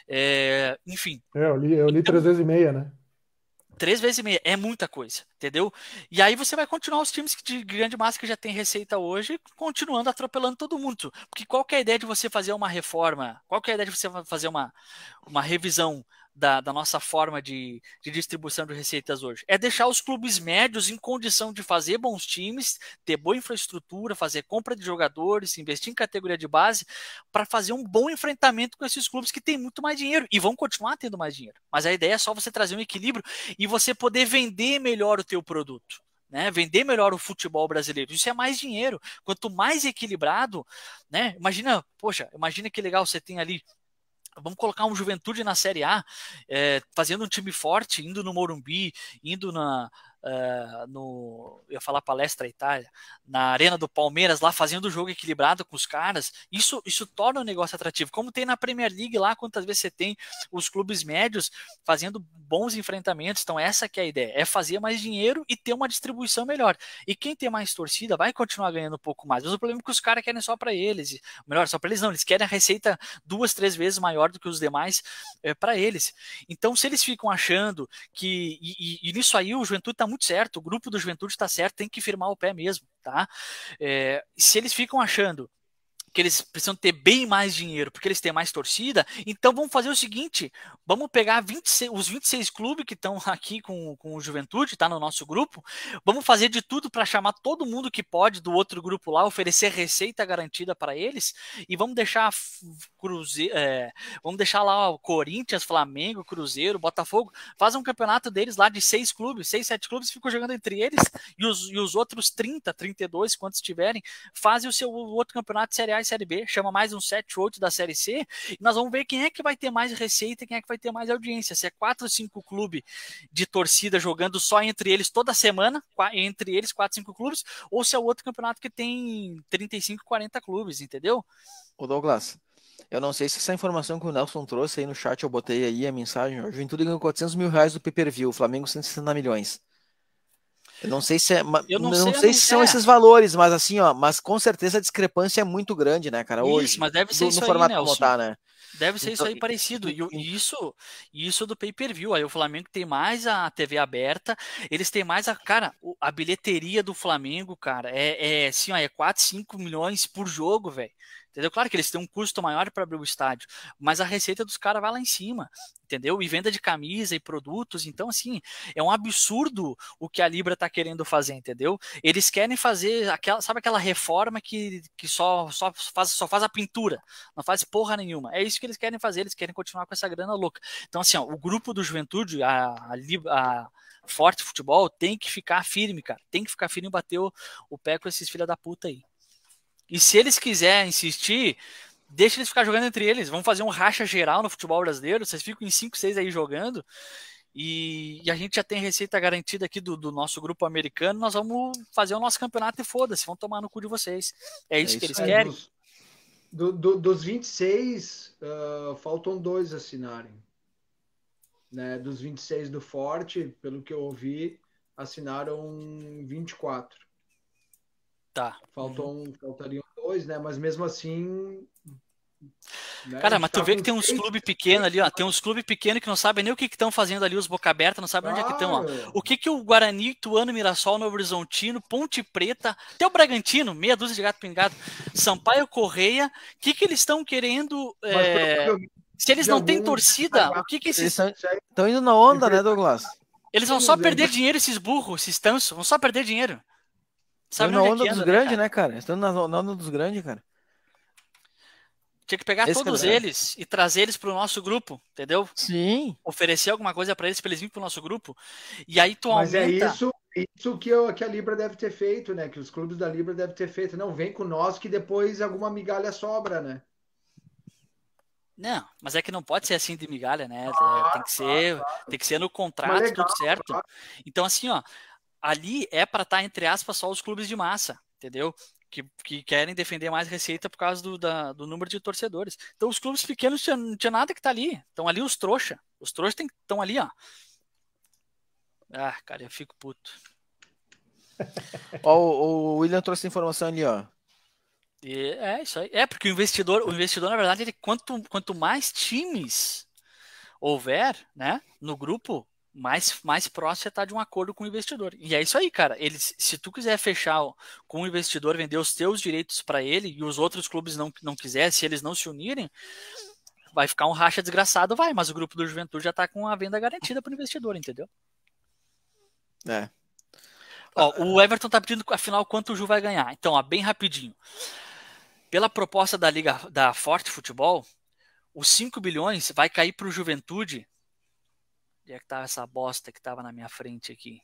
É, enfim. É, eu li, eu li então, três vezes e meia, né? Três vezes e meia é muita coisa, entendeu? E aí você vai continuar os times de grande massa que já tem receita hoje, continuando atropelando todo mundo. Porque qual é a ideia de você fazer uma reforma? Qual é a ideia de você fazer uma, uma revisão da, da nossa forma de, de, distribuição de receitas hoje. É deixar os clubes médios em condição de fazer bons times, ter boa infraestrutura, fazer compra de jogadores, investir em categoria de base, para fazer um bom enfrentamento com esses clubes que têm muito mais dinheiro e vão continuar tendo mais dinheiro. Mas a ideia é só você trazer um equilíbrio e você poder vender melhor o teu produto. Né, vender melhor o futebol brasileiro. Isso é mais dinheiro. Quanto mais equilibrado, né? Imagina, poxa, imagina que legal você tem ali vamos colocar um Juventude na Série A, é, fazendo um time forte, indo no Morumbi, indo na, uh, no. Eu ia falar palestra Itália, na arena do Palmeiras, lá fazendo o jogo equilibrado com os caras, isso, isso torna o negócio atrativo. Como tem na Premier League lá, quantas vezes você tem os clubes médios fazendo bons enfrentamentos. Então, essa que é a ideia: é fazer mais dinheiro e ter uma distribuição melhor. E quem tem mais torcida vai continuar ganhando um pouco mais. Mas o problema é que os caras querem só para eles. Melhor, só para eles não, eles querem a receita duas, três vezes maior do que os demais é, eh, para eles. Então, se eles ficam achando que. E, e, e nisso aí o Juventude está Tá muito certo, o grupo do Juventude está certo, tem que firmar o pé mesmo, tá? É, se eles ficam achando que eles precisam ter bem mais dinheiro, porque eles têm mais torcida. Então vamos fazer o seguinte: vamos pegar 26, os 26 clubes que estão aqui com, com o Juventude, está no nosso grupo. Vamos fazer de tudo para chamar todo mundo que pode do outro grupo lá, oferecer receita garantida para eles e vamos deixar Cruzeiro, é, vamos deixar lá o Corinthians, Flamengo, Cruzeiro, Botafogo, faz um campeonato deles lá de seis clubes, seis, sete clubes, ficam jogando entre eles e os, e os outros 30, 32, quantos tiverem, fazem o seu o outro campeonato de Série A Série B, chama mais um 7, 8 da Série C, e nós vamos ver quem é que vai ter mais receita e quem é que vai ter mais audiência. Se é 4, 5 clubes de torcida jogando só entre eles toda semana, entre eles 4, 5 clubes, ou se é outro campeonato que tem 35, 40 clubes, entendeu? O Douglas, eu não sei se essa informação que o Nelson trouxe aí no chat, eu botei aí a mensagem. O Juventude ganhou 400 mil reais do pay-per-view, o Flamengo 160 milhões. Eu não sei se é, eu não, não sei, sei se são é. esses valores, mas assim, ó, mas com certeza a discrepância é muito grande, né, cara? Hoje, isso, mas deve ser no, isso no aí, formato Nelson. Como tá, né? Deve ser então, isso aí parecido. E isso, isso do pay-per-view. Aí o Flamengo tem mais a TV aberta, eles têm mais a. Cara, a bilheteria do Flamengo, cara, é, é assim, ó, é 4, 5 milhões por jogo, velho. Entendeu? Claro que eles têm um custo maior para abrir o estádio, mas a receita dos caras vai lá em cima, entendeu? E venda de camisa e produtos, então assim, é um absurdo o que a Libra tá querendo fazer, entendeu? Eles querem fazer aquela, sabe aquela reforma que, que só só faz só faz a pintura, não faz porra nenhuma. É isso que eles querem fazer, eles querem continuar com essa grana louca. Então assim, ó, o grupo do Juventude, a, a, a Forte Futebol tem que ficar firme, cara. Tem que ficar firme e bater o, o pé com esses filha da puta aí. E se eles quiserem insistir, deixa eles ficar jogando entre eles. Vamos fazer um racha geral no futebol brasileiro. Vocês ficam em 5, 6 aí jogando. E, e, a gente já tem receita garantida aqui do, do, nosso grupo americano. Nós vamos fazer o nosso campeonato e foda-se, vão tomar no cu de vocês. É isso, é isso que eles é, querem. Dos, do, do, dos 26, uh, ah, faltam dois assinarem. Né, dos 26 do Forte, pelo que eu ouvi, assinaram 24. Tá. Faltam, faltariam dois, né? Mas mesmo assim. Né? Cara, mas tu vê que tem uns clubes pequenos ali, ó. Tem uns clubes pequenos que não sabem nem o que estão fazendo ali, os boca aberta, não sabem ah, onde é que estão, ó. O que que o Guarani, Tuano, Mirassol, Novo Horizontino, Ponte Preta, até o Bragantino, meia dúzia de gato pingado, Sampaio Correia, o que que eles estão querendo. É... Se eles não têm torcida, o que que esses. Estão indo na onda, né, Douglas? Eles vão só perder dinheiro, esses burros, esses tanso, vão só perder dinheiro. Sabe na é onda dos né, grandes, né, cara? Estando na, onda dos grandes, cara. Tinha que pegar Esse é todos eles e trazer eles pro nosso grupo, entendeu? Sim. Oferecer alguma coisa para eles, para eles virem pro nosso grupo. E aí tu Mas é aumenta... é isso, isso que, eu, que a Libra deve ter feito, né? Que os clubes da Libra devem ter feito. Não, vem com nós que depois alguma migalha sobra, né? Não, mas é que não pode ser assim de migalha, né? Ah, tem que ser, ah, tem que ser no contrato, legal, tudo certo. Então assim, ó, ali é para estar, tá, entre aspas, só os clubes de massa, entendeu? Que, que querem defender mais receita por causa do, da, do número de torcedores. Então os clubes pequenos tinha, não tinha nada que tá ali. Estão ali os trouxa. Os trouxa estão ali, ó. Ah, cara, eu fico puto. ó, o, o William trouxe informação ali, ó. E é isso aí. É, porque o investidor, o investidor, na verdade, ele quanto, quanto mais times houver né, no grupo, mais, mais próximo você está de um acordo com o investidor. E é isso aí, cara. Ele, se tu quiser fechar com o investidor, vender os teus direitos para ele e os outros clubes não, não quiser, se eles não se unirem, vai ficar um racha desgraçado, vai. Mas o grupo do Juventude já está com a venda garantida para o investidor, entendeu? É. Ó, o Everton está pedindo, afinal, quanto o Ju vai ganhar. Então, ó, bem rapidinho. Pela proposta da Liga da Forte Futebol, os 5 bilhões vai cair para o Juventude Onde é que tava essa bosta que tava na minha frente aqui?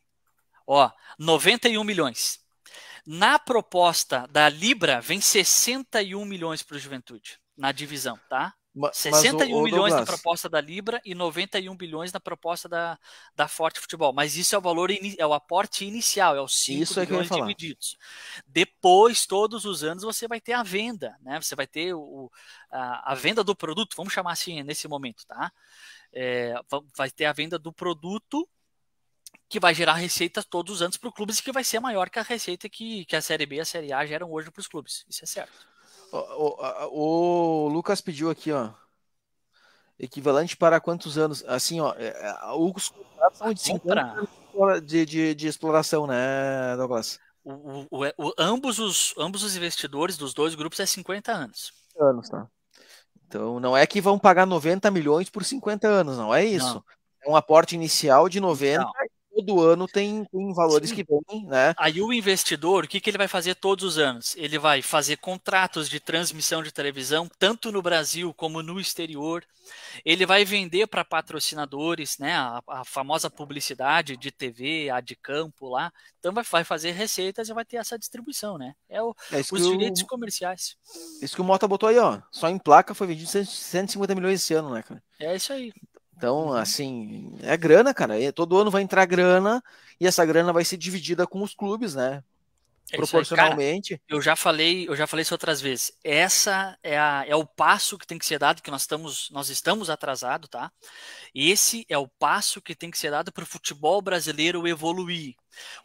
Ó, 91 milhões. Na proposta da Libra, vem 61 milhões para o Juventude, na divisão, tá? Mas, 61 o, o milhões na proposta da Libra e 91 bilhões na proposta da, da Forte Futebol. Mas isso é o valor, é o aporte inicial, é os 5 isso bilhões é eu divididos. Depois, todos os anos, você vai ter a venda, né? Você vai ter o, a, a venda do produto, vamos chamar assim nesse momento, tá? é, vai ter a venda do produto que vai gerar receitas todos os anos para os clubes e que vai ser maior que a receita que, que a Série B e a Série A geram hoje para os clubes. Isso é certo. O, o, o, Lucas pediu aqui, ó. Equivalente para quantos anos? Assim, ó, é, é, os contratos são de 50 anos de, de, de exploração, né, Douglas? O, o, é, o, ambos, os, ambos os investidores dos dois grupos é 50 anos. Anos, tá. Então, não é que vão pagar 90 milhões por 50 anos, não é isso. Não. É um aporte inicial de 90 não todo ano tem, tem valores Sim. que vêm, né? Aí o investidor, o que, que ele vai fazer todos os anos? Ele vai fazer contratos de transmissão de televisão, tanto no Brasil como no exterior. Ele vai vender para patrocinadores, né? A, a, famosa publicidade de TV, a de campo lá. Então vai, vai fazer receitas e vai ter essa distribuição, né? É, o, é os direitos o, comerciais. É isso que o Mota botou aí, ó. Só em placa foi vendido 150 milhões esse ano, né, cara? É isso aí. Então, uhum. assim, é grana, cara. Todo ano vai entrar grana e essa grana vai ser dividida com os clubes, né? É proporcionalmente. cara, eu já falei, eu já falei isso outras vezes. Essa é, a, é o passo que tem que ser dado, que nós estamos, nós estamos atrasados, tá? Esse é o passo que tem que ser dado para o futebol brasileiro evoluir,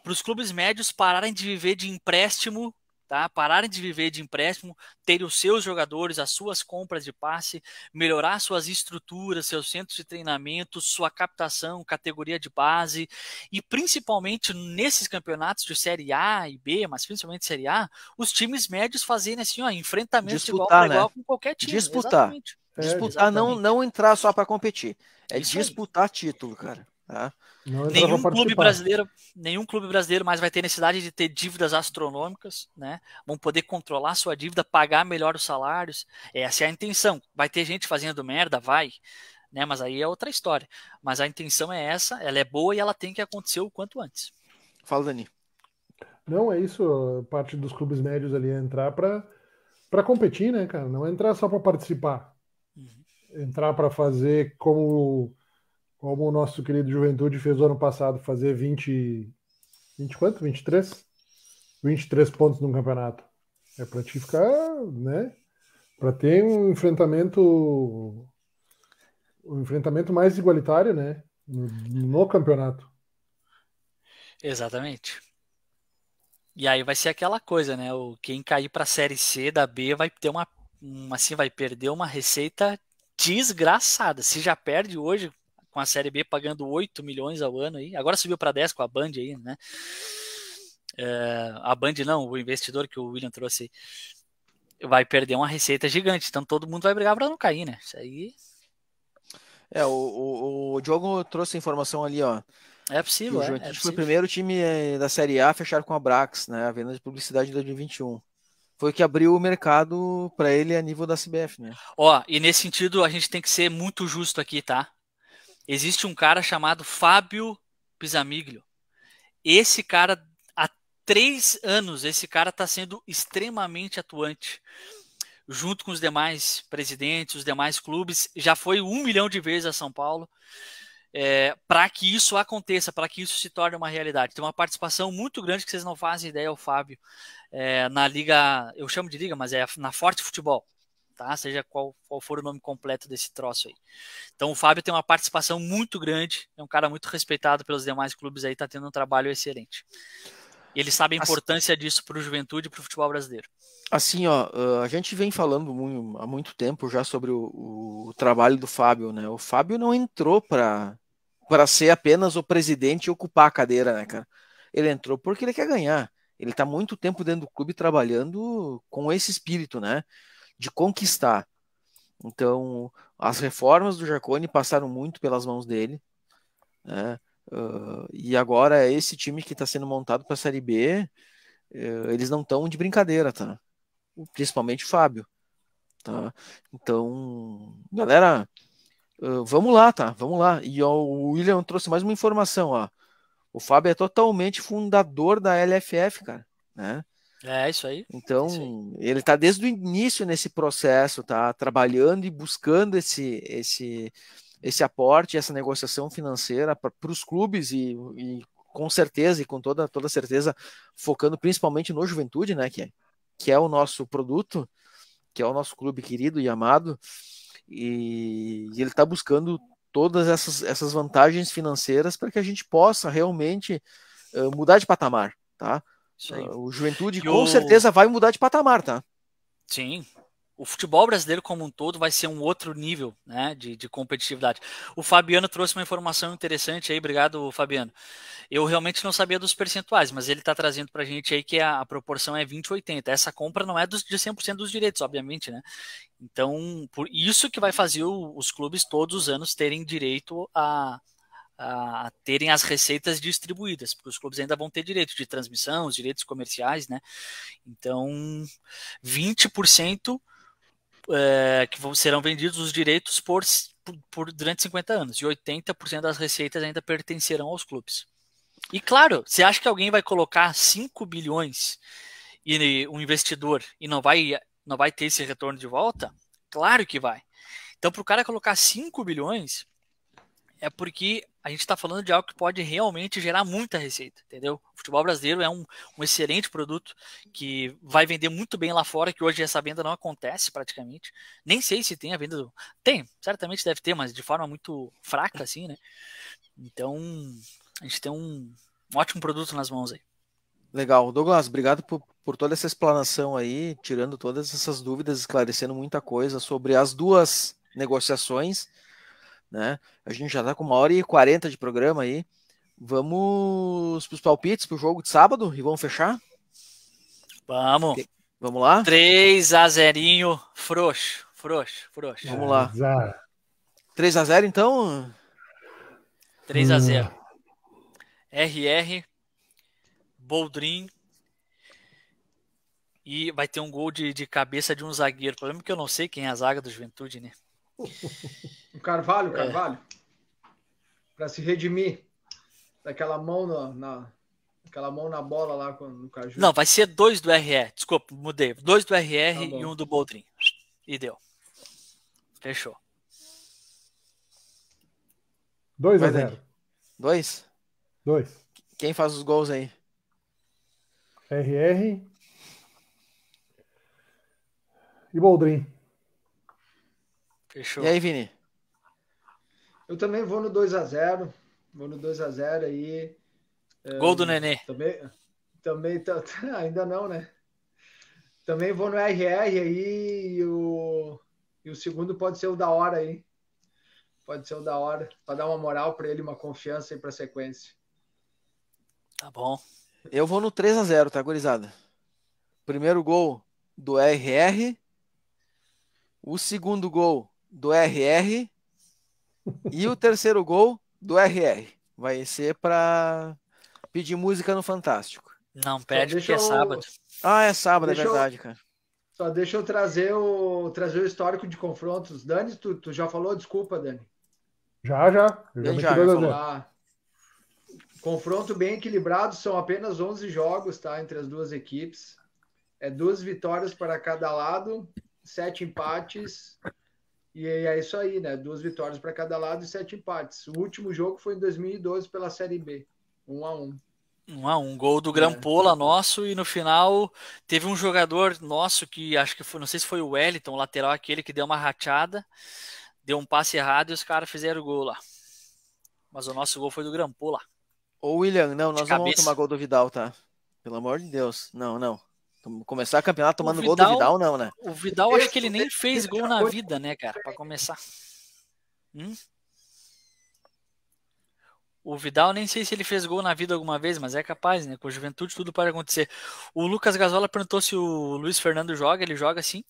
para os clubes médios pararem de viver de empréstimo tá? Pararem de viver de empréstimo, terem os seus jogadores, as suas compras de passe, melhorar suas estruturas, seus centros de treinamento, sua captação, categoria de base e principalmente nesses campeonatos de série A e B, mas principalmente série A, os times médios fazerem assim, ó, enfrentamento disputar, igual, né? igual com qualquer time, disputar. Exatamente. É, disputar, exatamente. não não entrar só para competir, é Isso disputar aí. título, cara. Né? Nenhum clube brasileiro, nenhum clube brasileiro mais vai ter necessidade de ter dívidas astronômicas, né? Vão poder controlar sua dívida, pagar melhor os salários. Essa é a intenção. Vai ter gente fazendo merda, vai, né? Mas aí é outra história. Mas a intenção é essa, ela é boa e ela tem que acontecer o quanto antes. Fala, Dani. Não, é isso. Parte dos clubes médios ali é entrar para para competir, né, cara? Não é entrar só para participar. Uhum. Entrar para fazer como como o nosso querido Juventude fez o ano passado, fazer 20. 20 quanto? 23? 23 pontos no campeonato. É para te ficar, né? Para ter um enfrentamento. Um enfrentamento mais igualitário, né? no, no campeonato. Exatamente. E aí vai ser aquela coisa, né? O quem cair para a série C da B vai ter uma, uma, assim vai perder uma receita desgraçada. Se já perde hoje com a Série B pagando 8 milhões ao ano aí. Agora subiu para 10 com a Band aí, né? É, a Band não, o investidor que o William trouxe vai perder uma receita gigante, então todo mundo vai brigar para não cair, né? Isso aí. É, o, o, o Diogo trouxe a informação ali, ó. É possível, o é, é possível. foi o primeiro time é, da Série A a fechar com a Brax, né? A venda de publicidade de 2021 foi que abriu o mercado para ele a nível da CBF, né? Ó, e nesse sentido a gente tem que ser muito justo aqui, tá? Existe um cara chamado Fábio Pisamiglio. Esse cara, há três anos, esse cara está sendo extremamente atuante. Junto com os demais presidentes, os demais clubes, já foi um milhão de vezes a São Paulo. É, para que isso aconteça, para que isso se torne uma realidade. Tem uma participação muito grande que vocês não fazem ideia, o Fábio, é, na Liga, eu chamo de Liga, mas é na Forte Futebol tá? Seja qual, qual for o nome completo desse troço aí. Então o Fábio tem uma participação muito grande, é um cara muito respeitado pelos demais clubes aí, tá tendo um trabalho excelente. E ele sabe a importância assim, disso para o juventude e para o futebol brasileiro. Assim, ó, a gente vem falando muito, há muito tempo já sobre o, o trabalho do Fábio, né? O Fábio não entrou para para ser apenas o presidente e ocupar a cadeira, né, cara? Ele entrou porque ele quer ganhar. Ele está muito tempo dentro do clube trabalhando com esse espírito, né? de conquistar. Então, as reformas do Jacone passaram muito pelas mãos dele, né? Uh, e agora é esse time que está sendo montado para a Série B, uh, eles não estão de brincadeira, tá? Principalmente o Fábio, tá? Então, galera, uh, vamos lá, tá? Vamos lá. E ó, o William trouxe mais uma informação, ó. O Fábio é totalmente fundador da LFF, cara, né? É, isso aí. Então, isso aí. ele está desde o início nesse processo, tá trabalhando e buscando esse, esse, esse aporte, essa negociação financeira para os clubes e, e, com certeza e com toda, toda certeza focando principalmente no Juventude, né, que, é, que é o nosso produto, que é o nosso clube querido e amado, e, e ele está buscando todas essas, essas vantagens financeiras para que a gente possa realmente uh, mudar de patamar, tá? O Juventude e com o... certeza vai mudar de patamar, tá? Sim. O futebol brasileiro como um todo vai ser um outro nível né, de, de competitividade. O Fabiano trouxe uma informação interessante aí, obrigado, Fabiano. Eu realmente não sabia dos percentuais, mas ele está trazendo para a gente aí que a, a proporção é 20-80. Essa compra não é dos, de 100% dos direitos, obviamente, né? Então, por isso que vai fazer o, os clubes todos os anos terem direito a, a terem as receitas distribuídas, porque os clubes ainda vão ter direito de transmissão, os direitos comerciais, né? Então, 20% é, que vão, serão vendidos os direitos por, por, por durante 50 anos, e 80% das receitas ainda pertencerão aos clubes. E claro, você acha que alguém vai colocar 5 bilhões e um investidor e não vai, não vai ter esse retorno de volta? Claro que vai. Então, para o cara colocar 5 bilhões, é porque a gente está falando de algo que pode realmente gerar muita receita, entendeu? O futebol brasileiro é um, um excelente produto que vai vender muito bem lá fora, que hoje essa venda não acontece praticamente. Nem sei se tem a venda do... Tem, certamente deve ter, mas de forma muito fraca, assim, né? Então, a gente tem um, um ótimo produto nas mãos aí. Legal. Douglas, obrigado por, por toda essa explanação aí, tirando todas essas dúvidas, esclarecendo muita coisa sobre as duas negociações né? A gente já tá com uma hora e quarenta de programa aí. Vamos pros palpites pro jogo de sábado e vamos fechar? Vamos. Vamos lá? 3 a 0 frouxo, frouxo, frouxo. Vamos lá. 3 a 0 então? 3 a 0 hum. RR, Boldrin, e vai ter um gol de, de cabeça de um zagueiro. O problema é que eu não sei quem é a zaga do Juventude, né? O Carvalho, é. Carvalho. É. Para se redimir daquela mão na, na, aquela mão na bola lá no Caju. Não, vai ser dois do RR. Desculpa, mudei. Dois do RR tá e um do Boldrin. E deu. Fechou. 2 a 0. 2? 2. Quem faz os gols aí? RR. E Boldrin. Fechou. E aí, Vini? Eu também vou no 2 a 0 Vou no 2 a 0 aí. Gol do é, Nenê. Também, também tá, ainda não, né? Também vou no RR aí e o, e o segundo pode ser o da hora aí. Pode ser o da hora, para dar uma moral para ele, uma confiança aí para sequência. Tá bom. Eu vou no 3 a 0 tá, gurizada? Primeiro gol do RR. O segundo gol do RR e o terceiro gol do RR. Vai ser para pedir música no Fantástico. Não pede porque é eu... é sábado. Ah, é sábado, é deixa é verdade, eu... cara. Só deixa eu trazer o, trazer o histórico de confrontos. Dani, tu, tu já falou? Desculpa, Dani. Já, já. já, já, ah. Confronto bem equilibrado, são apenas 11 jogos, tá? Entre as duas equipes. É duas vitórias para cada lado, sete empates é, e é isso aí, né? Duas vitórias para cada lado e sete empates. O último jogo foi em 2012 pela Série B, 1 a 1. 1 a 1, gol do Grampola é. nosso e no final teve um jogador nosso que acho que foi, não sei se foi o Wellington, o lateral aquele que deu uma rachada, deu um passe errado e os caras fizeram o gol lá. Mas o nosso gol foi do Grampola. Ô William, não, nós não vamos tomar gol do Vidal, tá? Pelo amor de Deus. Não, não. Começar a campeonato tomando Vidal, gol do Vidal, não, né? O Vidal acho que ele nem fez gol na vida, né, cara? Pra começar. Hum? O Vidal, nem sei se ele fez gol na vida alguma vez, mas é capaz, né? Com a juventude tudo pode acontecer. O Lucas Gasola perguntou se o Luiz Fernando joga, ele joga sim.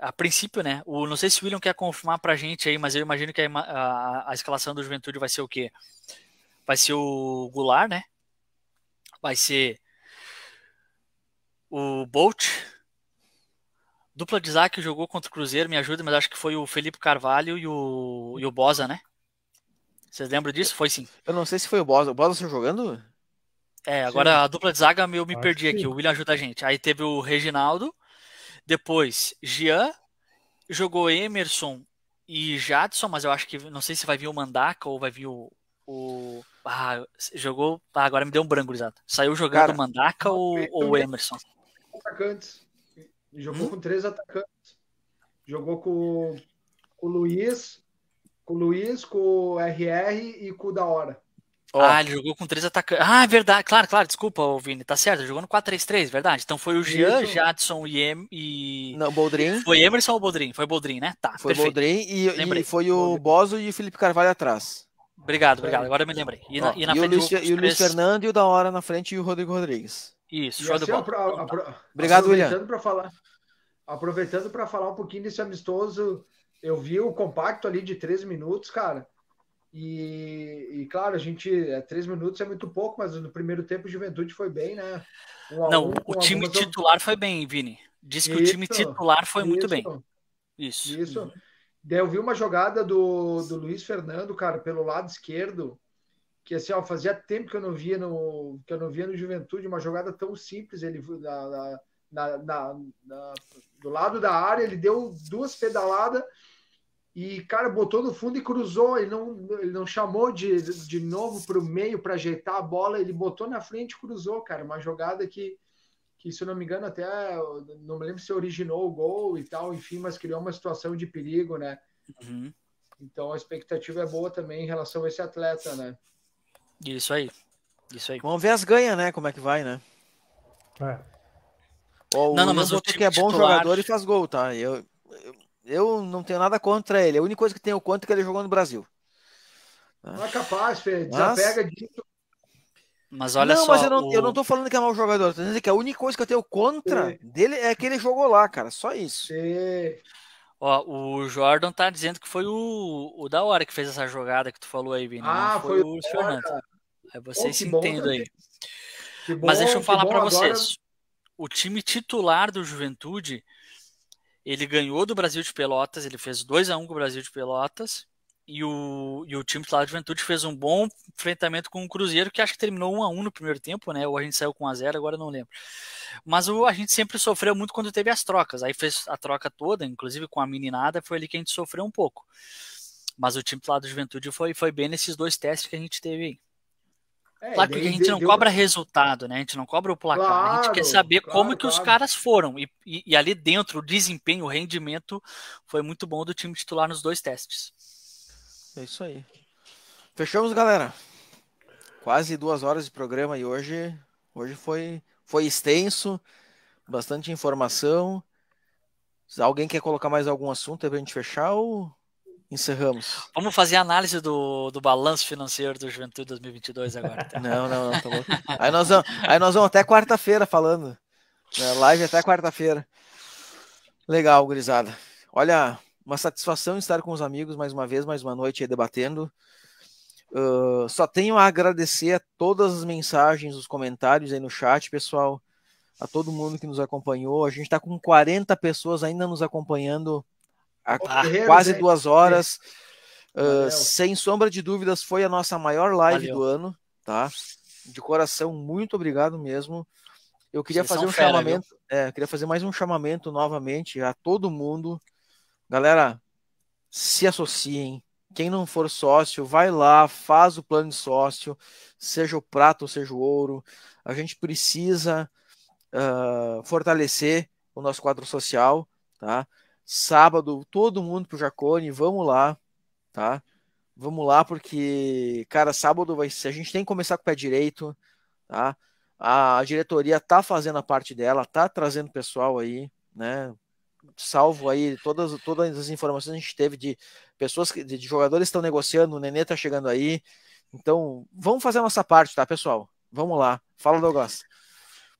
A princípio, né? O, não sei se o William quer confirmar pra gente aí, mas eu imagino que a, a, a escalação do Juventude vai ser o quê? Vai ser o Goulart, né? Vai ser o Bolt. Dupla de Zá que jogou contra o Cruzeiro, me ajuda, mas acho que foi o Felipe Carvalho e o, e o Bosa, né? Vocês lembram disso? Foi sim. Eu não sei se foi o Bosa. O Bosa saiu tá jogando? É, agora sim. a dupla de zaga eu me acho perdi aqui. Sim. O William ajuda a gente. Aí teve o Reginaldo, depois Jean, jogou Emerson e Jadson, mas eu acho que não sei se vai vir o Mandaka ou vai vir o. o ah, jogou. Ah, agora me deu um branco, exato. Saiu jogando Cara, o Mandaka ou o Emerson? atacantes. Jogou hum? com três atacantes. Jogou com, com o Luiz, com o Luiz, com o RR e com o da hora. Oh. Ah, ele jogou com três atacantes. Ah, é verdade. Claro, claro, desculpa, Vini. Tá certo, jogou no 4-3-3, verdade. Então foi o Jean, Isso. Jadson e, em, e. Não, Boldrin. Foi Emerson ou Boldrin? Foi Boldrin, né? Tá. Foi o Boldrin e, lembrei. e foi o Bozo e o Felipe Carvalho atrás. Obrigado, obrigado. Agora eu me lembrei. E, oh. na, e na, e frente. O Luiz, e o Luiz Fernando e o da hora na frente e o Rodrigo Rodrigues. Isso, e show assim, Obrigado, aproveitando para falar, aproveitando para falar um pouquinho desse amistoso, eu vi o compacto ali de três minutos, cara. E, e claro, a gente é, três minutos é muito pouco, mas no primeiro tempo, Juventude foi bem, né? Um Não, um, o time titular foi bem, Vini. Diz que isso, o time titular foi isso, muito bem. Isso. Isso. Daí eu vi uma jogada do, do Luiz Fernando, cara, pelo lado esquerdo, que assim, ó, fazia tempo que eu não via no que eu não via no Juventude uma jogada tão simples, ele na, na, na, na do lado da área, ele deu duas pedaladas e cara botou no fundo e cruzou, ele não ele não chamou de, de novo para o meio para ajeitar a bola, ele botou na frente, cruzou, cara, uma jogada que que se eu não me engano até não me lembro se originou o gol e tal, enfim, mas criou uma situação de perigo, né? Uhum. Então a expectativa é boa também em relação a esse atleta, né? Isso aí. Isso aí. Vamos ver as ganhas, né? Como é que vai, né? É. o não, não, mas o que é bom titular... jogador e faz gol, tá? Eu, eu, eu, não tenho nada contra ele. A única coisa que tenho contra é que ele jogou no Brasil. Não é capaz, Fê. Mas... Desapega disso. Mas olha não, só. Mas eu não, o... eu não tô falando que é mau jogador. Tô dizendo que a única coisa que eu tenho contra Sim. dele é que ele jogou lá, cara. Só isso. Sim. Ó, o Jordan tá dizendo que foi o, o da hora que fez essa jogada que tu falou aí, Vini. Ah, foi, foi, o Fernando. Aí vocês oh, se entendem aí. Bom, Mas deixa eu falar para vocês. Agora... O time titular do Juventude, ele ganhou do Brasil de Pelotas, ele fez 2 a 1 um com o Brasil de Pelotas. E o, e o time titular do Juventude fez um bom enfrentamento com o Cruzeiro, que acho que terminou 1 a 1 no primeiro tempo, né? Ou a gente saiu com 1 x 0 agora não lembro. Mas o, a gente sempre sofreu muito quando teve as trocas. Aí fez a troca toda, inclusive com a meninada, foi ali que a gente sofreu um pouco. Mas o time titular do Juventude foi, foi bem nesses dois testes que a gente teve aí. É, claro que a gente não cobra resultado, né? A gente não cobra o placar. Claro, né? a gente quer saber claro, como claro. que os caras foram. E, e, e, ali dentro, o desempenho, o rendimento foi muito bom do time titular nos dois testes. É isso aí. Fechamos, galera. Quase duas horas de programa e hoje, hoje foi, foi extenso, bastante informação. Alguém quer colocar mais algum assunto para a gente fechar ou encerramos? Vamos fazer a análise do, do balanço financeiro do Juventude 2022 agora. Tá? Não, não, não, tá louco. Aí nós vamos, aí nós vamos até quarta-feira falando. Né? Live até quarta-feira. Legal, gurizada. Olha, uma satisfação estar com os amigos mais uma vez, mais uma noite aí debatendo. Uh, só tenho a agradecer a todas as mensagens, os comentários aí no chat, pessoal, a todo mundo que nos acompanhou. A gente está com 40 pessoas ainda nos acompanhando há Guerreiro, quase duas horas. Uh, sem sombra de dúvidas, foi a nossa maior live Valeu. do ano, tá? De coração, muito obrigado mesmo. Eu queria Vocês fazer um fera, chamamento, é, queria fazer mais um chamamento novamente a todo mundo Galera, se associem. Quem não for sócio, vai lá, faz o plano de sócio, seja o prato, seja o ouro. A gente precisa uh, fortalecer o nosso quadro social, tá? Sábado, todo mundo pro Jacone, vamos lá, tá? Vamos lá, porque, cara, sábado vai ser. A gente tem que começar com o pé direito, tá? A diretoria tá fazendo a parte dela, tá trazendo pessoal aí, né? salvo aí todas, todas as informações que a gente teve de pessoas que, de, jogadores estão negociando, o Nenê tá chegando aí. Então, vamos fazer a nossa parte, tá, pessoal? Vamos lá. Fala, Douglas.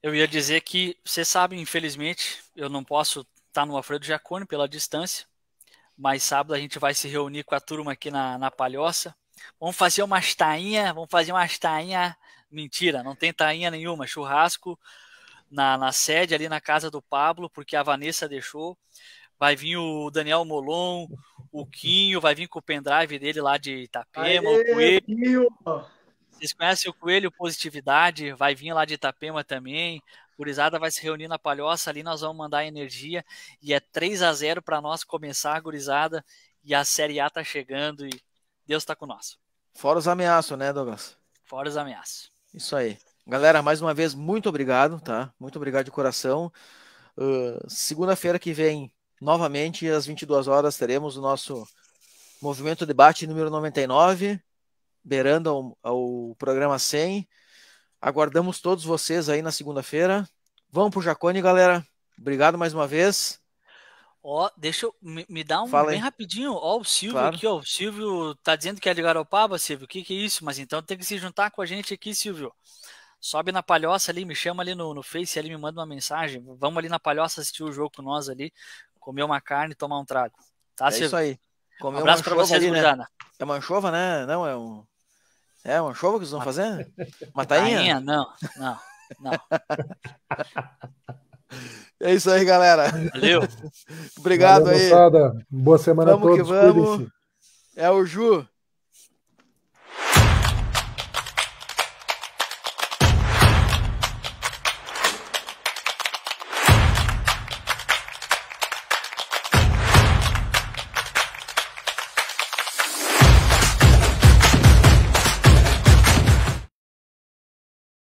Eu ia dizer que, você sabe, infelizmente, eu não posso estar tá no Alfredo Jacone pela distância, mas sábado a gente vai se reunir com a turma aqui na, na Palhoça. Vamos fazer uma tainha, vamos fazer uma tainha. Mentira, não tem tainha nenhuma, churrasco na, na sede, ali na casa do Pablo, porque a Vanessa deixou. Vai vir o Daniel Molon, o Quinho, vai vir com o pendrive dele lá de Itapema, Aê, o Coelho. Quinho. Vocês conhecem o Coelho Positividade, vai vir lá de Itapema também. Gurizada vai se reunir na palhoça ali, nós vamos mandar energia. E é 3 a 0 para nós começar a gurizada. E a Série A tá chegando e Deus tá com nós. Fora os ameaços, né, Douglas? Fora os ameaços. Isso aí. Galera, mais uma vez, muito obrigado, tá? Muito obrigado de coração. Uh, Segunda-feira que vem, novamente, às 22 horas, teremos o nosso Movimento Debate número 99, beirando ao, ao programa 100. Aguardamos todos vocês aí na segunda-feira. Vamos pro Jacone, galera. Obrigado mais uma vez. Ó, deixa eu me, me dar um Fala, bem rapidinho. Ó, o Silvio claro. aqui, ó. O Silvio tá dizendo que é de Garopaba, Silvio. O que, que é isso? Mas então tem que se juntar com a gente aqui, Silvio sobe na palhoça ali, me chama ali no, no Face, ali me manda uma mensagem, vamos ali na palhoça assistir o jogo com nós ali, comer uma carne e tomar um trago. Tá, é isso aí. um abraço para vocês, ali, né? É uma né? Não, é um... É uma que vocês estão fazendo? Uma tainha? tainha? Não, não, não. É isso aí, galera. Valeu. Obrigado Valeu, aí. Moçada. Boa semana vamos a todos. Que vamos. É o Ju.